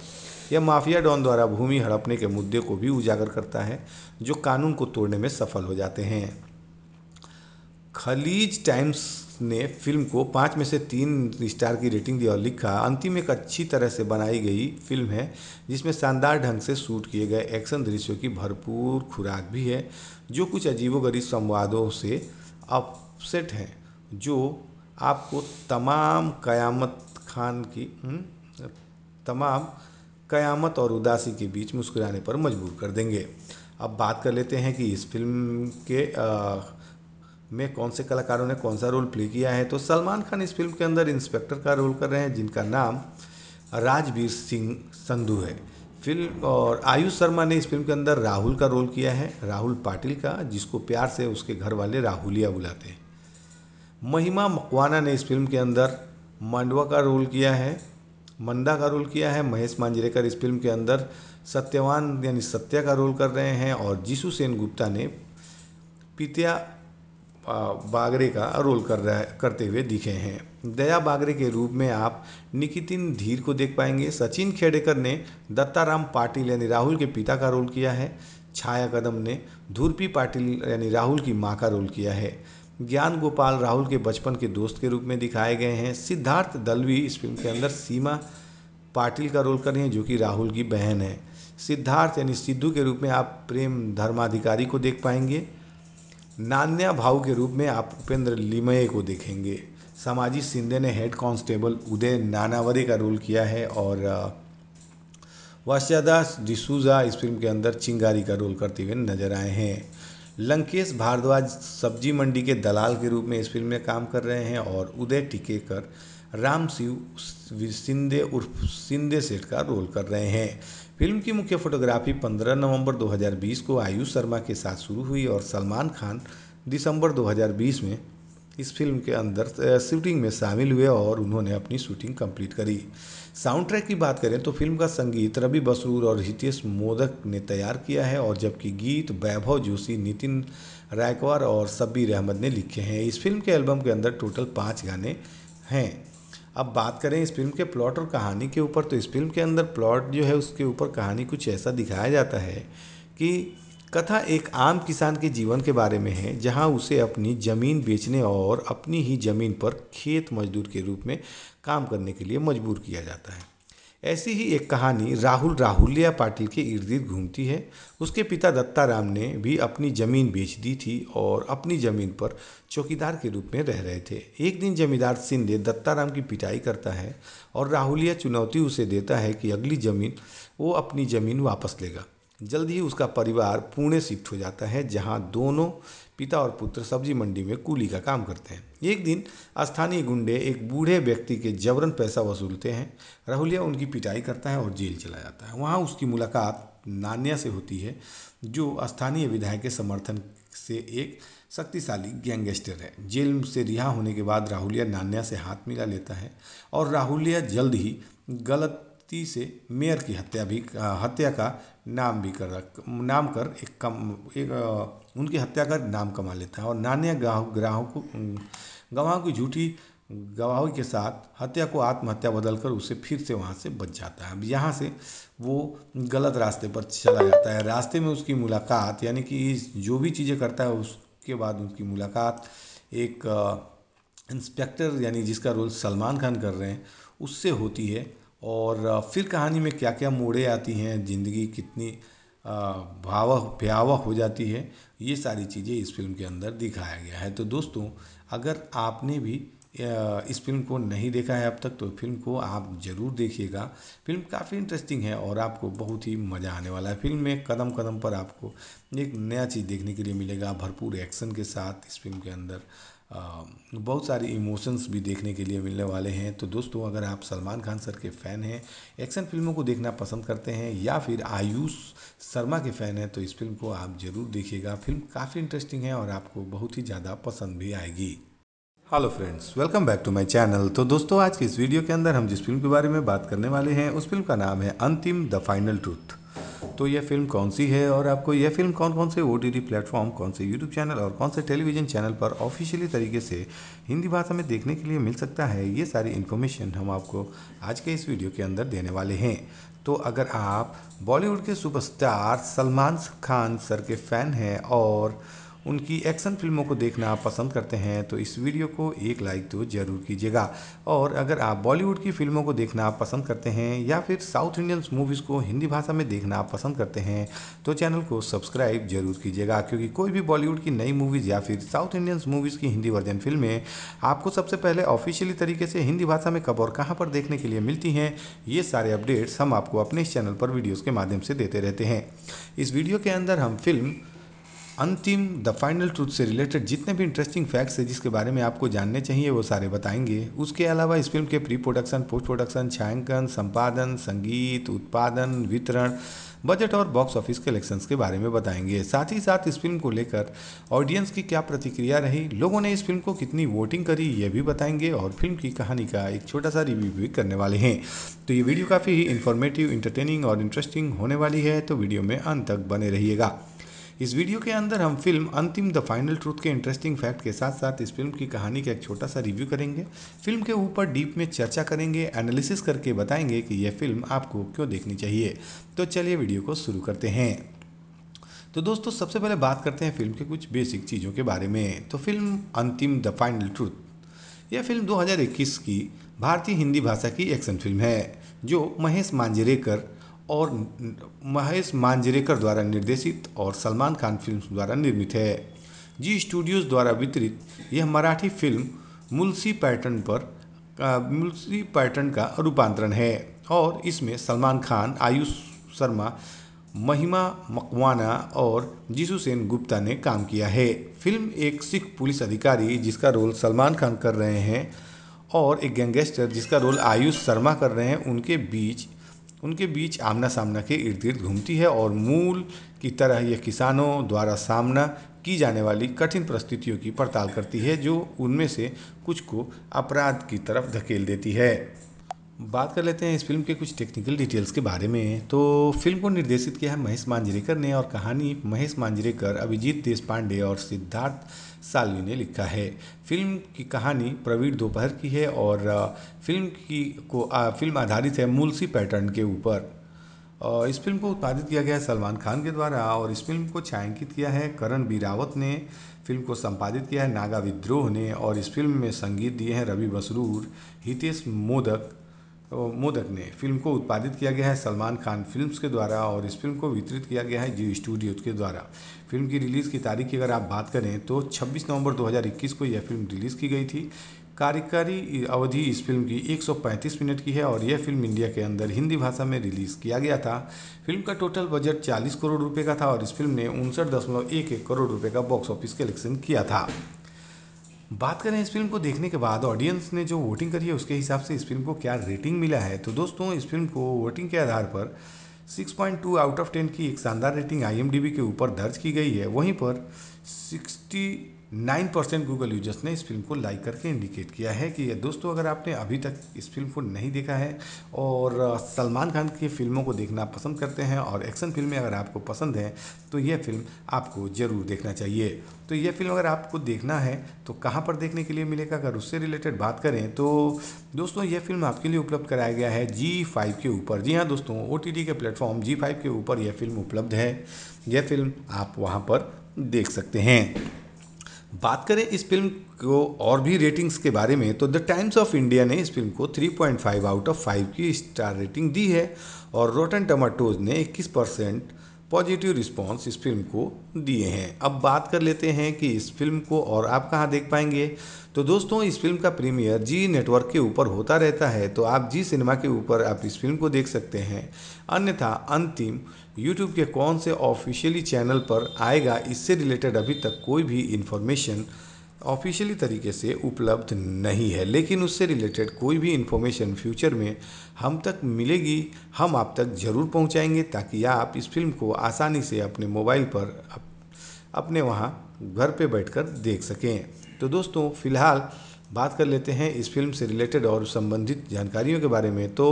यह माफिया डॉन द्वारा भूमि हड़पने के मुद्दे को भी उजागर करता है जो कानून को तोड़ने में सफल हो जाते हैं खलीज टाइम्स ने फिल्म को पाँच में से तीन स्टार की रेटिंग दी और लिखा अंतिम एक अच्छी तरह से बनाई गई फिल्म है जिसमें शानदार ढंग से शूट किए गए एक्शन दृश्यों की भरपूर खुराक भी है जो कुछ अजीबोगरीब संवादों से अपसेट हैं जो आपको तमाम कयामत खान की हम्म, तमाम कयामत और उदासी के बीच मुस्कुराने पर मजबूर कर देंगे अब बात कर लेते हैं कि इस फिल्म के आ, में कौन से कलाकारों ने कौन सा रोल प्ले किया है तो सलमान खान इस फिल्म के अंदर इंस्पेक्टर का रोल कर रहे हैं जिनका नाम राजवीर सिंह संधू है फिल्म और आयुष शर्मा ने इस फिल्म के अंदर राहुल का रोल किया है राहुल पाटिल का जिसको प्यार से उसके घर वाले राहुलिया बुलाते हैं महिमा मकवाना ने इस फिल्म के अंदर मांडवा का रोल किया है मंदा का रोल किया है महेश मांजरेकर इस फिल्म के अंदर सत्यवान यानी सत्या का रोल कर रहे हैं और जीसू सेन गुप्ता ने पितिया बागरे का रोल कर रहा करते हुए दिखे हैं दया बागरे के रूप में आप निकितिन धीर को देख पाएंगे सचिन खेडेकर ने दत्ताराम पाटिल यानी राहुल के पिता का रोल किया है छाया कदम ने धूर्पी पाटिल यानी राहुल की माँ का रोल किया है ज्ञान गोपाल राहुल के बचपन के दोस्त के रूप में दिखाए गए हैं सिद्धार्थ दलवी इस फिल्म के अंदर सीमा पाटिल का रोल कर रही हैं जो कि राहुल की बहन है सिद्धार्थ यानी सिद्धू के रूप में आप प्रेम धर्माधिकारी को देख पाएंगे नान्या भाऊ के रूप में आप उपेंद्र लिमये को देखेंगे सामाजिक सिंधे ने हेड कांस्टेबल उदय नानावरे का रोल किया है और वाशादास डिसूजा इस फिल्म के अंदर चिंगारी का रोल करते हुए नजर आए हैं लंकेश भारद्वाज सब्जी मंडी के दलाल के रूप में इस फिल्म में काम कर रहे हैं और उदय टिकेकर राम शिव सिंधे उर्फ सिंधे सेठ का रोल कर रहे हैं फिल्म की मुख्य फोटोग्राफी 15 नवंबर 2020 को आयुष शर्मा के साथ शुरू हुई और सलमान खान दिसंबर 2020 में इस फिल्म के अंदर शूटिंग में शामिल हुए और उन्होंने अपनी शूटिंग कंप्लीट करी साउंड ट्रैक की बात करें तो फिल्म का संगीत रवि बसरूर और हितेश मोदक ने तैयार किया है और जबकि गीत वैभव जोशी नितिन रायकवार और सब्बीर अहमद ने लिखे हैं इस फिल्म के एल्बम के अंदर टोटल पाँच गाने हैं अब बात करें इस फिल्म के प्लॉट और कहानी के ऊपर तो इस फिल्म के अंदर प्लॉट जो है उसके ऊपर कहानी कुछ ऐसा दिखाया जाता है कि कथा एक आम किसान के जीवन के बारे में है जहां उसे अपनी ज़मीन बेचने और अपनी ही ज़मीन पर खेत मजदूर के रूप में काम करने के लिए मजबूर किया जाता है ऐसी ही एक कहानी राहुल राहुलिया पाटिल के इर्द गिर्द घूमती है उसके पिता दत्ताराम ने भी अपनी ज़मीन बेच दी थी और अपनी ज़मीन पर चौकीदार के रूप में रह रहे थे एक दिन जमींदार सिंधे दत्ताराम की पिटाई करता है और राहुलिया चुनौती उसे देता है कि अगली ज़मीन वो अपनी ज़मीन वापस लेगा जल्द ही उसका परिवार पुणे शिफ्ट हो जाता है जहाँ दोनों पिता और पुत्र सब्जी मंडी में कूली का काम करते हैं एक दिन स्थानीय गुंडे एक बूढ़े व्यक्ति के जबरन पैसा वसूलते हैं राहुलिया उनकी पिटाई करता है और जेल चला जाता है वहाँ उसकी मुलाकात नान्या से होती है जो स्थानीय विधायक के समर्थन से एक शक्तिशाली गैंगस्टर है जेल से रिहा होने के बाद राहुलिया नान्या से हाथ मिला लेता है और राहुलिया जल्द ही गलत ती से मेयर की हत्या भी हत्या का नाम भी कर नाम कर एक कम एक उनकी हत्या कर नाम कमा लेता है और नान्य ग्राहक ग्राहकों गवाहों की झूठी गवाहों के साथ हत्या को आत्महत्या बदल कर उसे फिर से वहाँ से बच जाता है अब यहाँ से वो गलत रास्ते पर चला जाता है रास्ते में उसकी मुलाकात यानी कि जो भी चीज़ें करता है उसके बाद उनकी मुलाकात एक इंस्पेक्टर यानी जिसका रोल सलमान खान कर रहे हैं उससे होती है और फिर कहानी में क्या क्या मोड़े आती हैं ज़िंदगी कितनी भावह भयावह हो जाती है ये सारी चीज़ें इस फिल्म के अंदर दिखाया गया है तो दोस्तों अगर आपने भी इस फिल्म को नहीं देखा है अब तक तो फिल्म को आप ज़रूर देखिएगा फिल्म काफ़ी इंटरेस्टिंग है और आपको बहुत ही मज़ा आने वाला है फिल्म में कदम कदम पर आपको एक नया चीज़ देखने के लिए मिलेगा भरपूर एक्शन के साथ इस फिल्म के अंदर बहुत सारी इमोशंस भी देखने के लिए मिलने वाले हैं तो दोस्तों अगर आप सलमान खान सर के फ़ैन हैं एक्शन फिल्मों को देखना पसंद करते हैं या फिर आयुष शर्मा के फ़ैन हैं तो इस फिल्म को आप ज़रूर देखिएगा फिल्म काफ़ी इंटरेस्टिंग है और आपको बहुत ही ज़्यादा पसंद भी आएगी hello friends welcome back to my channel तो दोस्तों आज की इस वीडियो के अंदर हम जिस फिल्म के बारे में बात करने वाले हैं उस फिल्म का नाम है अंतिम द फाइनल ट्रूथ तो यह फिल्म कौन सी है और आपको यह फिल्म कौन कौन से ओ टी प्लेटफॉर्म कौन से यूट्यूब चैनल और कौन से टेलीविजन चैनल पर ऑफिशियली तरीके से हिंदी भाषा में देखने के लिए मिल सकता है ये सारी इन्फॉर्मेशन हम आपको आज के इस वीडियो के अंदर देने वाले हैं तो अगर आप बॉलीवुड के सुपरस्टार सलमान खान सर के फ़ैन हैं और उनकी एक्शन फिल्मों को देखना आप पसंद करते हैं तो इस वीडियो को एक लाइक तो ज़रूर कीजिएगा और अगर आप बॉलीवुड की फिल्मों को देखना आप पसंद करते हैं या फिर साउथ इंडियन मूवीज़ को हिंदी भाषा में देखना आप पसंद करते हैं तो चैनल को सब्सक्राइब जरूर कीजिएगा क्योंकि कोई भी बॉलीवुड की नई मूवीज़ या फिर साउथ इंडियन मूवीज़ की हिंदी वर्जन फिल्में आपको सबसे पहले ऑफिशियली तरीके से हिंदी भाषा में कब और कहाँ पर देखने के लिए मिलती हैं ये सारे अपडेट्स हम आपको अपने इस चैनल पर वीडियोज़ के माध्यम से देते रहते हैं इस वीडियो के अंदर हम film Antim the final truth से रिलेटेड जितने भी इंटरेस्टिंग फैक्ट्स है जिसके बारे में आपको जानने चाहिए वो सारे बताएंगे उसके अलावा इस फिल्म के प्री प्रोडक्शन पोस्ट प्रोडक्शन छायांकन संपादन संगीत उत्पादन वितरण बजट और बॉक्स ऑफिस कलेक्शंस के बारे में बताएंगे साथ ही साथ इस फिल्म को लेकर ऑडियंस की क्या प्रतिक्रिया रही लोगों ने इस फिल्म को कितनी वोटिंग करी ये भी बताएंगे और फिल्म की कहानी का एक छोटा सा रिव्यू भी करने वाले हैं तो ये वीडियो काफ़ी ही इन्फॉर्मेटिव इंटरटेनिंग और इंटरेस्टिंग होने वाली है तो वीडियो में अंत तक बने रहिएगा इस वीडियो के अंदर हम film Antim the final truth के इंटरेस्टिंग फैक्ट के साथ साथ इस फिल्म की कहानी का एक छोटा सा रिव्यू करेंगे फिल्म के ऊपर डीप में चर्चा करेंगे एनालिसिस करके बताएंगे कि यह फिल्म आपको क्यों देखनी चाहिए तो चलिए वीडियो को शुरू करते हैं तो दोस्तों सबसे पहले बात करते हैं फिल्म के कुछ बेसिक चीज़ों के बारे में तो film Antim the final truth यह फिल्म 2021 की भारतीय हिंदी भाषा की एक्शन फिल्म है जो महेश मांजरेकर और महेश मांजरेकर द्वारा निर्देशित और सलमान खान फिल्म द्वारा निर्मित है जी स्टूडियोज़ द्वारा वितरित यह मराठी फिल्म मुलसी पैटर्न पर मुलसी पैटर्न का रूपांतरण है और इसमें सलमान खान आयुष शर्मा महिमा मकवाना और जीसू सेन गुप्ता ने काम किया है फिल्म एक सिख पुलिस अधिकारी जिसका रोल सलमान खान कर रहे हैं और एक गैंगस्टर जिसका रोल आयुष शर्मा कर रहे हैं उनके बीच उनके बीच आमना सामना के इर्द गिर्द घूमती है और मूल की तरह यह किसानों द्वारा सामना की जाने वाली कठिन परिस्थितियों की पड़ताल करती है जो उनमें से कुछ को अपराध की तरफ धकेल देती है बात कर लेते हैं इस फिल्म के कुछ टेक्निकल डिटेल्स के बारे में तो फिल्म को निर्देशित किया है महेश मांजरेकर ने और कहानी महेश मांजरेकर अभिजीत पांडे और सिद्धार्थ सालवी ने लिखा है फिल्म की कहानी प्रवीण दोपहर की है और फिल्म की को आ, फिल्म आधारित है मुलसी पैटर्न के ऊपर इस फिल्म को उत्पादित किया गया है सलमान खान के द्वारा और इस फिल्म को छायांकित किया है करण बी रावत ने फिल्म को संपादित किया है नागा विद्रोह ने और इस फिल्म में संगीत दिए हैं रवि बसरूर हितेश मोदक मोदक ने फिल्म को उत्पादित किया गया है सलमान खान फिल्म्स के द्वारा और इस फिल्म को वितरित किया गया है जी स्टूडियो के द्वारा फिल्म की रिलीज़ की तारीख की अगर आप बात करें तो 26 नवंबर 2021 को यह फिल्म रिलीज़ की गई थी कार्यकारी अवधि इस फिल्म की 135 मिनट की है और यह फिल्म इंडिया के अंदर हिंदी भाषा में रिलीज़ किया गया था फिल्म का टोटल बजट 40 करोड़ रुपए का था और इस फिल्म ने उनसठ करोड़ रुपए का बॉक्स ऑफिस कलेक्शन किया था बात करें इस फिल्म को देखने के बाद ऑडियंस ने जो वोटिंग करी है उसके हिसाब से इस फिल्म को क्या रेटिंग मिला है तो दोस्तों इस फिल्म को वोटिंग के आधार पर 6.2 आउट ऑफ 10 की एक शानदार रेटिंग आईएमडीबी के ऊपर दर्ज की गई है वहीं पर नाइन परसेंट गूगल यूजर्स ने इस फिल्म को लाइक करके इंडिकेट किया है कि दोस्तों अगर आपने अभी तक इस फिल्म को नहीं देखा है और सलमान खान की फिल्मों को देखना पसंद करते हैं और एक्शन फिल्में अगर आपको पसंद हैं तो यह फिल्म आपको ज़रूर देखना चाहिए तो यह फिल्म अगर आपको देखना है तो कहाँ पर देखने के लिए मिलेगा अगर उससे रिलेटेड बात करें तो दोस्तों यह फिल्म आपके लिए उपलब्ध कराया गया है जी फाइव के ऊपर जी हाँ दोस्तों ओ के प्लेटफॉर्म जी फाइव के ऊपर यह फिल्म उपलब्ध है यह फिल्म आप वहाँ पर देख सकते हैं बात करें इस फिल्म को और भी रेटिंग्स के बारे में तो द टाइम्स ऑफ इंडिया ने इस फिल्म को 3.5 आउट ऑफ 5 की स्टार रेटिंग दी है और रोटन टमाटोज ने 21 परसेंट पॉजिटिव रिस्पांस इस फिल्म को दिए हैं अब बात कर लेते हैं कि इस फिल्म को और आप कहाँ देख पाएंगे तो दोस्तों इस फिल्म का प्रीमियर जी नेटवर्क के ऊपर होता रहता है तो आप जी सिनेमा के ऊपर आप इस फिल्म को देख सकते हैं अन्यथा अंतिम यूट्यूब के कौन से ऑफिशियली चैनल पर आएगा इससे रिलेटेड अभी तक कोई भी इन्फॉर्मेशन ऑफिशियली तरीके से उपलब्ध नहीं है लेकिन उससे रिलेटेड कोई भी इन्फॉर्मेशन फ्यूचर में हम तक मिलेगी हम आप तक ज़रूर पहुंचाएंगे ताकि आप इस फिल्म को आसानी से अपने मोबाइल पर अपने वहाँ घर पे बैठकर देख सकें तो दोस्तों फ़िलहाल बात कर लेते हैं इस फिल्म से रिलेटेड और संबंधित जानकारियों के बारे में तो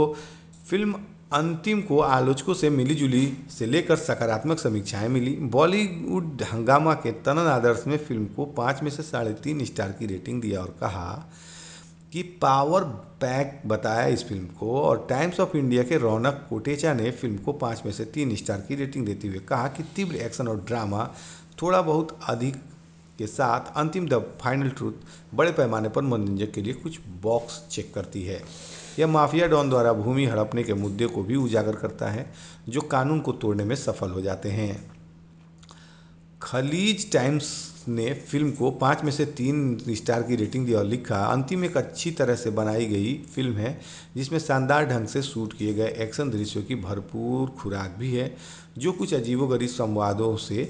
फिल्म अंतिम को आलोचकों से मिलीजुली से लेकर सकारात्मक समीक्षाएं मिली बॉलीवुड हंगामा के तनन आदर्श में फिल्म को पाँच में से साढ़े तीन स्टार की रेटिंग दिया और कहा कि पावर पैक बताया इस फिल्म को और टाइम्स ऑफ इंडिया के रौनक कोटेचा ने फिल्म को पाँच में से तीन स्टार की रेटिंग देते हुए कहा कि तीव्र एक्शन और ड्रामा थोड़ा बहुत अधिक के साथ अंतिम द फाइनल ट्रूथ बड़े पैमाने पर मनोरंजक के लिए कुछ बॉक्स चेक करती है यह माफिया डॉन द्वारा भूमि हड़पने के मुद्दे को भी उजागर करता है जो कानून को तोड़ने में सफल हो जाते हैं खलीज टाइम्स ने फिल्म को पाँच में से तीन स्टार की रेटिंग दी और लिखा अंतिम एक अच्छी तरह से बनाई गई फिल्म है जिसमें शानदार ढंग से शूट किए गए एक्शन दृश्यों की भरपूर खुराक भी है जो कुछ अजीबोगरीब संवादों से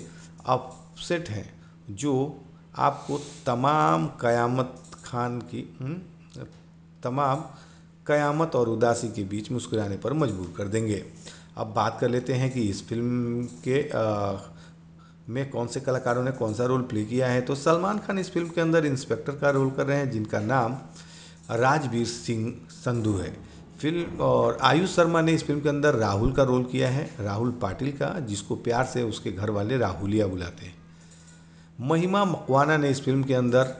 अपसेट हैं जो आपको तमाम कयामत खान की हम्म, तमाम कयामत और उदासी के बीच मुस्कुराने पर मजबूर कर देंगे अब बात कर लेते हैं कि इस फिल्म के आ, में कौन से कलाकारों ने कौन सा रोल प्ले किया है तो सलमान खान इस फिल्म के अंदर इंस्पेक्टर का रोल कर रहे हैं जिनका नाम राजवीर सिंह संधू है फिल्म और आयुष शर्मा ने इस फिल्म के अंदर राहुल का रोल किया है राहुल पाटिल का जिसको प्यार से उसके घर वाले राहुलिया बुलाते हैं महिमा मकवाना ने इस फिल्म के अंदर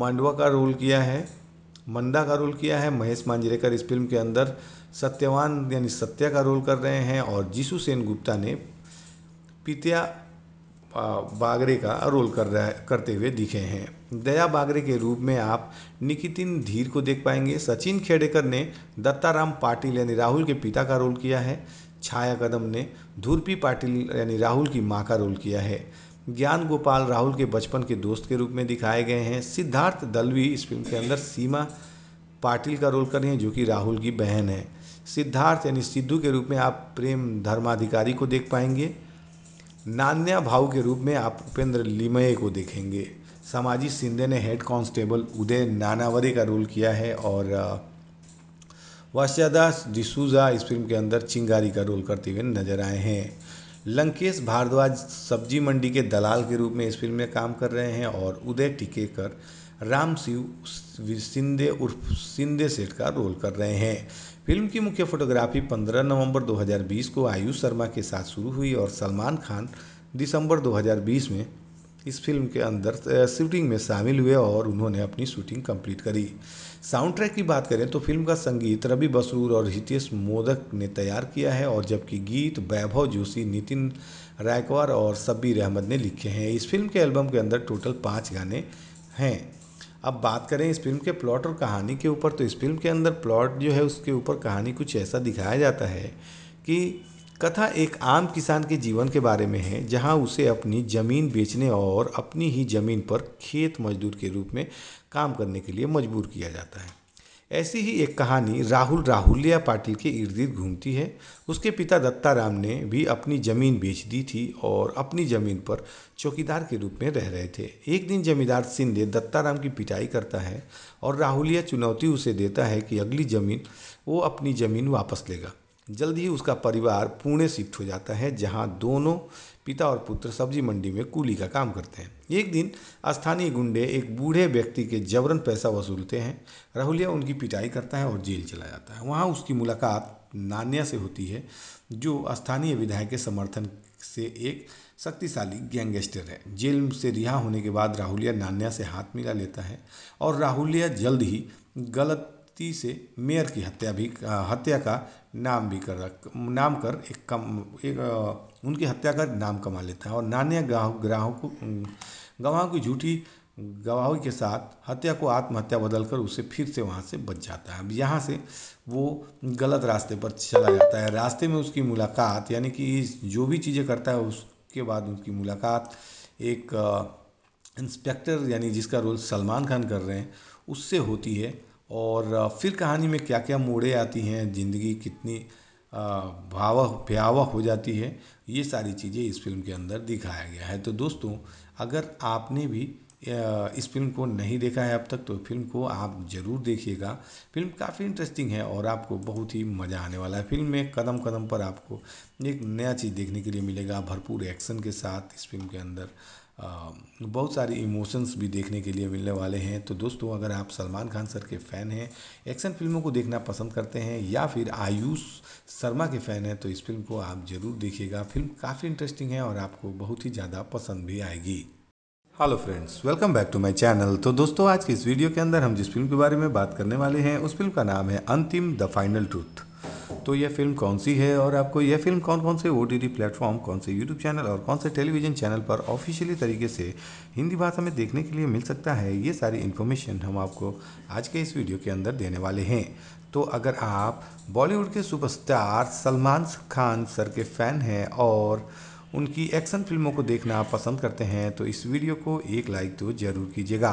मांडवा का रोल किया है मंदा का रोल किया है महेश मांजरेकर इस फिल्म के अंदर सत्यवान यानी सत्या का रोल कर रहे हैं और जीसू सेन गुप्ता ने पितिया बागरे का रोल कर रहा करते हुए दिखे हैं दया बागरे के रूप में आप निकितिन धीर को देख पाएंगे सचिन खेडेकर ने दत्ताराम पाटिल यानी राहुल के पिता का रोल किया है छाया कदम ने धूर्पी पाटिल यानी राहुल की माँ का रोल किया है ज्ञान गोपाल राहुल के बचपन के दोस्त के रूप में दिखाए गए हैं सिद्धार्थ दलवी इस फिल्म के अंदर सीमा पाटिल का रोल कर रही हैं जो कि राहुल की बहन है सिद्धार्थ यानी सिद्धू के रूप में आप प्रेम धर्माधिकारी को देख पाएंगे नान्या भाऊ के रूप में आप उपेंद्र लिमये को देखेंगे सामाजिक सिंधे ने हेड कांस्टेबल उदय नानावरे का रोल किया है और वास्यादास डिसूजा इस फिल्म के अंदर चिंगारी का रोल करते हुए नजर आए हैं लंकेश भारद्वाज सब्जी मंडी के दलाल के रूप में इस फिल्म में काम कर रहे हैं और उदय टिकेकर राम शिव सिंधे उर्फ सिंधे सेठ का रोल कर रहे हैं फिल्म की मुख्य फोटोग्राफी 15 नवंबर 2020 को आयुष शर्मा के साथ शुरू हुई और सलमान खान दिसंबर 2020 में इस फिल्म के अंदर शूटिंग में शामिल हुए और उन्होंने अपनी शूटिंग कंप्लीट करी साउंड ट्रैक की बात करें तो फिल्म का संगीत रवि बसूर और हितेश मोदक ने तैयार किया है और जबकि गीत वैभव जोशी नितिन रायकवार और सब्बीर अहमद ने लिखे हैं इस फिल्म के एल्बम के अंदर टोटल पाँच गाने हैं अब बात करें इस फिल्म के प्लॉट और कहानी के ऊपर तो इस फिल्म के अंदर प्लॉट जो है उसके ऊपर कहानी कुछ ऐसा दिखाया जाता है कि कथा एक आम किसान के जीवन के बारे में है जहां उसे अपनी ज़मीन बेचने और अपनी ही ज़मीन पर खेत मजदूर के रूप में काम करने के लिए मजबूर किया जाता है ऐसी ही एक कहानी राहुल राहुलिया पाटिल के इर्द गिर्द घूमती है उसके पिता दत्ताराम ने भी अपनी ज़मीन बेच दी थी और अपनी ज़मीन पर चौकीदार के रूप में रह रहे थे एक दिन जमींदार सिंधे दत्ताराम की पिटाई करता है और राहुलिया चुनौती उसे देता है कि अगली ज़मीन वो अपनी ज़मीन वापस लेगा जल्द ही उसका परिवार पुणे शिफ्ट हो जाता है जहाँ दोनों पिता और पुत्र सब्जी मंडी में कूली का काम करते हैं एक दिन स्थानीय गुंडे एक बूढ़े व्यक्ति के जबरन पैसा वसूलते हैं राहुलिया उनकी पिटाई करता है और जेल चला जाता है वहाँ उसकी मुलाकात नान्या से होती है जो स्थानीय विधायक के समर्थन से एक शक्तिशाली गैंगस्टर है जेल से रिहा होने के बाद राहुलिया नान्या से हाथ मिला लेता है और राहुलिया जल्द ही गलत शक्ति से मेयर की हत्या भी हत्या का नाम भी कर नाम कर एक कम एक उनकी हत्या कर नाम कमा लेता है और नान्या गाँव ग्राहकों गवाहों की झूठी गवाहों के साथ हत्या को आत्महत्या बदलकर उसे फिर से वहाँ से बच जाता है अब यहाँ से वो गलत रास्ते पर चला जाता है रास्ते में उसकी मुलाकात यानी कि जो भी चीज़ें करता है उसके बाद उनकी मुलाकात एक इंस्पेक्टर यानी जिसका रोल सलमान खान कर रहे हैं उससे होती है और फिर कहानी में क्या क्या मोड़ें आती हैं ज़िंदगी कितनी भाव भयावह हो जाती है ये सारी चीज़ें इस फिल्म के अंदर दिखाया गया है तो दोस्तों अगर आपने भी इस फिल्म को नहीं देखा है अब तक तो फिल्म को आप ज़रूर देखिएगा फिल्म काफ़ी इंटरेस्टिंग है और आपको बहुत ही मज़ा आने वाला है फिल्म में कदम कदम पर आपको एक नया चीज़ देखने के लिए मिलेगा भरपूर एक्शन के साथ इस फिल्म के अंदर बहुत सारी इमोशंस भी देखने के लिए मिलने वाले हैं तो दोस्तों अगर आप सलमान खान सर के फ़ैन हैं एक्शन फिल्मों को देखना पसंद करते हैं या फिर आयुष शर्मा के फ़ैन हैं तो इस फिल्म को आप ज़रूर देखिएगा फिल्म काफ़ी इंटरेस्टिंग है और आपको बहुत ही ज़्यादा पसंद भी आएगी hello friends welcome back to my channel तो दोस्तों आज की इस वीडियो के अंदर हम जिस फिल्म के बारे में बात करने वाले हैं उस फिल्म का नाम है अंतिम द फाइनल ट्रूथ तो यह फिल्म कौन सी है और आपको यह फिल्म कौन कौन से ओ टी प्लेटफॉर्म कौन से यूट्यूब चैनल और कौन से टेलीविजन चैनल पर ऑफिशियली तरीके से हिंदी भाषा में देखने के लिए मिल सकता है ये सारी इन्फॉर्मेशन हम आपको आज के इस वीडियो के अंदर देने वाले हैं तो अगर आप बॉलीवुड के सुपरस्टार सलमान खान सर के फ़ैन हैं और उनकी एक्शन फिल्मों को देखना आप पसंद करते हैं तो इस वीडियो को एक लाइक तो ज़रूर कीजिएगा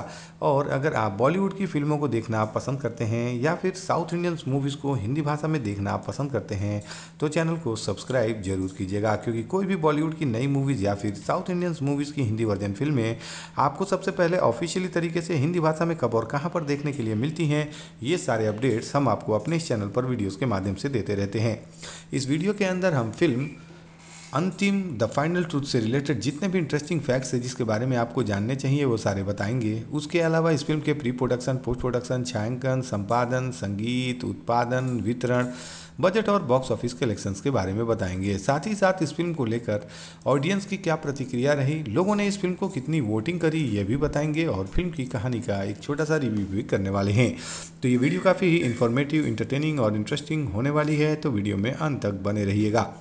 और अगर आप बॉलीवुड की फिल्मों को देखना आप पसंद करते हैं या फिर साउथ इंडियन मूवीज़ को हिंदी भाषा में देखना आप पसंद करते हैं तो चैनल को सब्सक्राइब जरूर कीजिएगा क्योंकि कोई भी बॉलीवुड की नई मूवीज़ या फिर साउथ इंडियन मूवीज़ की हिंदी वर्जन फिल्में आपको सबसे पहले ऑफिशियली तरीके से हिंदी भाषा में कब और कहाँ पर देखने के लिए मिलती हैं ये सारे अपडेट्स हम आपको अपने इस चैनल पर वीडियोज़ के माध्यम से देते रहते हैं इस वीडियो के अंदर हम film Antim the final truth से रिलेटेड जितने भी इंटरेस्टिंग फैक्ट्स है जिसके बारे में आपको जानने चाहिए वो सारे बताएंगे उसके अलावा इस फिल्म के प्री प्रोडक्शन पोस्ट प्रोडक्शन छायांकन संपादन संगीत उत्पादन वितरण बजट और बॉक्स ऑफिस कलेक्शंस के बारे में बताएंगे साथ ही साथ इस फिल्म को लेकर ऑडियंस की क्या प्रतिक्रिया रही लोगों ने इस फिल्म को कितनी वोटिंग करी ये भी बताएंगे और फिल्म की कहानी का एक छोटा सा रिव्यू भी करने वाले हैं तो ये वीडियो काफ़ी ही इन्फॉर्मेटिव इंटरटेनिंग और इंटरेस्टिंग होने वाली है तो वीडियो में अंत तक बने रहिएगा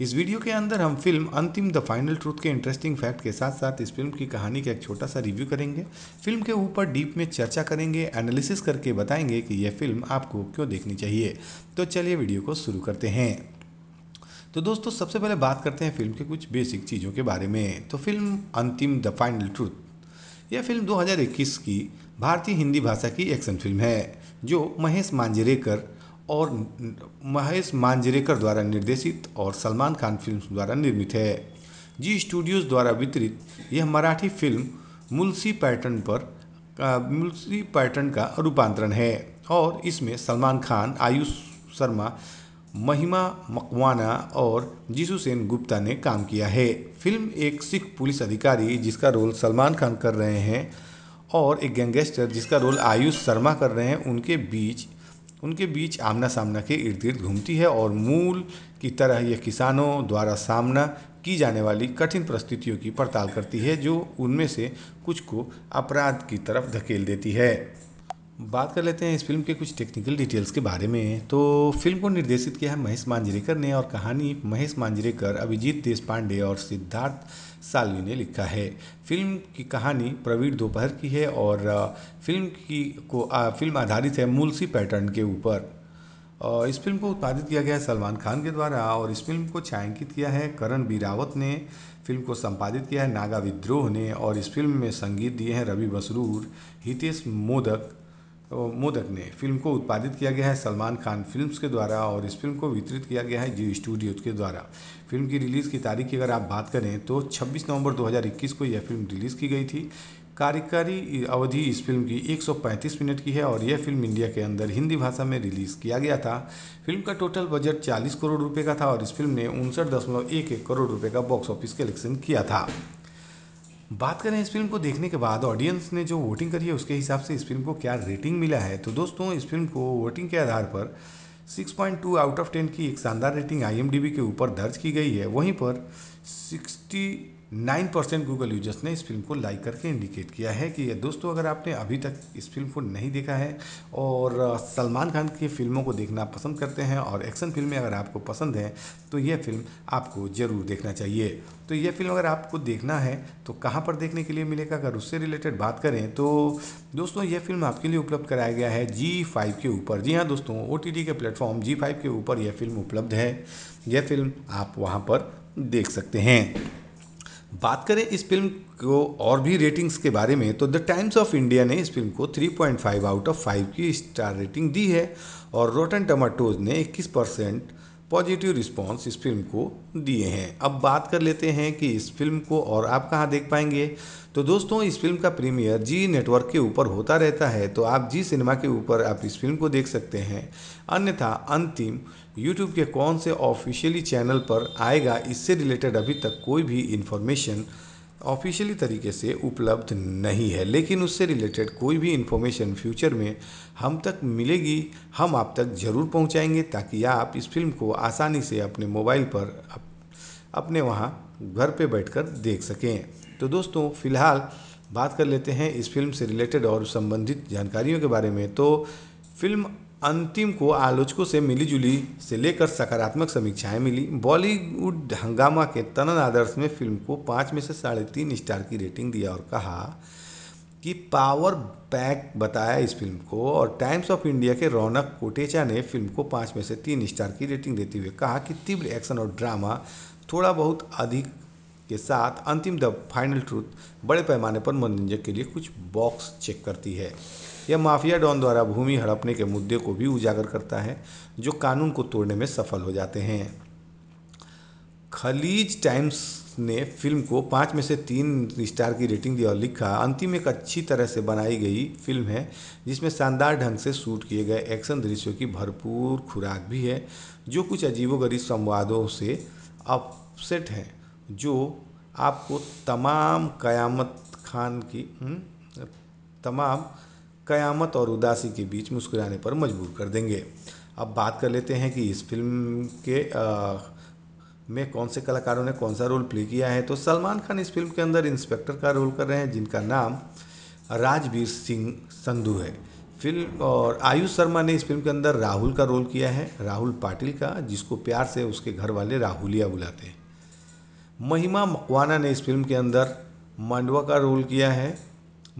इस वीडियो के अंदर हम film Antim the final truth के इंटरेस्टिंग फैक्ट के साथ साथ इस फिल्म की कहानी का एक छोटा सा रिव्यू करेंगे फिल्म के ऊपर डीप में चर्चा करेंगे एनालिसिस करके बताएंगे कि यह फिल्म आपको क्यों देखनी चाहिए तो चलिए वीडियो को शुरू करते हैं तो दोस्तों सबसे पहले बात करते हैं फिल्म के कुछ बेसिक चीज़ों के बारे में तो film Antim the final truth यह फिल्म 2021 की भारतीय हिंदी भाषा की एक्शन फिल्म है जो महेश मांजरेकर और महेश मांजरेकर द्वारा निर्देशित और सलमान खान फिल्म द्वारा निर्मित है जी स्टूडियोज़ द्वारा वितरित यह मराठी फिल्म मुलसी पैटर्न पर मुलसी पैटर्न का रूपांतरण है और इसमें सलमान खान आयुष शर्मा महिमा मकवाना और जीसुसेन गुप्ता ने काम किया है फिल्म एक सिख पुलिस अधिकारी जिसका रोल सलमान खान कर रहे हैं और एक गैंगस्टर जिसका रोल आयुष शर्मा कर रहे हैं उनके बीच उनके बीच आमना सामना के इर्द गिर्द घूमती है और मूल की तरह यह किसानों द्वारा सामना की जाने वाली कठिन परिस्थितियों की पड़ताल करती है जो उनमें से कुछ को अपराध की तरफ धकेल देती है बात कर लेते हैं इस फिल्म के कुछ टेक्निकल डिटेल्स के बारे में तो फिल्म को निर्देशित किया है महेश मांजरेकर ने और कहानी महेश मांजरेकर अभिजीत पांडे और सिद्धार्थ सालवी ने लिखा है फिल्म की कहानी प्रवीण दोपहर की है और फिल्म की को आ, फिल्म आधारित है मुलसी पैटर्न के ऊपर और इस फिल्म को उत्पादित किया गया है सलमान खान के द्वारा और इस फिल्म को छायांकित किया है करण बीरावत ने फिल्म को संपादित किया है नागा विद्रोह ने और इस फिल्म में संगीत दिए हैं रवि बसरूर हितेश मोदक मोदक ने फिल्म को उत्पादित किया गया है सलमान खान फिल्म्स के द्वारा और इस फिल्म को वितरित किया गया है जी स्टूडियोज के द्वारा फिल्म की रिलीज़ की तारीख की अगर आप बात करें तो 26 नवंबर 2021 को यह फिल्म रिलीज़ की गई थी कार्यकारी अवधि इस फिल्म की 135 मिनट की है और यह फिल्म इंडिया के अंदर हिंदी भाषा में रिलीज़ किया गया था फिल्म का टोटल बजट 40 करोड़ रुपए का था और इस फिल्म ने उनसठ दशमलव एक करोड़ रुपए का बॉक्स ऑफिस कलेक्शन किया था बात करें इस फिल्म को देखने के बाद ऑडियंस ने जो वोटिंग करी है उसके हिसाब से इस फिल्म को क्या रेटिंग मिला है तो दोस्तों इस फिल्म को वोटिंग के आधार पर 6.2 आउट ऑफ 10 की एक शानदार रेटिंग आई के ऊपर दर्ज की गई है वहीं पर नाइन परसेंट गूगल यूजर्स ने इस फिल्म को लाइक करके इंडिकेट किया है कि दोस्तों अगर आपने अभी तक इस फिल्म को नहीं देखा है और सलमान खान की फिल्मों को देखना पसंद करते हैं और एक्शन फिल्में अगर आपको पसंद हैं तो यह फिल्म आपको ज़रूर देखना चाहिए तो यह फिल्म अगर आपको देखना है तो कहाँ पर देखने के लिए मिलेगा अगर उससे रिलेटेड बात करें तो दोस्तों यह फिल्म आपके लिए उपलब्ध कराया गया है जी फाइव के ऊपर जी हाँ दोस्तों ओ के प्लेटफॉर्म जी फाइव के ऊपर यह फिल्म उपलब्ध है यह फिल्म आप वहाँ पर देख सकते हैं बात करें इस फिल्म को और भी रेटिंग्स के बारे में तो द टाइम्स ऑफ इंडिया ने इस फिल्म को 3.5 आउट ऑफ 5 की स्टार रेटिंग दी है और रोटन टमाटोज ने 21 परसेंट पॉजिटिव रिस्पांस इस फिल्म को दिए हैं अब बात कर लेते हैं कि इस फिल्म को और आप कहाँ देख पाएंगे तो दोस्तों इस फिल्म का प्रीमियर जी नेटवर्क के ऊपर होता रहता है तो आप जी सिनेमा के ऊपर आप इस फिल्म को देख सकते हैं अन्यथा अंतिम यूट्यूब के कौन से ऑफिशियली चैनल पर आएगा इससे रिलेटेड अभी तक कोई भी इन्फॉर्मेशन ऑफिशियली तरीके से उपलब्ध नहीं है लेकिन उससे रिलेटेड कोई भी इन्फॉर्मेशन फ्यूचर में हम तक मिलेगी हम आप तक ज़रूर पहुंचाएंगे ताकि आप इस फिल्म को आसानी से अपने मोबाइल पर अपने वहाँ घर पे बैठकर देख सकें तो दोस्तों फ़िलहाल बात कर लेते हैं इस फिल्म से रिलेटेड और संबंधित जानकारियों के बारे में तो फिल्म अंतिम को आलोचकों से मिलीजुली से लेकर सकारात्मक समीक्षाएं मिली बॉलीवुड हंगामा के तनन आदर्श में फिल्म को पाँच में से साढ़े तीन स्टार की रेटिंग दिया और कहा कि पावर पैक बताया इस फिल्म को और टाइम्स ऑफ इंडिया के रौनक कोटेचा ने फिल्म को पाँच में से तीन स्टार की रेटिंग देते हुए कहा कि तीव्र एक्शन और ड्रामा थोड़ा बहुत अधिक के साथ अंतिम द फाइनल ट्रूथ बड़े पैमाने पर मनोरंजक के लिए कुछ बॉक्स चेक करती है यह माफिया डॉन द्वारा भूमि हड़पने के मुद्दे को भी उजागर करता है जो कानून को तोड़ने में सफल हो जाते हैं खलीज टाइम्स ने फिल्म को पाँच में से तीन स्टार की रेटिंग दी और लिखा अंतिम एक अच्छी तरह से बनाई गई फिल्म है जिसमें शानदार ढंग से शूट किए गए एक्शन दृश्यों की भरपूर खुराक भी है जो कुछ अजीबोगरीब संवादों से अपसेट हैं जो आपको तमाम कयामत खान की हुँ? हम्म, तमाम कयामत और उदासी के बीच मुस्कुराने पर मजबूर कर देंगे अब बात कर लेते हैं कि इस फिल्म के आ, में कौन से कलाकारों ने कौन सा रोल प्ले किया है तो सलमान खान इस फिल्म के अंदर इंस्पेक्टर का रोल कर रहे हैं जिनका नाम राजवीर सिंह संधू है फिल्म और आयुष शर्मा ने इस फिल्म के अंदर राहुल का रोल किया है राहुल पाटिल का जिसको प्यार से उसके घर वाले राहुलिया बुलाते हैं महिमा मकवाना ने इस फिल्म के अंदर मांडवा का रोल किया है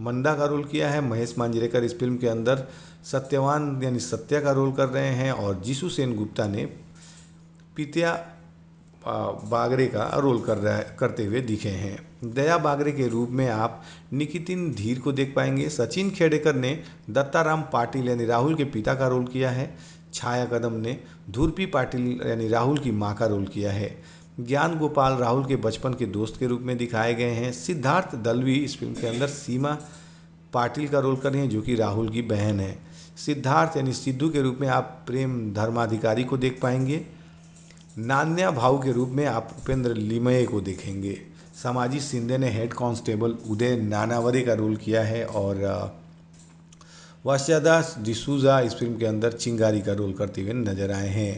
मंदा का रोल किया है महेश मांजरेकर इस फिल्म के अंदर सत्यवान यानी सत्या का रोल कर रहे हैं और जीशु सेन गुप्ता ने पीतिया बागरे का रोल कर रहा करते हुए दिखे हैं दया बागरे के रूप में आप निकितिन धीर को देख पाएंगे सचिन खेडेकर ने दत्ताराम पाटिल यानी राहुल के पिता का रोल किया है छाया कदम ने धूर्पी पाटिल यानी राहुल की माँ का रोल किया है ज्ञान गोपाल राहुल के बचपन के दोस्त के रूप में दिखाए गए हैं सिद्धार्थ दलवी इस फिल्म के अंदर सीमा पाटिल का रोल कर रहे हैं जो कि राहुल की बहन है सिद्धार्थ यानी सिद्धू के रूप में आप प्रेम धर्माधिकारी को देख पाएंगे नान्या भाव के रूप में आप उपेंद्र लिमये को देखेंगे सामाजिक सिंधे ने हेड कांस्टेबल उदय नानावरे का रोल किया है और वाशादास डिसूजा इस फिल्म के अंदर चिंगारी का रोल करते हुए नजर आए हैं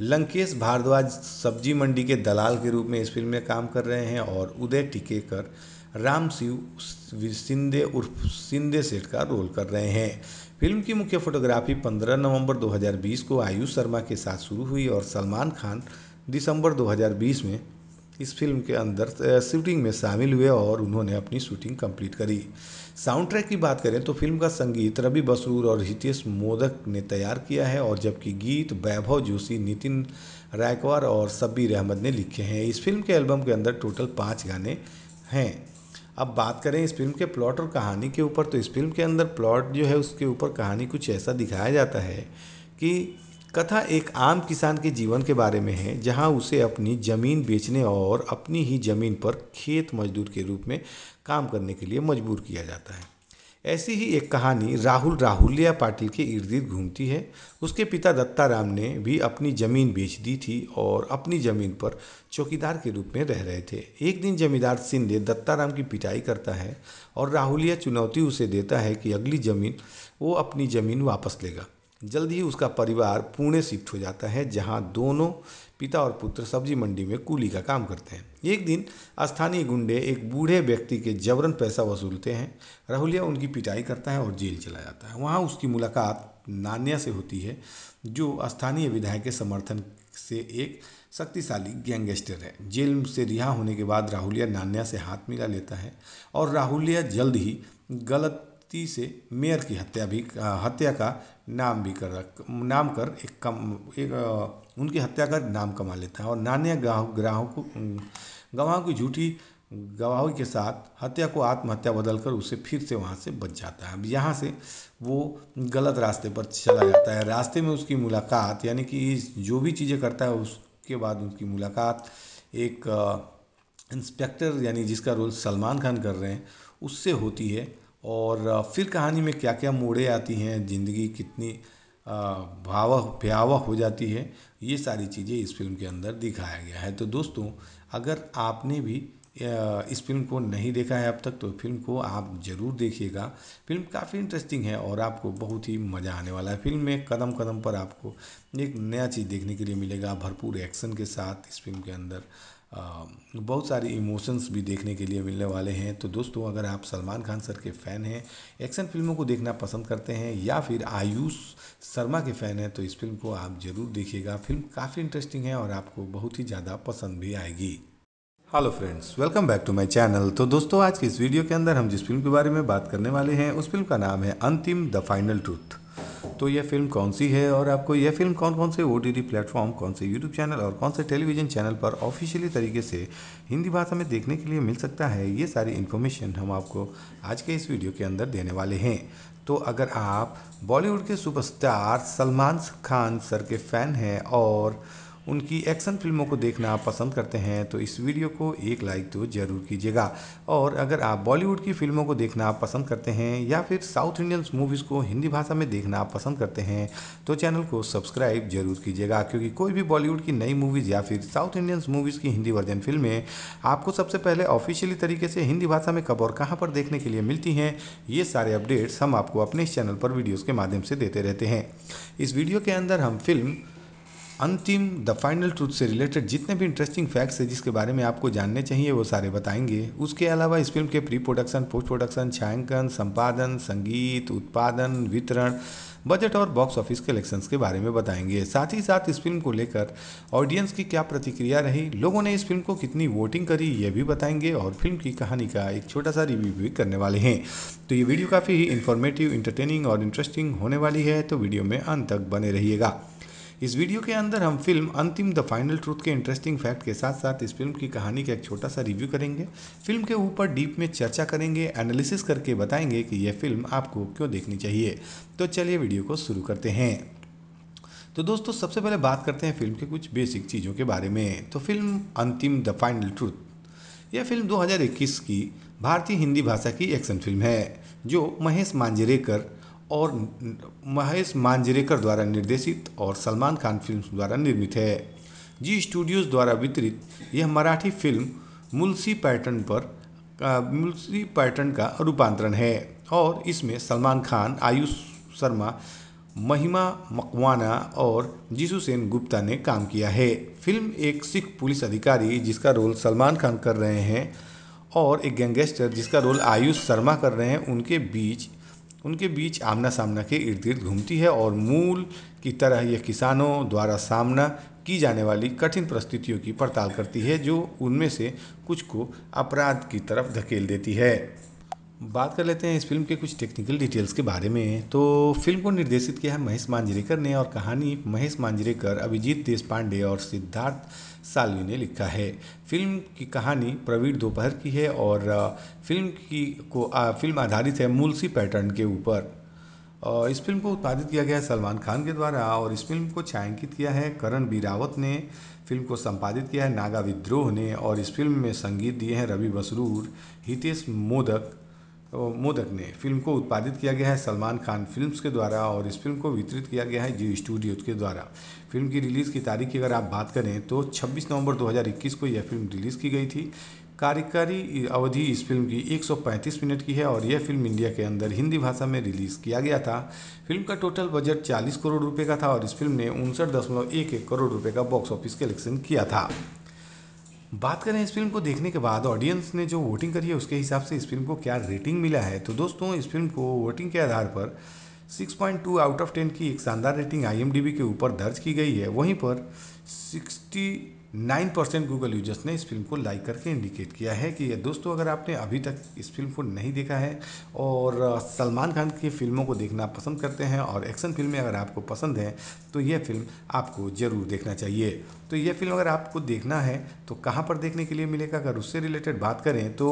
लंकेश भारद्वाज सब्जी मंडी के दलाल के रूप में इस फिल्म में काम कर रहे हैं और उदय टिकेकर राम शिव सिंधे उर्फ सिंधे सेठ का रोल कर रहे हैं फिल्म की मुख्य फोटोग्राफी 15 नवंबर 2020 को आयुष शर्मा के साथ शुरू हुई और सलमान खान दिसंबर 2020 में इस फिल्म के अंदर शूटिंग में शामिल हुए और उन्होंने अपनी शूटिंग कंप्लीट करी साउंड ट्रैक की बात करें तो फिल्म का संगीत रवि बसरूर और हितेश मोदक ने तैयार किया है और जबकि गीत वैभव जोशी नितिन रायकवार और सब्बीर अहमद ने लिखे हैं इस फिल्म के एल्बम के अंदर टोटल पाँच गाने हैं अब बात करें इस फिल्म के प्लॉट और कहानी के ऊपर तो इस फिल्म के अंदर प्लॉट जो है उसके ऊपर कहानी कुछ ऐसा दिखाया जाता है कि कथा एक आम किसान के जीवन के बारे में है जहां उसे अपनी ज़मीन बेचने और अपनी ही ज़मीन पर खेत मजदूर के रूप में काम करने के लिए मजबूर किया जाता है ऐसी ही एक कहानी राहुल राहुलिया पाटिल के इर्द गिर्द घूमती है उसके पिता दत्ताराम ने भी अपनी ज़मीन बेच दी थी और अपनी ज़मीन पर चौकीदार के रूप में रह रहे थे एक दिन जमींदार सिंधे दत्ताराम की पिटाई करता है और राहुलिया चुनौती उसे देता है कि अगली ज़मीन वो अपनी ज़मीन वापस लेगा जल्द ही उसका परिवार पुणे शिफ्ट हो जाता है जहाँ दोनों पिता और पुत्र सब्जी मंडी में कूली का काम करते हैं एक दिन स्थानीय गुंडे एक बूढ़े व्यक्ति के जबरन पैसा वसूलते हैं राहुलिया उनकी पिटाई करता है और जेल चला जाता है वहाँ उसकी मुलाकात नान्या से होती है जो स्थानीय विधायक के समर्थन से एक शक्तिशाली गैंगस्टर है जेल से रिहा होने के बाद राहुलिया नान्या से हाथ मिला लेता है और राहुलिया जल्द ही गलत से मेयर की हत्या भी हत्या का नाम भी कर नाम कर एक कम एक उनकी हत्या कर नाम कमा लेता है और नान्या ग्राहक को गवाहों की झूठी गवाही के साथ हत्या को आत्महत्या बदल कर उसे फिर से वहाँ से बच जाता है अब यहाँ से वो गलत रास्ते पर चला जाता है रास्ते में उसकी मुलाकात यानी कि जो भी चीज़ें करता है उसके बाद उनकी मुलाकात एक इंस्पेक्टर यानी जिसका रोल सलमान खान कर रहे हैं उससे होती है और फिर कहानी में क्या क्या मोड़े आती हैं ज़िंदगी कितनी भावह भयावह हो जाती है ये सारी चीज़ें इस फ़िल्म के अंदर दिखाया गया है तो दोस्तों अगर आपने भी इस फिल्म को नहीं देखा है अब तक तो फिल्म को आप ज़रूर देखिएगा फिल्म काफ़ी इंटरेस्टिंग है और आपको बहुत ही मज़ा आने वाला है फिल्म में कदम कदम पर आपको एक नया चीज़ देखने के लिए मिलेगा भरपूर एक्शन के साथ इस फिल्म के अंदर बहुत सारे इमोशंस भी देखने के लिए मिलने वाले हैं तो दोस्तों अगर आप सलमान खान सर के फ़ैन हैं एक्शन फिल्मों को देखना पसंद करते हैं या फिर आयुष शर्मा के फ़ैन हैं तो इस फिल्म को आप ज़रूर देखिएगा फिल्म काफ़ी इंटरेस्टिंग है और आपको बहुत ही ज़्यादा पसंद भी आएगी hello friends welcome back to my channel तो दोस्तों आज की इस वीडियो के अंदर हम जिस फिल्म के बारे में बात करने वाले हैं उस फिल्म का नाम है अंतिम द फाइनल ट्रूथ तो यह फिल्म कौन सी है और आपको यह फिल्म कौन कौन से ओ टी प्लेटफॉर्म कौन से यूट्यूब चैनल और कौन से टेलीविजन चैनल पर ऑफिशियली तरीके से हिंदी भाषा में देखने के लिए मिल सकता है ये सारी इन्फॉर्मेशन हम आपको आज के इस वीडियो के अंदर देने वाले हैं तो अगर आप बॉलीवुड के सुपरस्टार सलमान खान सर के फ़ैन हैं और उनकी एक्शन फिल्मों को देखना पसंद करते हैं तो इस वीडियो को एक लाइक तो ज़रूर कीजिएगा और अगर आप बॉलीवुड की फिल्मों को देखना पसंद करते हैं या फिर साउथ इंडियन मूवीज़ को हिंदी भाषा में देखना पसंद करते हैं तो चैनल को सब्सक्राइब जरूर कीजिएगा क्योंकि कोई भी बॉलीवुड की नई मूवीज़ या फिर साउथ इंडियन मूवीज़ की हिंदी वर्जन फिल्में आपको सबसे पहले ऑफिशियली तरीके से हिंदी भाषा में कब और कहाँ पर देखने के लिए मिलती हैं ये सारे अपडेट्स हम आपको अपने इस चैनल पर वीडियोज़ के माध्यम से देते रहते हैं इस वीडियो के अंदर हम film Antim the final truth से रिलेटेड जितने भी इंटरेस्टिंग फैक्ट्स है जिसके बारे में आपको जानने चाहिए वो सारे बताएंगे उसके अलावा इस फिल्म के प्री प्रोडक्शन पोस्ट प्रोडक्शन छायांकन संपादन संगीत उत्पादन वितरण बजट और बॉक्स ऑफिस कलेक्शंस के बारे में बताएंगे साथ ही साथ इस फिल्म को लेकर ऑडियंस की क्या प्रतिक्रिया रही लोगों ने इस फिल्म को कितनी वोटिंग करी ये भी बताएंगे और फिल्म की कहानी का एक छोटा सा रिव्यू भी करने वाले हैं तो ये वीडियो काफ़ी ही इन्फॉर्मेटिव इंटरटेनिंग और इंटरेस्टिंग होने वाली है तो वीडियो में अंत तक बने रहिएगा इस वीडियो के अंदर हम film Antim the final truth के इंटरेस्टिंग फैक्ट के साथ साथ इस फिल्म की कहानी का एक छोटा सा रिव्यू करेंगे फिल्म के ऊपर डीप में चर्चा करेंगे एनालिसिस करके बताएंगे कि यह फिल्म आपको क्यों देखनी चाहिए तो चलिए वीडियो को शुरू करते हैं तो दोस्तों सबसे पहले बात करते हैं फिल्म के कुछ बेसिक चीज़ों के बारे में तो film Antim the final truth यह फिल्म 2021 की भारतीय हिंदी भाषा की एक्शन फिल्म है जो महेश मांजरेकर और महेश मांजरेकर द्वारा निर्देशित और सलमान खान फिल्म द्वारा निर्मित है जी स्टूडियोज़ द्वारा वितरित यह मराठी फिल्म मुलसी पैटर्न पर मुलसी पैटर्न का रूपांतरण है और इसमें सलमान खान आयुष शर्मा महिमा मकवाना और जीसू गुप्ता ने काम किया है फिल्म एक सिख पुलिस अधिकारी जिसका रोल सलमान खान कर रहे हैं और एक गैंगस्टर जिसका रोल आयुष शर्मा कर रहे हैं उनके बीच उनके बीच आमना सामना के इर्द गिर्द घूमती है और मूल की तरह यह किसानों द्वारा सामना की जाने वाली कठिन परिस्थितियों की पड़ताल करती है जो उनमें से कुछ को अपराध की तरफ धकेल देती है बात कर लेते हैं इस फिल्म के कुछ टेक्निकल डिटेल्स के बारे में तो फिल्म को निर्देशित किया है महेश मांजरेकर ने और कहानी महेश मांजरेकर अभिजीत देश पांडे और सिद्धार्थ सालवी ने लिखा है फिल्म की कहानी प्रवीण दोपहर की है और फिल्म की को आ, फिल्म आधारित है मुलसी पैटर्न के ऊपर इस फिल्म को उत्पादित किया गया है सलमान खान के द्वारा और इस फिल्म को छायांकित किया है करण बीरावत ने फिल्म को संपादित किया है नागा विद्रोह ने और इस फिल्म में संगीत दिए हैं रवि बसरूर हितेश मोदक मोदक ने फिल्म को उत्पादित किया गया है सलमान खान फिल्म्स के द्वारा और इस फिल्म को वितरित किया गया है जी स्टूडियो के द्वारा फिल्म की रिलीज़ की तारीख की अगर आप बात करें तो 26 नवंबर 2021 को यह फिल्म रिलीज़ की गई थी कार्यकारी अवधि इस फिल्म की 135 मिनट की है और यह फिल्म इंडिया के अंदर हिंदी भाषा में रिलीज़ किया गया था फिल्म का टोटल बजट 40 करोड़ रुपए का था और इस फिल्म ने उनसठ दशमलव एक एक करोड़ रुपए का बॉक्स ऑफिस कलेक्शन किया था बात करें इस फिल्म को देखने के बाद ऑडियंस ने जो वोटिंग करी है उसके हिसाब से इस फिल्म को क्या रेटिंग मिला है तो दोस्तों इस फिल्म को वोटिंग के आधार पर 6.2 आउट ऑफ 10 की एक शानदार रेटिंग आईएमडीबी के ऊपर दर्ज की गई है वहीं पर नाइन परसेंट गूगल यूजर्स ने इस फिल्म को लाइक करके इंडिकेट किया है कि दोस्तों अगर आपने अभी तक इस फिल्म को नहीं देखा है और सलमान खान की फिल्मों को देखना पसंद करते हैं और एक्शन फिल्में अगर आपको पसंद हैं तो यह फिल्म आपको ज़रूर देखना चाहिए तो यह फिल्म अगर आपको देखना है तो कहाँ पर देखने के लिए मिलेगा अगर उससे रिलेटेड बात करें तो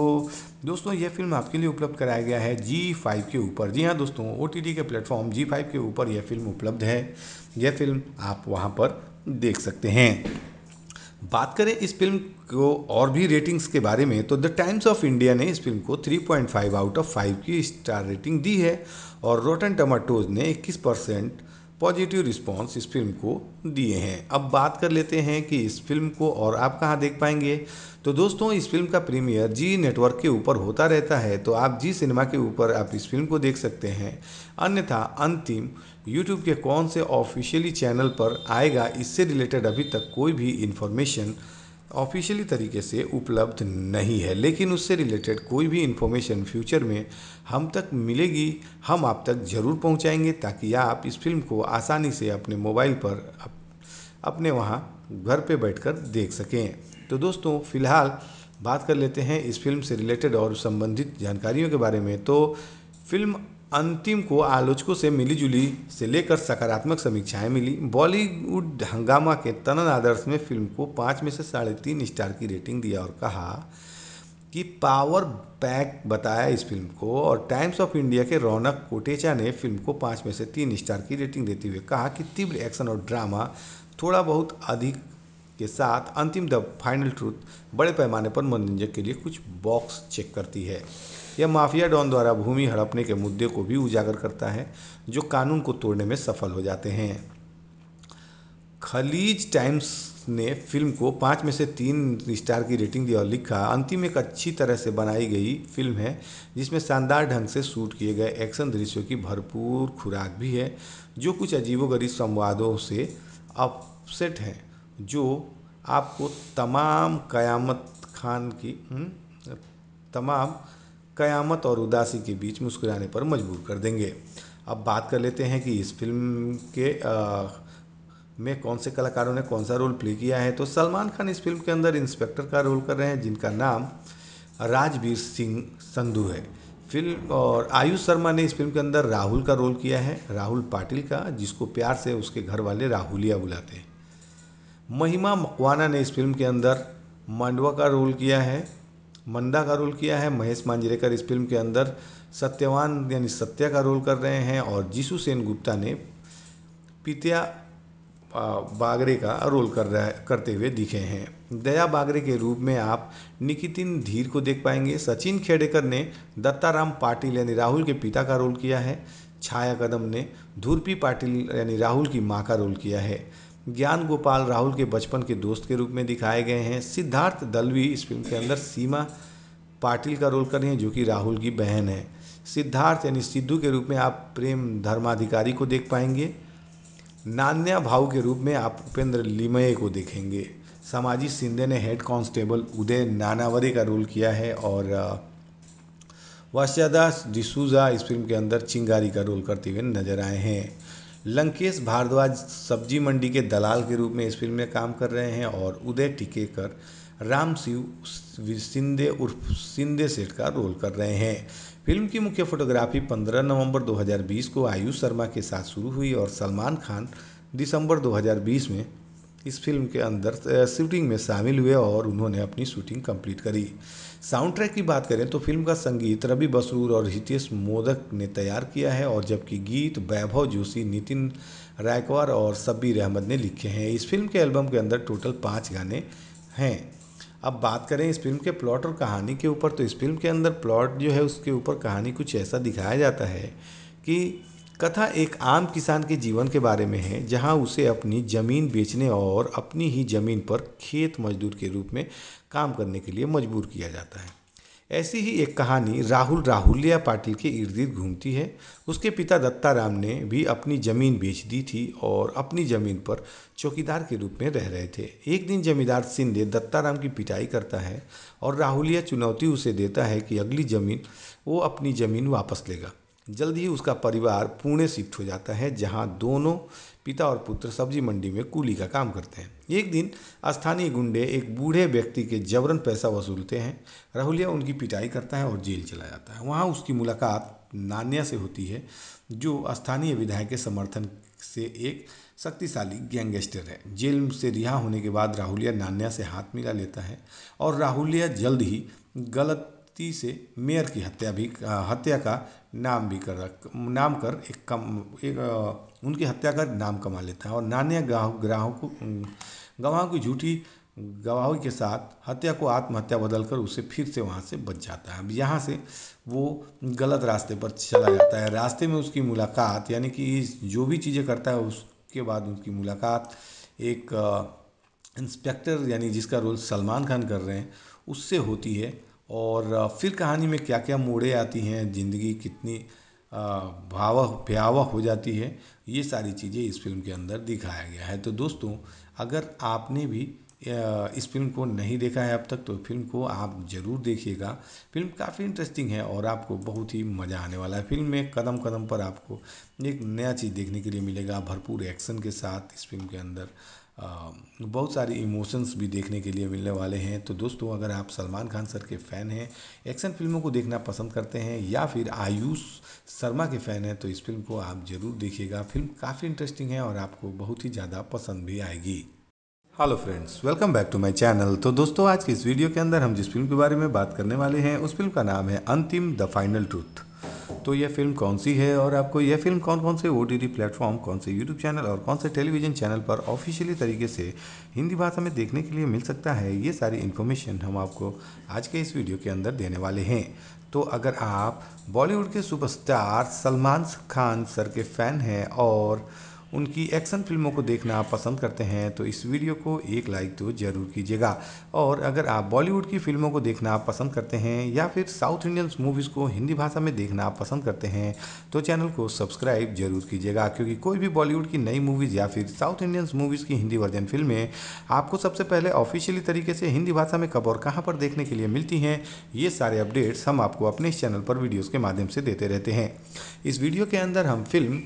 दोस्तों यह फिल्म आपके लिए उपलब्ध कराया गया है जी फाइव के ऊपर जी हाँ दोस्तों ओ के प्लेटफॉर्म जी फाइव के ऊपर यह फिल्म उपलब्ध है यह फिल्म आप वहाँ पर देख सकते हैं बात करें इस फिल्म को और भी रेटिंग्स के बारे में तो द टाइम्स ऑफ इंडिया ने इस फिल्म को 3.5 आउट ऑफ 5 की स्टार रेटिंग दी है और रोटन टमाटोज ने 21 परसेंट पॉजिटिव रिस्पांस इस फिल्म को दिए हैं अब बात कर लेते हैं कि इस फिल्म को और आप कहाँ देख पाएंगे तो दोस्तों इस फिल्म का प्रीमियर जी नेटवर्क के ऊपर होता रहता है तो आप जी सिनेमा के ऊपर आप इस फिल्म को देख सकते हैं अन्यथा अंतिम यूट्यूब के कौन से ऑफिशियली चैनल पर आएगा इससे रिलेटेड अभी तक कोई भी इन्फॉर्मेशन ऑफिशियली तरीके से उपलब्ध नहीं है लेकिन उससे रिलेटेड कोई भी इन्फॉर्मेशन फ्यूचर में हम तक मिलेगी हम आप तक ज़रूर पहुंचाएंगे ताकि आप इस फिल्म को आसानी से अपने मोबाइल पर अपने वहाँ घर पे बैठकर देख सकें तो दोस्तों फ़िलहाल बात कर लेते हैं इस फिल्म से रिलेटेड और संबंधित जानकारियों के बारे में तो फिल्म अंतिम को आलोचकों से मिलीजुली से लेकर सकारात्मक समीक्षाएं मिली बॉलीवुड हंगामा के तनन आदर्श में फिल्म को पाँच में से साढ़े तीन स्टार की रेटिंग दिया और कहा कि पावर पैक बताया इस फिल्म को और टाइम्स ऑफ इंडिया के रौनक कोटेचा ने फिल्म को पाँच में से तीन स्टार की रेटिंग देते हुए कहा कि तीव्र एक्शन और ड्रामा थोड़ा बहुत अधिक के साथ अंतिम द फाइनल ट्रूथ बड़े पैमाने पर मनोरंजक के लिए कुछ बॉक्स चेक करती है यह माफिया डॉन द्वारा भूमि हड़पने के मुद्दे को भी उजागर करता है जो कानून को तोड़ने में सफल हो जाते हैं खलीज टाइम्स ने फिल्म को पाँच में से तीन स्टार की रेटिंग दी और लिखा अंतिम एक अच्छी तरह से बनाई गई फिल्म है जिसमें शानदार ढंग से शूट किए गए एक्शन दृश्यों की भरपूर खुराक भी है जो कुछ अजीबोगरीब संवादों से अपसेट हैं जो आपको तमाम कयामत खान की हुँ? हम्म, तमाम कयामत और उदासी के बीच मुस्कुराने पर मजबूर कर देंगे अब बात कर लेते हैं कि इस फिल्म के आ, में कौन से कलाकारों ने कौन सा रोल प्ले किया है तो सलमान खान इस फिल्म के अंदर इंस्पेक्टर का रोल कर रहे हैं जिनका नाम राजवीर सिंह संधू है फिल्म और आयुष शर्मा ने इस फिल्म के अंदर राहुल का रोल किया है राहुल पाटिल का जिसको प्यार से उसके घर वाले राहुलिया बुलाते हैं महिमा मकवाना ने इस फिल्म के अंदर मांडवा का रोल किया है मंदा का रोल किया है महेश मांजरेकर इस फिल्म के अंदर सत्यवान यानी सत्या का रोल कर रहे हैं और जीशु सेन गुप्ता ने पितिया बागरे का रोल कर रहे करते हुए दिखे हैं दया बागरे के रूप में आप निकितिन धीर को देख पाएंगे सचिन खेडेकर ने दत्ताराम पाटिल यानी राहुल के पिता का रोल किया है छाया कदम ने धूर्पी पाटिल यानी राहुल की माँ का रोल किया है ज्ञान गोपाल राहुल के बचपन के दोस्त के रूप में दिखाए गए हैं सिद्धार्थ दलवी इस फिल्म के अंदर सीमा पाटिल का रोल कर रही हैं जो कि राहुल की बहन है सिद्धार्थ यानी सिद्धू के रूप में आप प्रेम धर्माधिकारी को देख पाएंगे नान्या भाव के रूप में आप उपेंद्र लिमये को देखेंगे सामाजिक सिंधे ने हेड कांस्टेबल उदय नानावरे का रोल किया है और वास्यादास डिसूजा इस फिल्म के अंदर चिंगारी का रोल करते हुए नजर आए हैं लंकेश भारद्वाज सब्जी मंडी के दलाल के रूप में इस फिल्म में काम कर रहे हैं और उदय टिकेकर राम शिव सिंधे उर्फ सिंधे सेठ का रोल कर रहे हैं फिल्म की मुख्य फोटोग्राफी 15 नवंबर 2020 को आयुष शर्मा के साथ शुरू हुई और सलमान खान दिसंबर 2020 में इस फिल्म के अंदर शूटिंग में शामिल हुए और उन्होंने अपनी शूटिंग कंप्लीट करी साउंड ट्रैक की बात करें तो फिल्म का संगीत रवि बसरूर और हितेश मोदक ने तैयार किया है और जबकि गीत वैभव जोशी नितिन रायकवार और सब्बीर अहमद ने लिखे हैं इस फिल्म के एल्बम के अंदर टोटल पाँच गाने हैं अब बात करें इस फिल्म के प्लॉट और कहानी के ऊपर तो इस फिल्म के अंदर प्लॉट जो है उसके ऊपर कहानी कुछ ऐसा दिखाया जाता है कि कथा एक आम किसान के जीवन के बारे में है जहां उसे अपनी ज़मीन बेचने और अपनी ही ज़मीन पर खेत मजदूर के रूप में काम करने के लिए मजबूर किया जाता है ऐसी ही एक कहानी राहुल राहुलिया पाटिल के इर्द गिर्द घूमती है उसके पिता दत्ताराम ने भी अपनी ज़मीन बेच दी थी और अपनी ज़मीन पर चौकीदार के रूप में रह रहे थे एक दिन जमींदार सिंधे दत्ताराम की पिटाई करता है और राहुलिया चुनौती उसे देता है कि अगली ज़मीन वो अपनी ज़मीन वापस लेगा जल्द ही उसका परिवार पुणे शिफ्ट हो जाता है जहाँ दोनों पिता और पुत्र सब्जी मंडी में कूली का काम करते हैं एक दिन स्थानीय गुंडे एक बूढ़े व्यक्ति के जबरन पैसा वसूलते हैं राहुलिया उनकी पिटाई करता है और जेल चला जाता है वहाँ उसकी मुलाकात नान्या से होती है जो स्थानीय विधायक के समर्थन से एक शक्तिशाली गैंगस्टर है जेल से रिहा होने के बाद राहुलिया नान्या से हाथ मिला लेता है और राहुलिया जल्द ही गलती से मेयर की हत्या भी हत्या का नाम भी कर नाम कर एक कम एक उनकी हत्या कर नाम कमा लेता है और नान्या ग्राहक ग्राहकों गवाहों की झूठी गवाही के साथ हत्या को आत्महत्या बदलकर उसे फिर से वहाँ से बच जाता है अब यहाँ से वो गलत रास्ते पर चला जाता है रास्ते में उसकी मुलाकात यानी कि जो भी चीज़ें करता है उसके बाद उनकी मुलाकात एक इंस्पेक्टर यानी जिसका रोल सलमान खान कर रहे हैं उससे होती है और फिर कहानी में क्या क्या मोड़े आती हैं ज़िंदगी कितनी भावह भयावह हो जाती है ये सारी चीज़ें इस फिल्म के अंदर दिखाया गया है तो दोस्तों अगर आपने भी इस फिल्म को नहीं देखा है अब तक तो फिल्म को आप ज़रूर देखिएगा फिल्म काफ़ी इंटरेस्टिंग है और आपको बहुत ही मज़ा आने वाला है फिल्म में कदम कदम पर आपको एक नया चीज़ देखने के लिए मिलेगा भरपूर एक्शन के साथ इस फिल्म के अंदर बहुत सारे इमोशंस भी देखने के लिए मिलने वाले हैं तो दोस्तों अगर आप सलमान खान सर के फ़ैन हैं एक्शन फिल्मों को देखना पसंद करते हैं या फिर आयुष शर्मा के फ़ैन हैं तो इस फिल्म को आप ज़रूर देखिएगा फिल्म काफ़ी इंटरेस्टिंग है और आपको बहुत ही ज़्यादा पसंद भी आएगी hello friends welcome back to my channel तो दोस्तों आज की इस वीडियो के अंदर हम जिस फिल्म के बारे में बात करने वाले हैं उस फिल्म का नाम है अंतिम द फाइनल ट्रूथ तो यह फिल्म कौन सी है और आपको यह फिल्म कौन कौन से ओ टी प्लेटफॉर्म कौन से यूट्यूब चैनल और कौन से टेलीविजन चैनल पर ऑफिशियली तरीके से हिंदी भाषा में देखने के लिए मिल सकता है ये सारी इन्फॉर्मेशन हम आपको आज के इस वीडियो के अंदर देने वाले हैं तो अगर आप बॉलीवुड के सुपरस्टार सलमान खान सर के फ़ैन हैं और उनकी एक्शन फिल्मों को देखना आप पसंद करते हैं तो इस वीडियो को एक लाइक तो ज़रूर कीजिएगा और अगर आप बॉलीवुड की फिल्मों को देखना आप पसंद करते हैं या फिर साउथ इंडियन मूवीज़ को हिंदी भाषा में देखना आप पसंद करते हैं तो चैनल को सब्सक्राइब जरूर कीजिएगा क्योंकि कोई भी बॉलीवुड की नई मूवीज़ या फिर साउथ इंडियन मूवीज़ की हिंदी वर्जन फिल्में आपको सबसे पहले ऑफिशियली तरीके से हिंदी भाषा में कब और कहाँ पर देखने के लिए मिलती हैं ये सारे अपडेट्स हम आपको अपने इस चैनल पर वीडियोज़ के माध्यम से देते रहते हैं इस वीडियो के अंदर हम film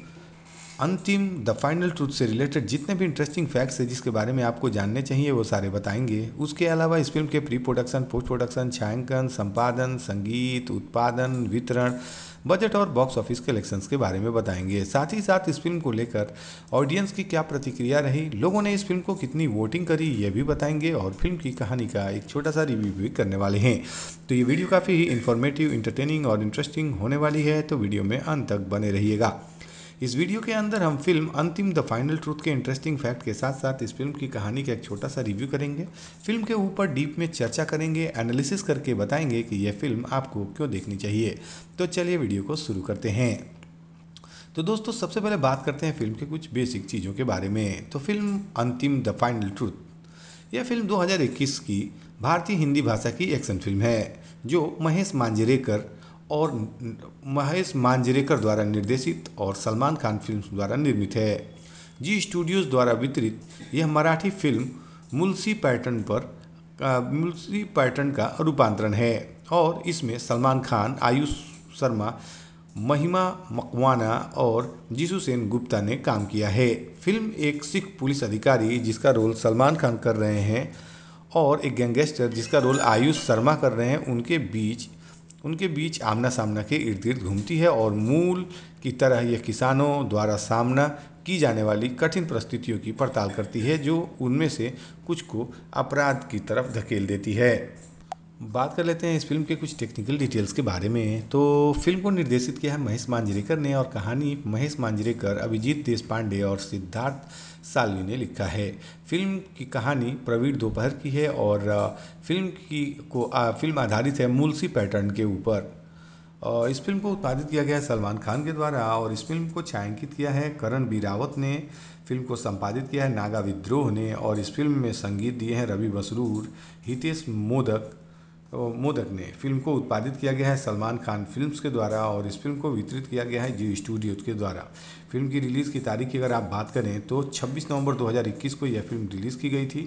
Antim the final truth से रिलेटेड जितने भी इंटरेस्टिंग फैक्ट्स है जिसके बारे में आपको जानने चाहिए वो सारे बताएंगे उसके अलावा इस फिल्म के प्री प्रोडक्शन पोस्ट प्रोडक्शन छायांकन संपादन संगीत उत्पादन वितरण बजट और बॉक्स ऑफिस कलेक्शंस के बारे में बताएंगे साथ ही साथ इस फिल्म को लेकर ऑडियंस की क्या प्रतिक्रिया रही लोगों ने इस फिल्म को कितनी वोटिंग करी ये भी बताएंगे और फिल्म की कहानी का एक छोटा सा रिव्यू भी करने वाले हैं तो ये वीडियो काफ़ी ही इन्फॉर्मेटिव इंटरटेनिंग और इंटरेस्टिंग होने वाली है तो वीडियो में अंत तक बने रहिएगा इस वीडियो के अंदर हम film Antim the final truth के इंटरेस्टिंग फैक्ट के साथ साथ इस फिल्म की कहानी का एक छोटा सा रिव्यू करेंगे फिल्म के ऊपर डीप में चर्चा करेंगे एनालिसिस करके बताएंगे कि यह फिल्म आपको क्यों देखनी चाहिए तो चलिए वीडियो को शुरू करते हैं तो दोस्तों सबसे पहले बात करते हैं फिल्म के कुछ बेसिक चीज़ों के बारे में तो film Antim the final truth यह फिल्म 2021 की भारतीय हिंदी भाषा की एक्शन फिल्म है जो महेश मांजरेकर और महेश मांजरेकर द्वारा निर्देशित और सलमान खान फिल्म द्वारा निर्मित है जी स्टूडियोज़ द्वारा वितरित यह मराठी फिल्म मुलसी पैटर्न पर मुलसी पैटर्न का रूपांतरण है और इसमें सलमान खान आयुष शर्मा महिमा मकवाना और जीसू सेन गुप्ता ने काम किया है फिल्म एक सिख पुलिस अधिकारी जिसका रोल सलमान खान कर रहे हैं और एक गैंगस्टर जिसका रोल आयुष शर्मा कर रहे हैं उनके बीच उनके बीच आमना सामना के इर्द गिर्द घूमती है और मूल की तरह यह किसानों द्वारा सामना की जाने वाली कठिन परिस्थितियों की पड़ताल करती है जो उनमें से कुछ को अपराध की तरफ धकेल देती है बात कर लेते हैं इस फिल्म के कुछ टेक्निकल डिटेल्स के बारे में तो फिल्म को निर्देशित किया है महेश मांजरेकर ने और कहानी महेश मांजरेकर अभिजीत पांडे और सिद्धार्थ सालवी ने लिखा है फिल्म की कहानी प्रवीण दोपहर की है और फिल्म की को फिल्म आधारित है मुलसी पैटर्न के ऊपर इस फिल्म को उत्पादित किया गया है सलमान खान के द्वारा और इस फिल्म को छायांकित किया है करण रावत ने फिल्म को संपादित किया है नागा विद्रोह ने और इस फिल्म में संगीत दिए हैं रवि बसरूर हितेश मोदक मोदक ने फिल्म को उत्पादित किया गया है सलमान खान फिल्म्स के द्वारा और इस फिल्म को वितरित किया गया है जी स्टूडियो के द्वारा फिल्म की रिलीज़ की तारीख की अगर आप बात करें तो 26 नवंबर 2021 को यह फिल्म रिलीज़ की गई थी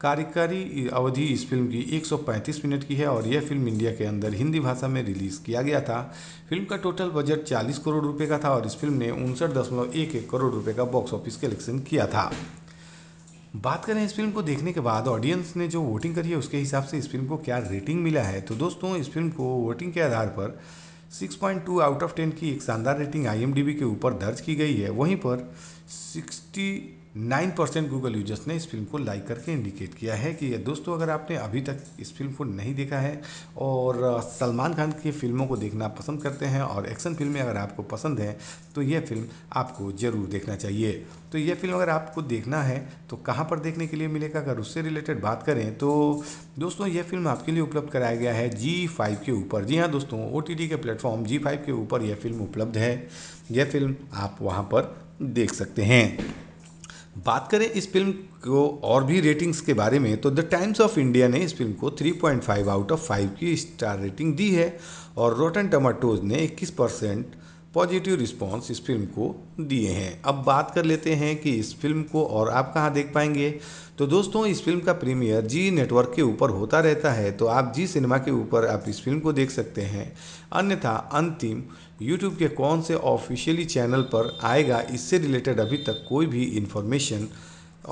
कार्यकारी अवधि इस फिल्म की 135 मिनट की है और यह फिल्म इंडिया के अंदर हिंदी भाषा में रिलीज़ किया गया था फिल्म का टोटल बजट 40 करोड़ रुपए का था और इस फिल्म ने उनसठ दशमलव एक एक करोड़ रुपये का बॉक्स ऑफिस कलेक्शन किया था बात करें इस फिल्म को देखने के बाद ऑडियंस ने जो वोटिंग करी है उसके हिसाब से इस फिल्म को क्या रेटिंग मिला है तो दोस्तों इस फिल्म को वोटिंग के आधार पर 6.2 आउट ऑफ 10 की एक शानदार रेटिंग आई के ऊपर दर्ज की गई है वहीं पर 69 परसेंट गूगल यूजर्स ने इस फिल्म को लाइक करके इंडिकेट किया है कि दोस्तों अगर आपने अभी तक इस फिल्म को नहीं देखा है और सलमान खान की फिल्मों को देखना पसंद करते हैं और एक्शन फिल्में अगर आपको पसंद हैं तो यह फिल्म आपको ज़रूर देखना चाहिए तो ये फिल्म अगर आपको देखना है तो कहाँ पर देखने के लिए मिलेगा अगर उससे रिलेटेड बात करें तो दोस्तों ये फिल्म आपके लिए उपलब्ध कराया गया है जी फाइव के ऊपर जी हाँ दोस्तों ओ के प्लेटफॉर्म जी फाइव के ऊपर यह फिल्म उपलब्ध है यह फिल्म आप वहाँ पर देख सकते हैं बात करें इस फिल्म को और भी रेटिंग्स के बारे में तो द टाइम्स ऑफ इंडिया ने इस फिल्म को 3.5 आउट ऑफ 5 की स्टार रेटिंग दी है और रोटन टमाटोज ने 21 परसेंट पॉजिटिव रिस्पॉन्स इस फिल्म को दिए हैं अब बात कर लेते हैं कि इस फिल्म को और आप कहाँ देख पाएंगे तो दोस्तों इस फिल्म का प्रीमियर जी नेटवर्क के ऊपर होता रहता है तो आप जी सिनेमा के ऊपर आप इस फिल्म को देख सकते हैं अन्यथा अंतिम यूट्यूब के कौन से ऑफिशियली चैनल पर आएगा इससे रिलेटेड अभी तक कोई भी इन्फॉर्मेशन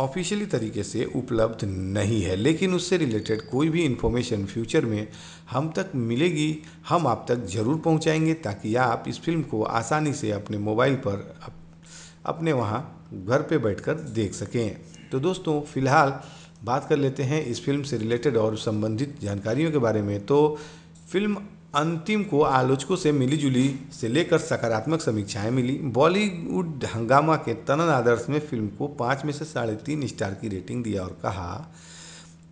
ऑफिशियली तरीके से उपलब्ध नहीं है लेकिन उससे रिलेटेड कोई भी इन्फॉर्मेशन फ्यूचर में हम तक मिलेगी हम आप तक ज़रूर पहुंचाएंगे ताकि आप इस फिल्म को आसानी से अपने मोबाइल पर अपने वहाँ घर पे बैठकर देख सकें तो दोस्तों फ़िलहाल बात कर लेते हैं इस फिल्म से रिलेटेड और संबंधित जानकारियों के बारे में तो फिल्म अंतिम को आलोचकों से मिलीजुली से लेकर सकारात्मक समीक्षाएं मिली बॉलीवुड हंगामा के तनन आदर्श में फिल्म को पाँच में से साढ़े तीन स्टार की रेटिंग दिया और कहा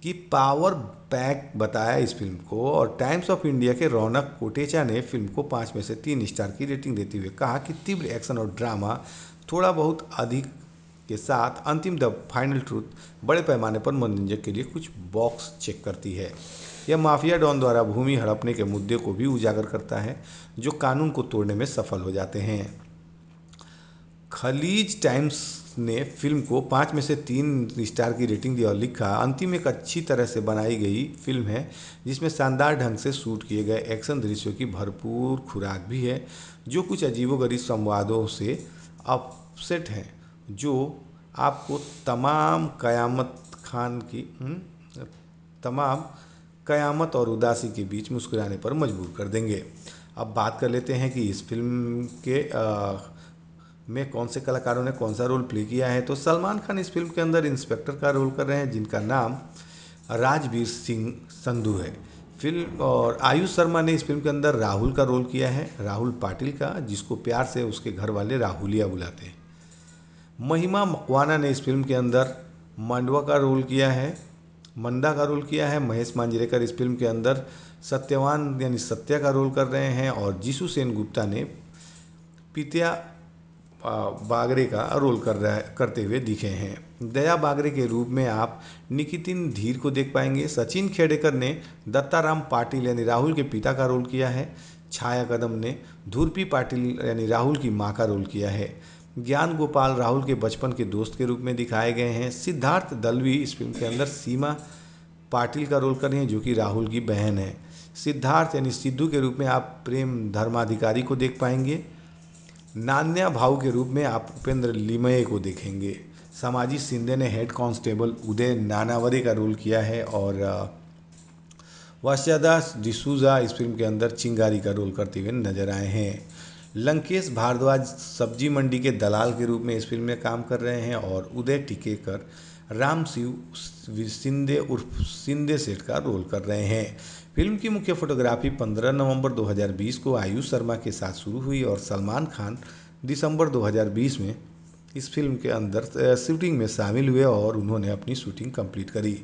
कि पावर पैक बताया इस फिल्म को और टाइम्स ऑफ इंडिया के रौनक कोटेचा ने फिल्म को पाँच में से तीन स्टार की रेटिंग देते हुए कहा कि तीव्र एक्शन और ड्रामा थोड़ा बहुत अधिक के साथ अंतिम द फाइनल ट्रूथ बड़े पैमाने पर मनोरंजक के लिए कुछ बॉक्स चेक करती है यह माफिया डॉन द्वारा भूमि हड़पने के मुद्दे को भी उजागर करता है जो कानून को तोड़ने में सफल हो जाते हैं खलीज टाइम्स ने फिल्म को पाँच में से तीन स्टार की रेटिंग दी और लिखा अंतिम एक अच्छी तरह से बनाई गई फिल्म है जिसमें शानदार ढंग से शूट किए गए एक्शन दृश्यों की भरपूर खुराक भी है जो कुछ अजीबोगरीब संवादों से अपसेट हैं जो आपको तमाम कयामत खान की हम्म, तमाम कयामत और उदासी के बीच मुस्कुराने पर मजबूर कर देंगे अब बात कर लेते हैं कि इस फिल्म के आ, में कौन से कलाकारों ने कौन सा रोल प्ले किया है तो सलमान खान इस फिल्म के अंदर इंस्पेक्टर का रोल कर रहे हैं जिनका नाम राजवीर सिंह संधू है फिल्म और आयुष शर्मा ने इस फिल्म के अंदर राहुल का रोल किया है राहुल पाटिल का जिसको प्यार से उसके घर वाले राहुलिया बुलाते हैं महिमा मकवाना ने इस फिल्म के अंदर मांडवा का रोल किया है मंदा का रोल किया है महेश मांजरेकर इस फिल्म के अंदर सत्यवान यानी सत्या का रोल कर रहे हैं और जीशु सेन गुप्ता ने पितिया बागरे का रोल कर रहा करते हुए दिखे हैं दया बागरे के रूप में आप निकितिन धीर को देख पाएंगे सचिन खेडेकर ने दत्ताराम पाटिल यानी राहुल के पिता का रोल किया है छाया कदम ने धुरपी पाटिल यानी राहुल की माँ का रोल किया है ज्ञान गोपाल राहुल के बचपन के दोस्त के रूप में दिखाए गए हैं सिद्धार्थ दलवी इस फिल्म के अंदर सीमा पाटिल का रोल कर रही हैं जो कि राहुल की बहन है सिद्धार्थ यानी सिद्धू के रूप में आप प्रेम धर्माधिकारी को देख पाएंगे नान्या भाऊ के रूप में आप उपेंद्र लिमये को देखेंगे सामाजिक सिंधे ने हेड कांस्टेबल उदय नानावरे का रोल किया है और वाशादास डिसूजा इस फिल्म के अंदर चिंगारी का रोल करते हुए नजर आए हैं लंकेश भारद्वाज सब्जी मंडी के दलाल के रूप में इस फिल्म में काम कर रहे हैं और उदय टिकेकर राम शिव सिंधे उर्फ सिंधे सेठ का रोल कर रहे हैं फिल्म की मुख्य फोटोग्राफी 15 नवंबर 2020 को आयुष शर्मा के साथ शुरू हुई और सलमान खान दिसंबर 2020 में इस फिल्म के अंदर शूटिंग में शामिल हुए और उन्होंने अपनी शूटिंग कंप्लीट करी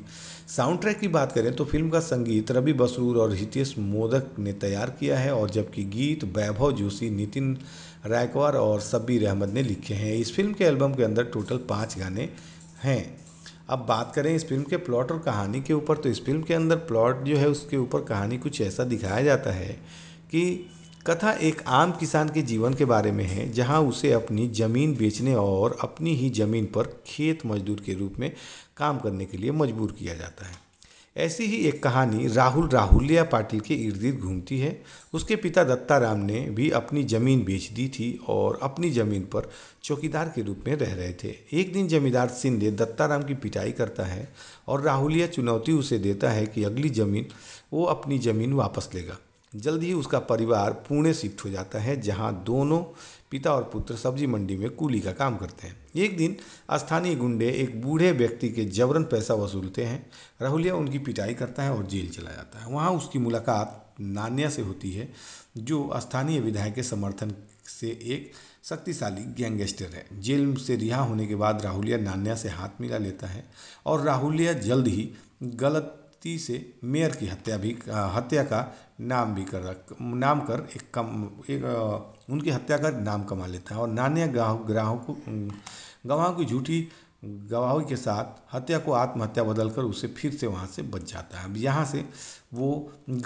साउंड ट्रैक की बात करें तो फिल्म का संगीत रवि बसरूर और हितेश मोदक ने तैयार किया है और जबकि गीत वैभव जोशी नितिन रायकवार और शब्बीर अहमद ने लिखे हैं इस फिल्म के एल्बम के अंदर टोटल पाँच गाने हैं अब बात करें इस फिल्म के प्लॉट और कहानी के ऊपर तो इस फिल्म के अंदर प्लॉट जो है उसके ऊपर कहानी कुछ ऐसा दिखाया जाता है कि कथा एक आम किसान के जीवन के बारे में है जहां उसे अपनी ज़मीन बेचने और अपनी ही ज़मीन पर खेत मजदूर के रूप में काम करने के लिए मजबूर किया जाता है ऐसी ही एक कहानी राहुल राहुलिया पाटिल के इर्द गिर्द घूमती है उसके पिता दत्ताराम ने भी अपनी ज़मीन बेच दी थी और अपनी ज़मीन पर चौकीदार के रूप में रह रहे थे एक दिन जमींदार सिंधे दत्ताराम की पिटाई करता है और राहुलिया चुनौती उसे देता है कि अगली ज़मीन वो अपनी ज़मीन वापस लेगा जल्द ही उसका परिवार पुणे शिफ्ट हो जाता है जहाँ दोनों पिता और पुत्र सब्जी मंडी में कूली का काम करते हैं एक दिन स्थानीय गुंडे एक बूढ़े व्यक्ति के जबरन पैसा वसूलते हैं राहुलिया उनकी पिटाई करता है और जेल चला जाता है वहाँ उसकी मुलाकात नान्या से होती है जो स्थानीय विधायक के समर्थन से एक शक्तिशाली गैंगस्टर है जेल से रिहा होने के बाद राहुलिया नान्या से हाथ मिला लेता है और राहुलिया जल्द ही गलती से मेयर की हत्या भी हत्या का नाम भी कर नाम कर एक कम एक उनकी हत्या कर नाम कमा लेता है और नान्या ग्राहक ग्राहकों गवाहों की झूठी गवाहों के साथ हत्या को आत्महत्या बदल कर उसे फिर से वहाँ से बच जाता है अब यहाँ से वो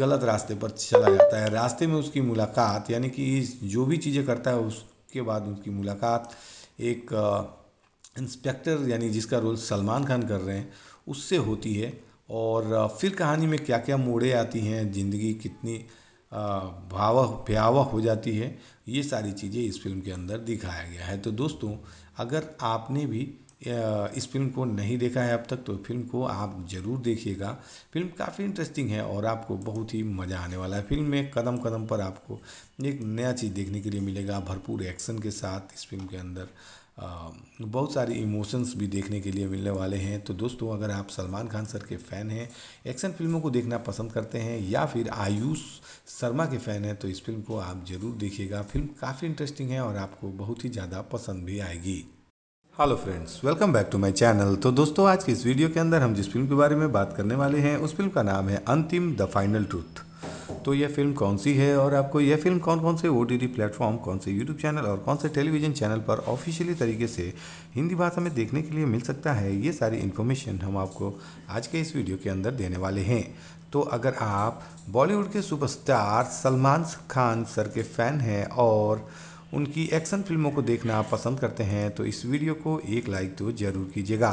गलत रास्ते पर चला जाता है रास्ते में उसकी मुलाकात यानी कि जो भी चीज़ें करता है उसके बाद उनकी मुलाकात एक इंस्पेक्टर यानी जिसका रोल सलमान खान कर रहे हैं उससे होती है और फिर कहानी में क्या क्या मोड़े आती हैं ज़िंदगी कितनी भावह भयावह हो जाती है ये सारी चीज़ें इस फिल्म के अंदर दिखाया गया है तो दोस्तों अगर आपने भी इस फिल्म को नहीं देखा है अब तक तो फिल्म को आप ज़रूर देखिएगा फिल्म काफ़ी इंटरेस्टिंग है और आपको बहुत ही मज़ा आने वाला है फिल्म में कदम कदम पर आपको एक नया चीज़ देखने के लिए मिलेगा भरपूर एक्शन के साथ इस फिल्म के अंदर बहुत सारे इमोशंस भी देखने के लिए मिलने वाले हैं तो दोस्तों अगर आप सलमान खान सर के फ़ैन हैं एक्शन फिल्मों को देखना पसंद करते हैं या फिर आयुष शर्मा के फ़ैन हैं तो इस फिल्म को आप ज़रूर देखिएगा फिल्म काफ़ी इंटरेस्टिंग है और आपको बहुत ही ज़्यादा पसंद भी आएगी hello friends welcome back to my channel तो दोस्तों आज की इस वीडियो के अंदर हम जिस फिल्म के बारे में बात करने वाले हैं उस फिल्म का नाम है अंतिम द फाइनल ट्रूथ तो यह फिल्म कौन सी है और आपको यह फिल्म कौन कौन से ओ प्लेटफॉर्म कौन से यूट्यूब चैनल और कौन से टेलीविजन चैनल पर ऑफिशियली तरीके से हिंदी भाषा में देखने के लिए मिल सकता है ये सारी इन्फॉर्मेशन हम आपको आज के इस वीडियो के अंदर देने वाले हैं तो अगर आप बॉलीवुड के सुपरस्टार सलमान खान सर के फ़ैन हैं और उनकी एक्शन फिल्मों को देखना आप पसंद करते हैं तो इस वीडियो को एक लाइक तो ज़रूर कीजिएगा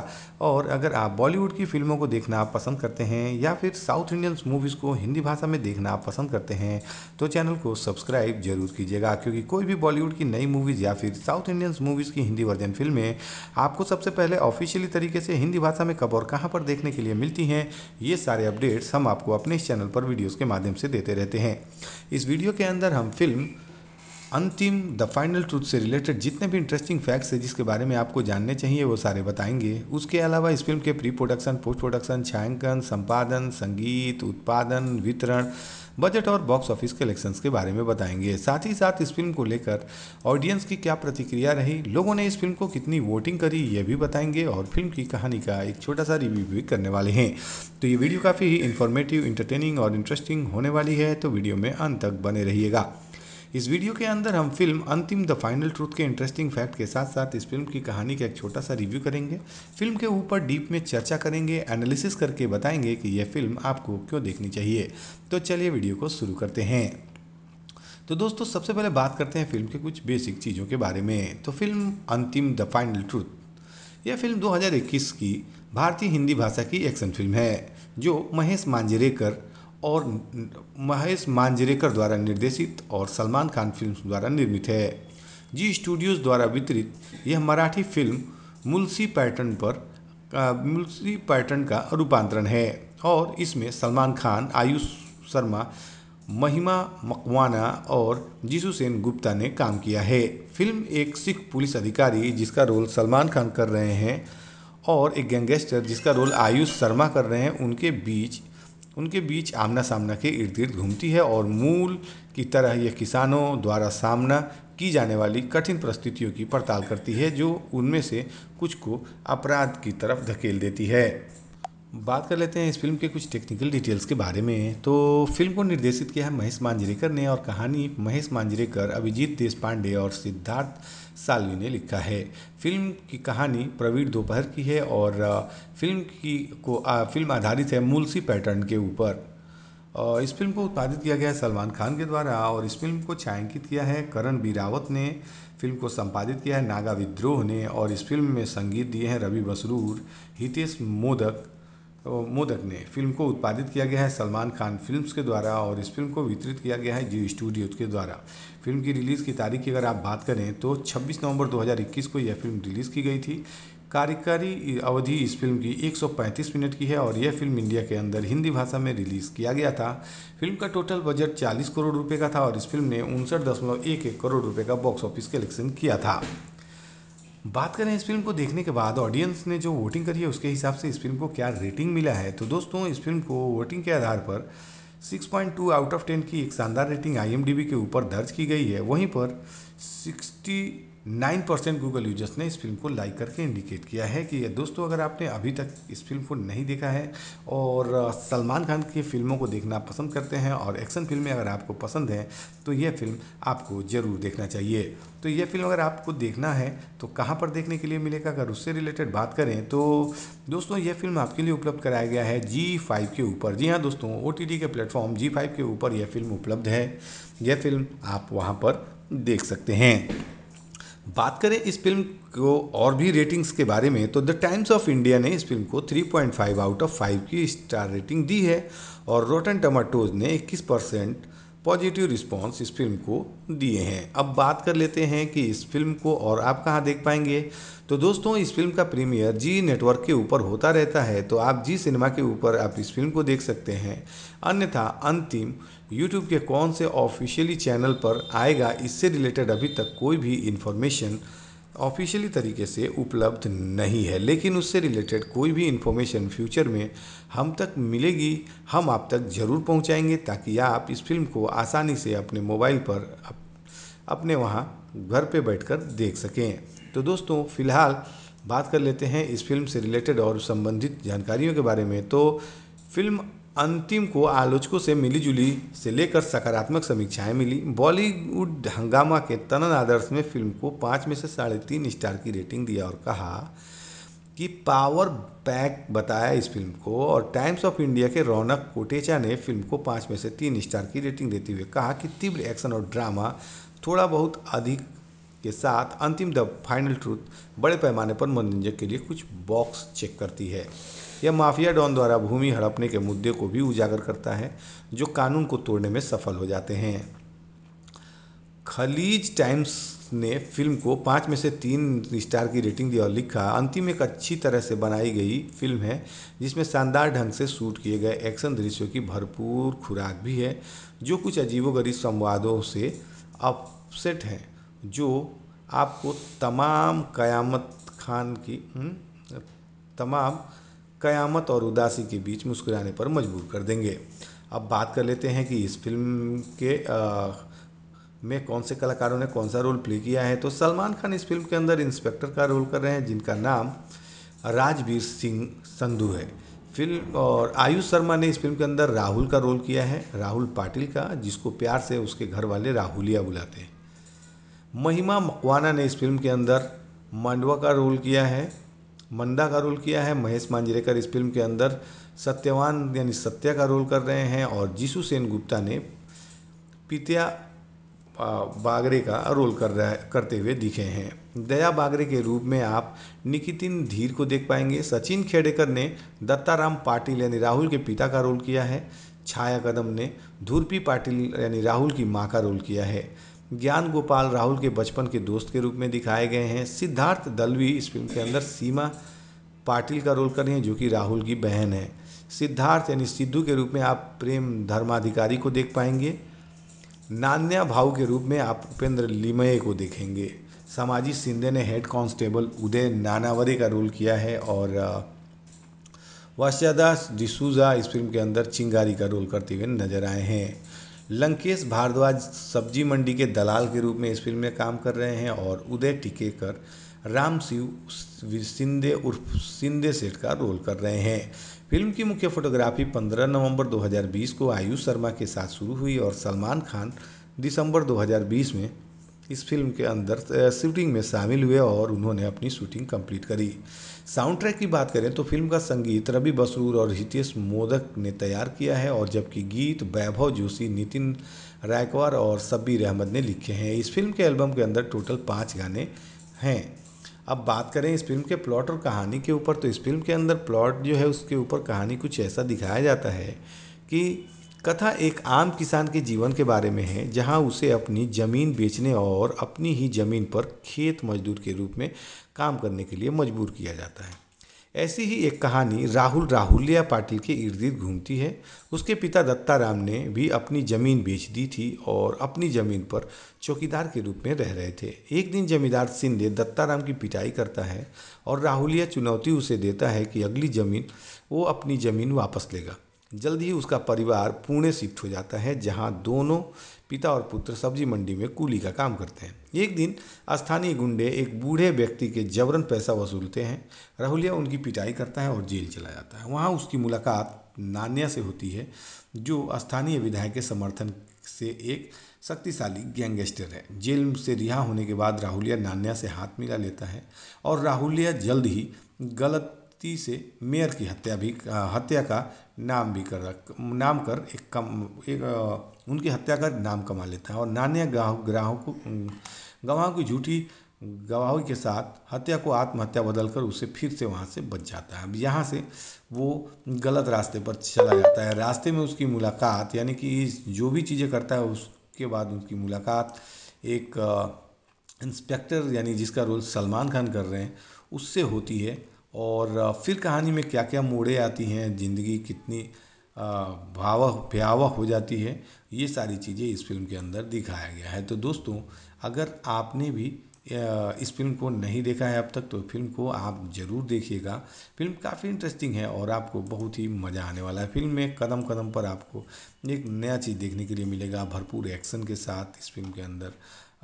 और अगर आप बॉलीवुड की फिल्मों को देखना आप पसंद करते हैं या फिर साउथ इंडियन मूवीज़ को हिंदी भाषा में देखना आप पसंद करते हैं तो चैनल को सब्सक्राइब जरूर कीजिएगा क्योंकि कोई भी बॉलीवुड की नई मूवीज़ या फिर साउथ इंडियन मूवीज़ की हिंदी वर्जन फिल्में आपको सबसे पहले ऑफिशियली तरीके से हिंदी भाषा में कब और कहाँ पर देखने के लिए मिलती हैं ये सारे अपडेट्स हम आपको अपने इस चैनल पर वीडियोज़ के माध्यम से देते रहते हैं इस वीडियो के अंदर हम film Antim the final truth से रिलेटेड जितने भी इंटरेस्टिंग फैक्ट्स है जिसके बारे में आपको जानने चाहिए वो सारे बताएंगे उसके अलावा इस फिल्म के प्री प्रोडक्शन पोस्ट प्रोडक्शन छायांकन संपादन संगीत उत्पादन वितरण बजट और बॉक्स ऑफिस कलेक्शंस के बारे में बताएंगे साथ ही साथ इस फिल्म को लेकर ऑडियंस की क्या प्रतिक्रिया रही लोगों ने इस फिल्म को कितनी वोटिंग करी ये भी बताएंगे और फिल्म की कहानी का एक छोटा सा रिव्यू भी करने वाले हैं तो ये वीडियो काफ़ी ही इन्फॉर्मेटिव इंटरटेनिंग और इंटरेस्टिंग होने वाली है तो वीडियो में अंत तक बने रहिएगा इस वीडियो के अंदर हम film Antim the final truth के इंटरेस्टिंग फैक्ट के साथ साथ इस फिल्म की कहानी का एक छोटा सा रिव्यू करेंगे फिल्म के ऊपर डीप में चर्चा करेंगे एनालिसिस करके बताएंगे कि यह फिल्म आपको क्यों देखनी चाहिए तो चलिए वीडियो को शुरू करते हैं तो दोस्तों सबसे पहले बात करते हैं फिल्म के कुछ बेसिक चीज़ों के बारे में तो film Antim the final truth यह फिल्म 2021 की भारतीय हिंदी भाषा की एक्शन फिल्म है जो महेश मांजरेकर और महेश मांजरेकर द्वारा निर्देशित और सलमान खान फिल्म द्वारा निर्मित है जी स्टूडियोज़ द्वारा वितरित यह मराठी फिल्म मुलसी पैटर्न पर मुलसी पैटर्न का रूपांतरण है और इसमें सलमान खान आयुष शर्मा महिमा मकवाना और जीसू सेन गुप्ता ने काम किया है फिल्म एक सिख पुलिस अधिकारी जिसका रोल सलमान खान कर रहे हैं और एक गैंगस्टर जिसका रोल आयुष शर्मा कर रहे हैं उनके बीच उनके बीच आमना सामना के इर्द गिर्द घूमती है और मूल की तरह यह किसानों द्वारा सामना की जाने वाली कठिन परिस्थितियों की पड़ताल करती है जो उनमें से कुछ को अपराध की तरफ धकेल देती है बात कर लेते हैं इस फिल्म के कुछ टेक्निकल डिटेल्स के बारे में तो फिल्म को निर्देशित किया है महेश मांजरेकर ने और कहानी महेश मांजरेकर अभिजीत देश और सिद्धार्थ सालवी ने लिखा है फिल्म की कहानी प्रवीण दोपहर की है और फिल्म की को आ, फिल्म आधारित है मुलसी पैटर्न के ऊपर इस फिल्म को उत्पादित किया गया है सलमान खान के द्वारा और इस फिल्म को छायांकित किया है करण बी रावत ने फिल्म को संपादित किया है नागा विद्रोह ने और इस फिल्म में संगीत दिए हैं रवि बसरूर हितेश मोदक मोदक ने फिल्म को उत्पादित किया गया है सलमान खान फिल्म्स के द्वारा और इस फिल्म को वितरित किया गया है जी स्टूडियो के द्वारा फिल्म की रिलीज़ की तारीख की अगर आप बात करें तो 26 नवंबर 2021 को यह फिल्म रिलीज़ की गई थी कार्यकारी अवधि इस फिल्म की 135 मिनट की है और यह फिल्म इंडिया के अंदर हिंदी भाषा में रिलीज़ किया गया था फिल्म का टोटल बजट 40 करोड़ रुपए का था और इस फिल्म ने उनसठ करोड़ रुपए का बॉक्स ऑफिस कलेक्शन किया था बात करें इस फिल्म को देखने के बाद ऑडियंस ने जो वोटिंग करी है उसके हिसाब से इस फिल्म को क्या रेटिंग मिला है तो दोस्तों इस फिल्म को वोटिंग के आधार पर 6.2 आउट ऑफ 10 की एक शानदार रेटिंग आईएमडीबी के ऊपर दर्ज की गई है वहीं पर नाइन परसेंट गूगल यूजर्स ने इस फिल्म को लाइक करके इंडिकेट किया है कि दोस्तों अगर आपने अभी तक इस फिल्म को नहीं देखा है और सलमान खान की फिल्मों को देखना पसंद करते हैं और एक्शन फिल्में अगर आपको पसंद हैं तो यह फिल्म आपको ज़रूर देखना चाहिए तो यह फिल्म अगर आपको देखना है तो कहाँ पर देखने के लिए मिलेगा अगर उससे रिलेटेड बात करें तो दोस्तों यह फिल्म आपके लिए उपलब्ध कराया गया है जी फाइव के ऊपर जी हाँ दोस्तों ओ के प्लेटफॉर्म जी फाइव के ऊपर यह फिल्म उपलब्ध है यह फिल्म आप वहाँ पर देख सकते हैं बात करें इस फिल्म को और भी रेटिंग्स के बारे में तो द टाइम्स ऑफ इंडिया ने इस फिल्म को 3.5 आउट ऑफ 5 की स्टार रेटिंग दी है और रोटन टमाटोज ने 21 परसेंट पॉजिटिव रिस्पांस इस फिल्म को दिए हैं अब बात कर लेते हैं कि इस फिल्म को और आप कहाँ देख पाएंगे तो दोस्तों इस फिल्म का प्रीमियर जी नेटवर्क के ऊपर होता रहता है तो आप जी सिनेमा के ऊपर आप इस फिल्म को देख सकते हैं अन्यथा अंतिम यूट्यूब के कौन से ऑफिशियली चैनल पर आएगा इससे रिलेटेड अभी तक कोई भी इन्फॉर्मेशन ऑफिशियली तरीके से उपलब्ध नहीं है लेकिन उससे रिलेटेड कोई भी इन्फॉर्मेशन फ्यूचर में हम तक मिलेगी हम आप तक ज़रूर पहुंचाएंगे ताकि आप इस फिल्म को आसानी से अपने मोबाइल पर अपने वहाँ घर पे बैठकर देख सकें तो दोस्तों फ़िलहाल बात कर लेते हैं इस फिल्म से रिलेटेड और संबंधित जानकारियों के बारे में तो फिल्म अंतिम को आलोचकों से मिलीजुली से लेकर सकारात्मक समीक्षाएं मिली बॉलीवुड हंगामा के तनन आदर्श में फिल्म को पाँच में से साढ़े तीन स्टार की रेटिंग दिया और कहा कि पावर पैक बताया इस फिल्म को और टाइम्स ऑफ इंडिया के रौनक कोटेचा ने फिल्म को पाँच में से तीन स्टार की रेटिंग देते हुए कहा कि तीव्र एक्शन और ड्रामा थोड़ा बहुत अधिक के साथ अंतिम द फाइनल ट्रूथ बड़े पैमाने पर मनोरंजक के लिए कुछ बॉक्स चेक करती है यह माफिया डॉन द्वारा भूमि हड़पने के मुद्दे को भी उजागर करता है जो कानून को तोड़ने में सफल हो जाते हैं खलीज टाइम्स ने फिल्म को पाँच में से तीन स्टार की रेटिंग दी और लिखा अंतिम एक अच्छी तरह से बनाई गई फिल्म है जिसमें शानदार ढंग से शूट किए गए एक्शन दृश्यों की भरपूर खुराक भी है जो कुछ अजीबोगरीब संवादों से अपसेट हैं जो आपको तमाम क़यामत खान की हम्म, तमाम क़यामत और उदासी के बीच मुस्कुराने पर मजबूर कर देंगे अब बात कर लेते हैं कि इस फिल्म के आ, में कौन से कलाकारों ने कौन सा रोल प्ले किया है तो सलमान खान इस फिल्म के अंदर इंस्पेक्टर का रोल कर रहे हैं जिनका नाम राजवीर सिंह संधू है फिल्म और आयुष शर्मा ने इस फिल्म के अंदर राहुल का रोल किया है राहुल पाटिल का जिसको प्यार से उसके घर वाले राहुलिया बुलाते हैं महिमा मकवाना ने इस फिल्म के अंदर मांडवा का रोल किया है मंदा का रोल किया है महेश मांजरेकर इस फिल्म के अंदर सत्यवान यानी सत्या का रोल कर रहे हैं और जीसू सेन गुप्ता ने पितिया बागरे का रोल कर रहा करते हुए दिखे हैं दया बागरे के रूप में आप निकितिन धीर को देख पाएंगे सचिन खेडेकर ने दत्ताराम पाटिल यानी राहुल के पिता का रोल किया है छाया कदम ने धूर्पी पाटिल यानी राहुल की माँ का रोल किया है ज्ञान गोपाल राहुल के बचपन के दोस्त के रूप में दिखाए गए हैं सिद्धार्थ दलवी इस फिल्म के अंदर सीमा पाटिल का रोल कर रही हैं जो कि राहुल की बहन है सिद्धार्थ यानी सिद्धू के रूप में आप प्रेम धर्माधिकारी को देख पाएंगे नान्या भाऊ के रूप में आप उपेंद्र लिमये को देखेंगे सामाजिक सिंधे ने हेड कांस्टेबल उदय नानावरे का रोल किया है और वास्यादास डिसूजा इस फिल्म के अंदर चिंगारी का रोल करते हुए नजर आए हैं लंकेश भारद्वाज सब्जी मंडी के दलाल के रूप में इस फिल्म में काम कर रहे हैं और उदय टिकेकर राम शिव सिंधे उर्फ सिंधे सेठ का रोल कर रहे हैं फिल्म की मुख्य फोटोग्राफी 15 नवंबर 2020 को आयुष शर्मा के साथ शुरू हुई और सलमान खान दिसंबर 2020 में इस फिल्म के अंदर शूटिंग में शामिल हुए और उन्होंने अपनी शूटिंग कंप्लीट करी साउंड ट्रैक की बात करें तो फिल्म का संगीत रवि बसूर और हितेश मोदक ने तैयार किया है और जबकि गीत वैभव जोशी नितिन रायकवार और सब्बीर अहमद ने लिखे हैं इस फिल्म के एल्बम के अंदर टोटल पाँच गाने हैं अब बात करें इस फिल्म के प्लॉट और कहानी के ऊपर तो इस फिल्म के अंदर प्लॉट जो है उसके ऊपर कहानी कुछ ऐसा दिखाया जाता है कि कथा एक आम किसान के जीवन के बारे में है जहां उसे अपनी ज़मीन बेचने और अपनी ही ज़मीन पर खेत मजदूर के रूप में काम करने के लिए मजबूर किया जाता है ऐसी ही एक कहानी राहुल राहुलिया पाटिल के इर्द गिर्द घूमती है उसके पिता दत्ताराम ने भी अपनी ज़मीन बेच दी थी और अपनी ज़मीन पर चौकीदार के रूप में रह रहे थे एक दिन जमींदार सिंधे दत्ताराम की पिटाई करता है और राहुलिया चुनौती उसे देता है कि अगली ज़मीन वो अपनी ज़मीन वापस लेगा जल्द ही उसका परिवार पुणे शिफ्ट हो जाता है जहाँ दोनों पिता और पुत्र सब्जी मंडी में कूली का काम करते हैं एक दिन स्थानीय गुंडे एक बूढ़े व्यक्ति के जबरन पैसा वसूलते हैं राहुलिया उनकी पिटाई करता है और जेल चला जाता है वहाँ उसकी मुलाकात नान्या से होती है जो स्थानीय विधायक के समर्थन से एक शक्तिशाली गैंगस्टर है जेल से रिहा होने के बाद राहुलिया नान्या से हाथ मिला लेता है और राहुलिया जल्द ही गलत शक्ति से मेयर की हत्या भी हत्या का नाम भी कर नाम कर एक कम एक उनकी हत्या कर नाम कमा लेता है और नान्या गाँव ग्राहकों गवाहों की झूठी गवाहों के साथ हत्या को आत्महत्या बदलकर उसे फिर से वहाँ से बच जाता है अब यहाँ से वो गलत रास्ते पर चला जाता है रास्ते में उसकी मुलाकात यानी कि जो भी चीज़ें करता है उसके बाद उनकी मुलाकात एक इंस्पेक्टर यानी जिसका रोल सलमान खान कर रहे हैं उससे होती है और फिर कहानी में क्या क्या मोड़ें आती हैं ज़िंदगी कितनी भावह भयावह हो जाती है ये सारी चीज़ें इस फिल्म के अंदर दिखाया गया है तो दोस्तों अगर आपने भी इस फिल्म को नहीं देखा है अब तक तो फिल्म को आप ज़रूर देखिएगा फिल्म काफ़ी इंटरेस्टिंग है और आपको बहुत ही मज़ा आने वाला है फिल्म में कदम कदम पर आपको एक नया चीज़ देखने के लिए मिलेगा भरपूर एक्शन के साथ इस फिल्म के अंदर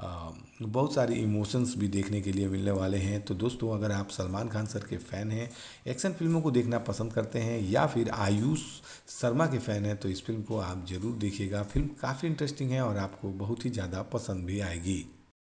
बहुत सारी इमोशंस भी देखने के लिए मिलने वाले हैं तो दोस्तों अगर आप सलमान खान सर के फ़ैन हैं एक्शन फिल्मों को देखना पसंद करते हैं या फिर आयुष शर्मा के फ़ैन हैं तो इस फिल्म को आप ज़रूर देखिएगा फिल्म काफ़ी इंटरेस्टिंग है और आपको बहुत ही ज़्यादा पसंद भी आएगी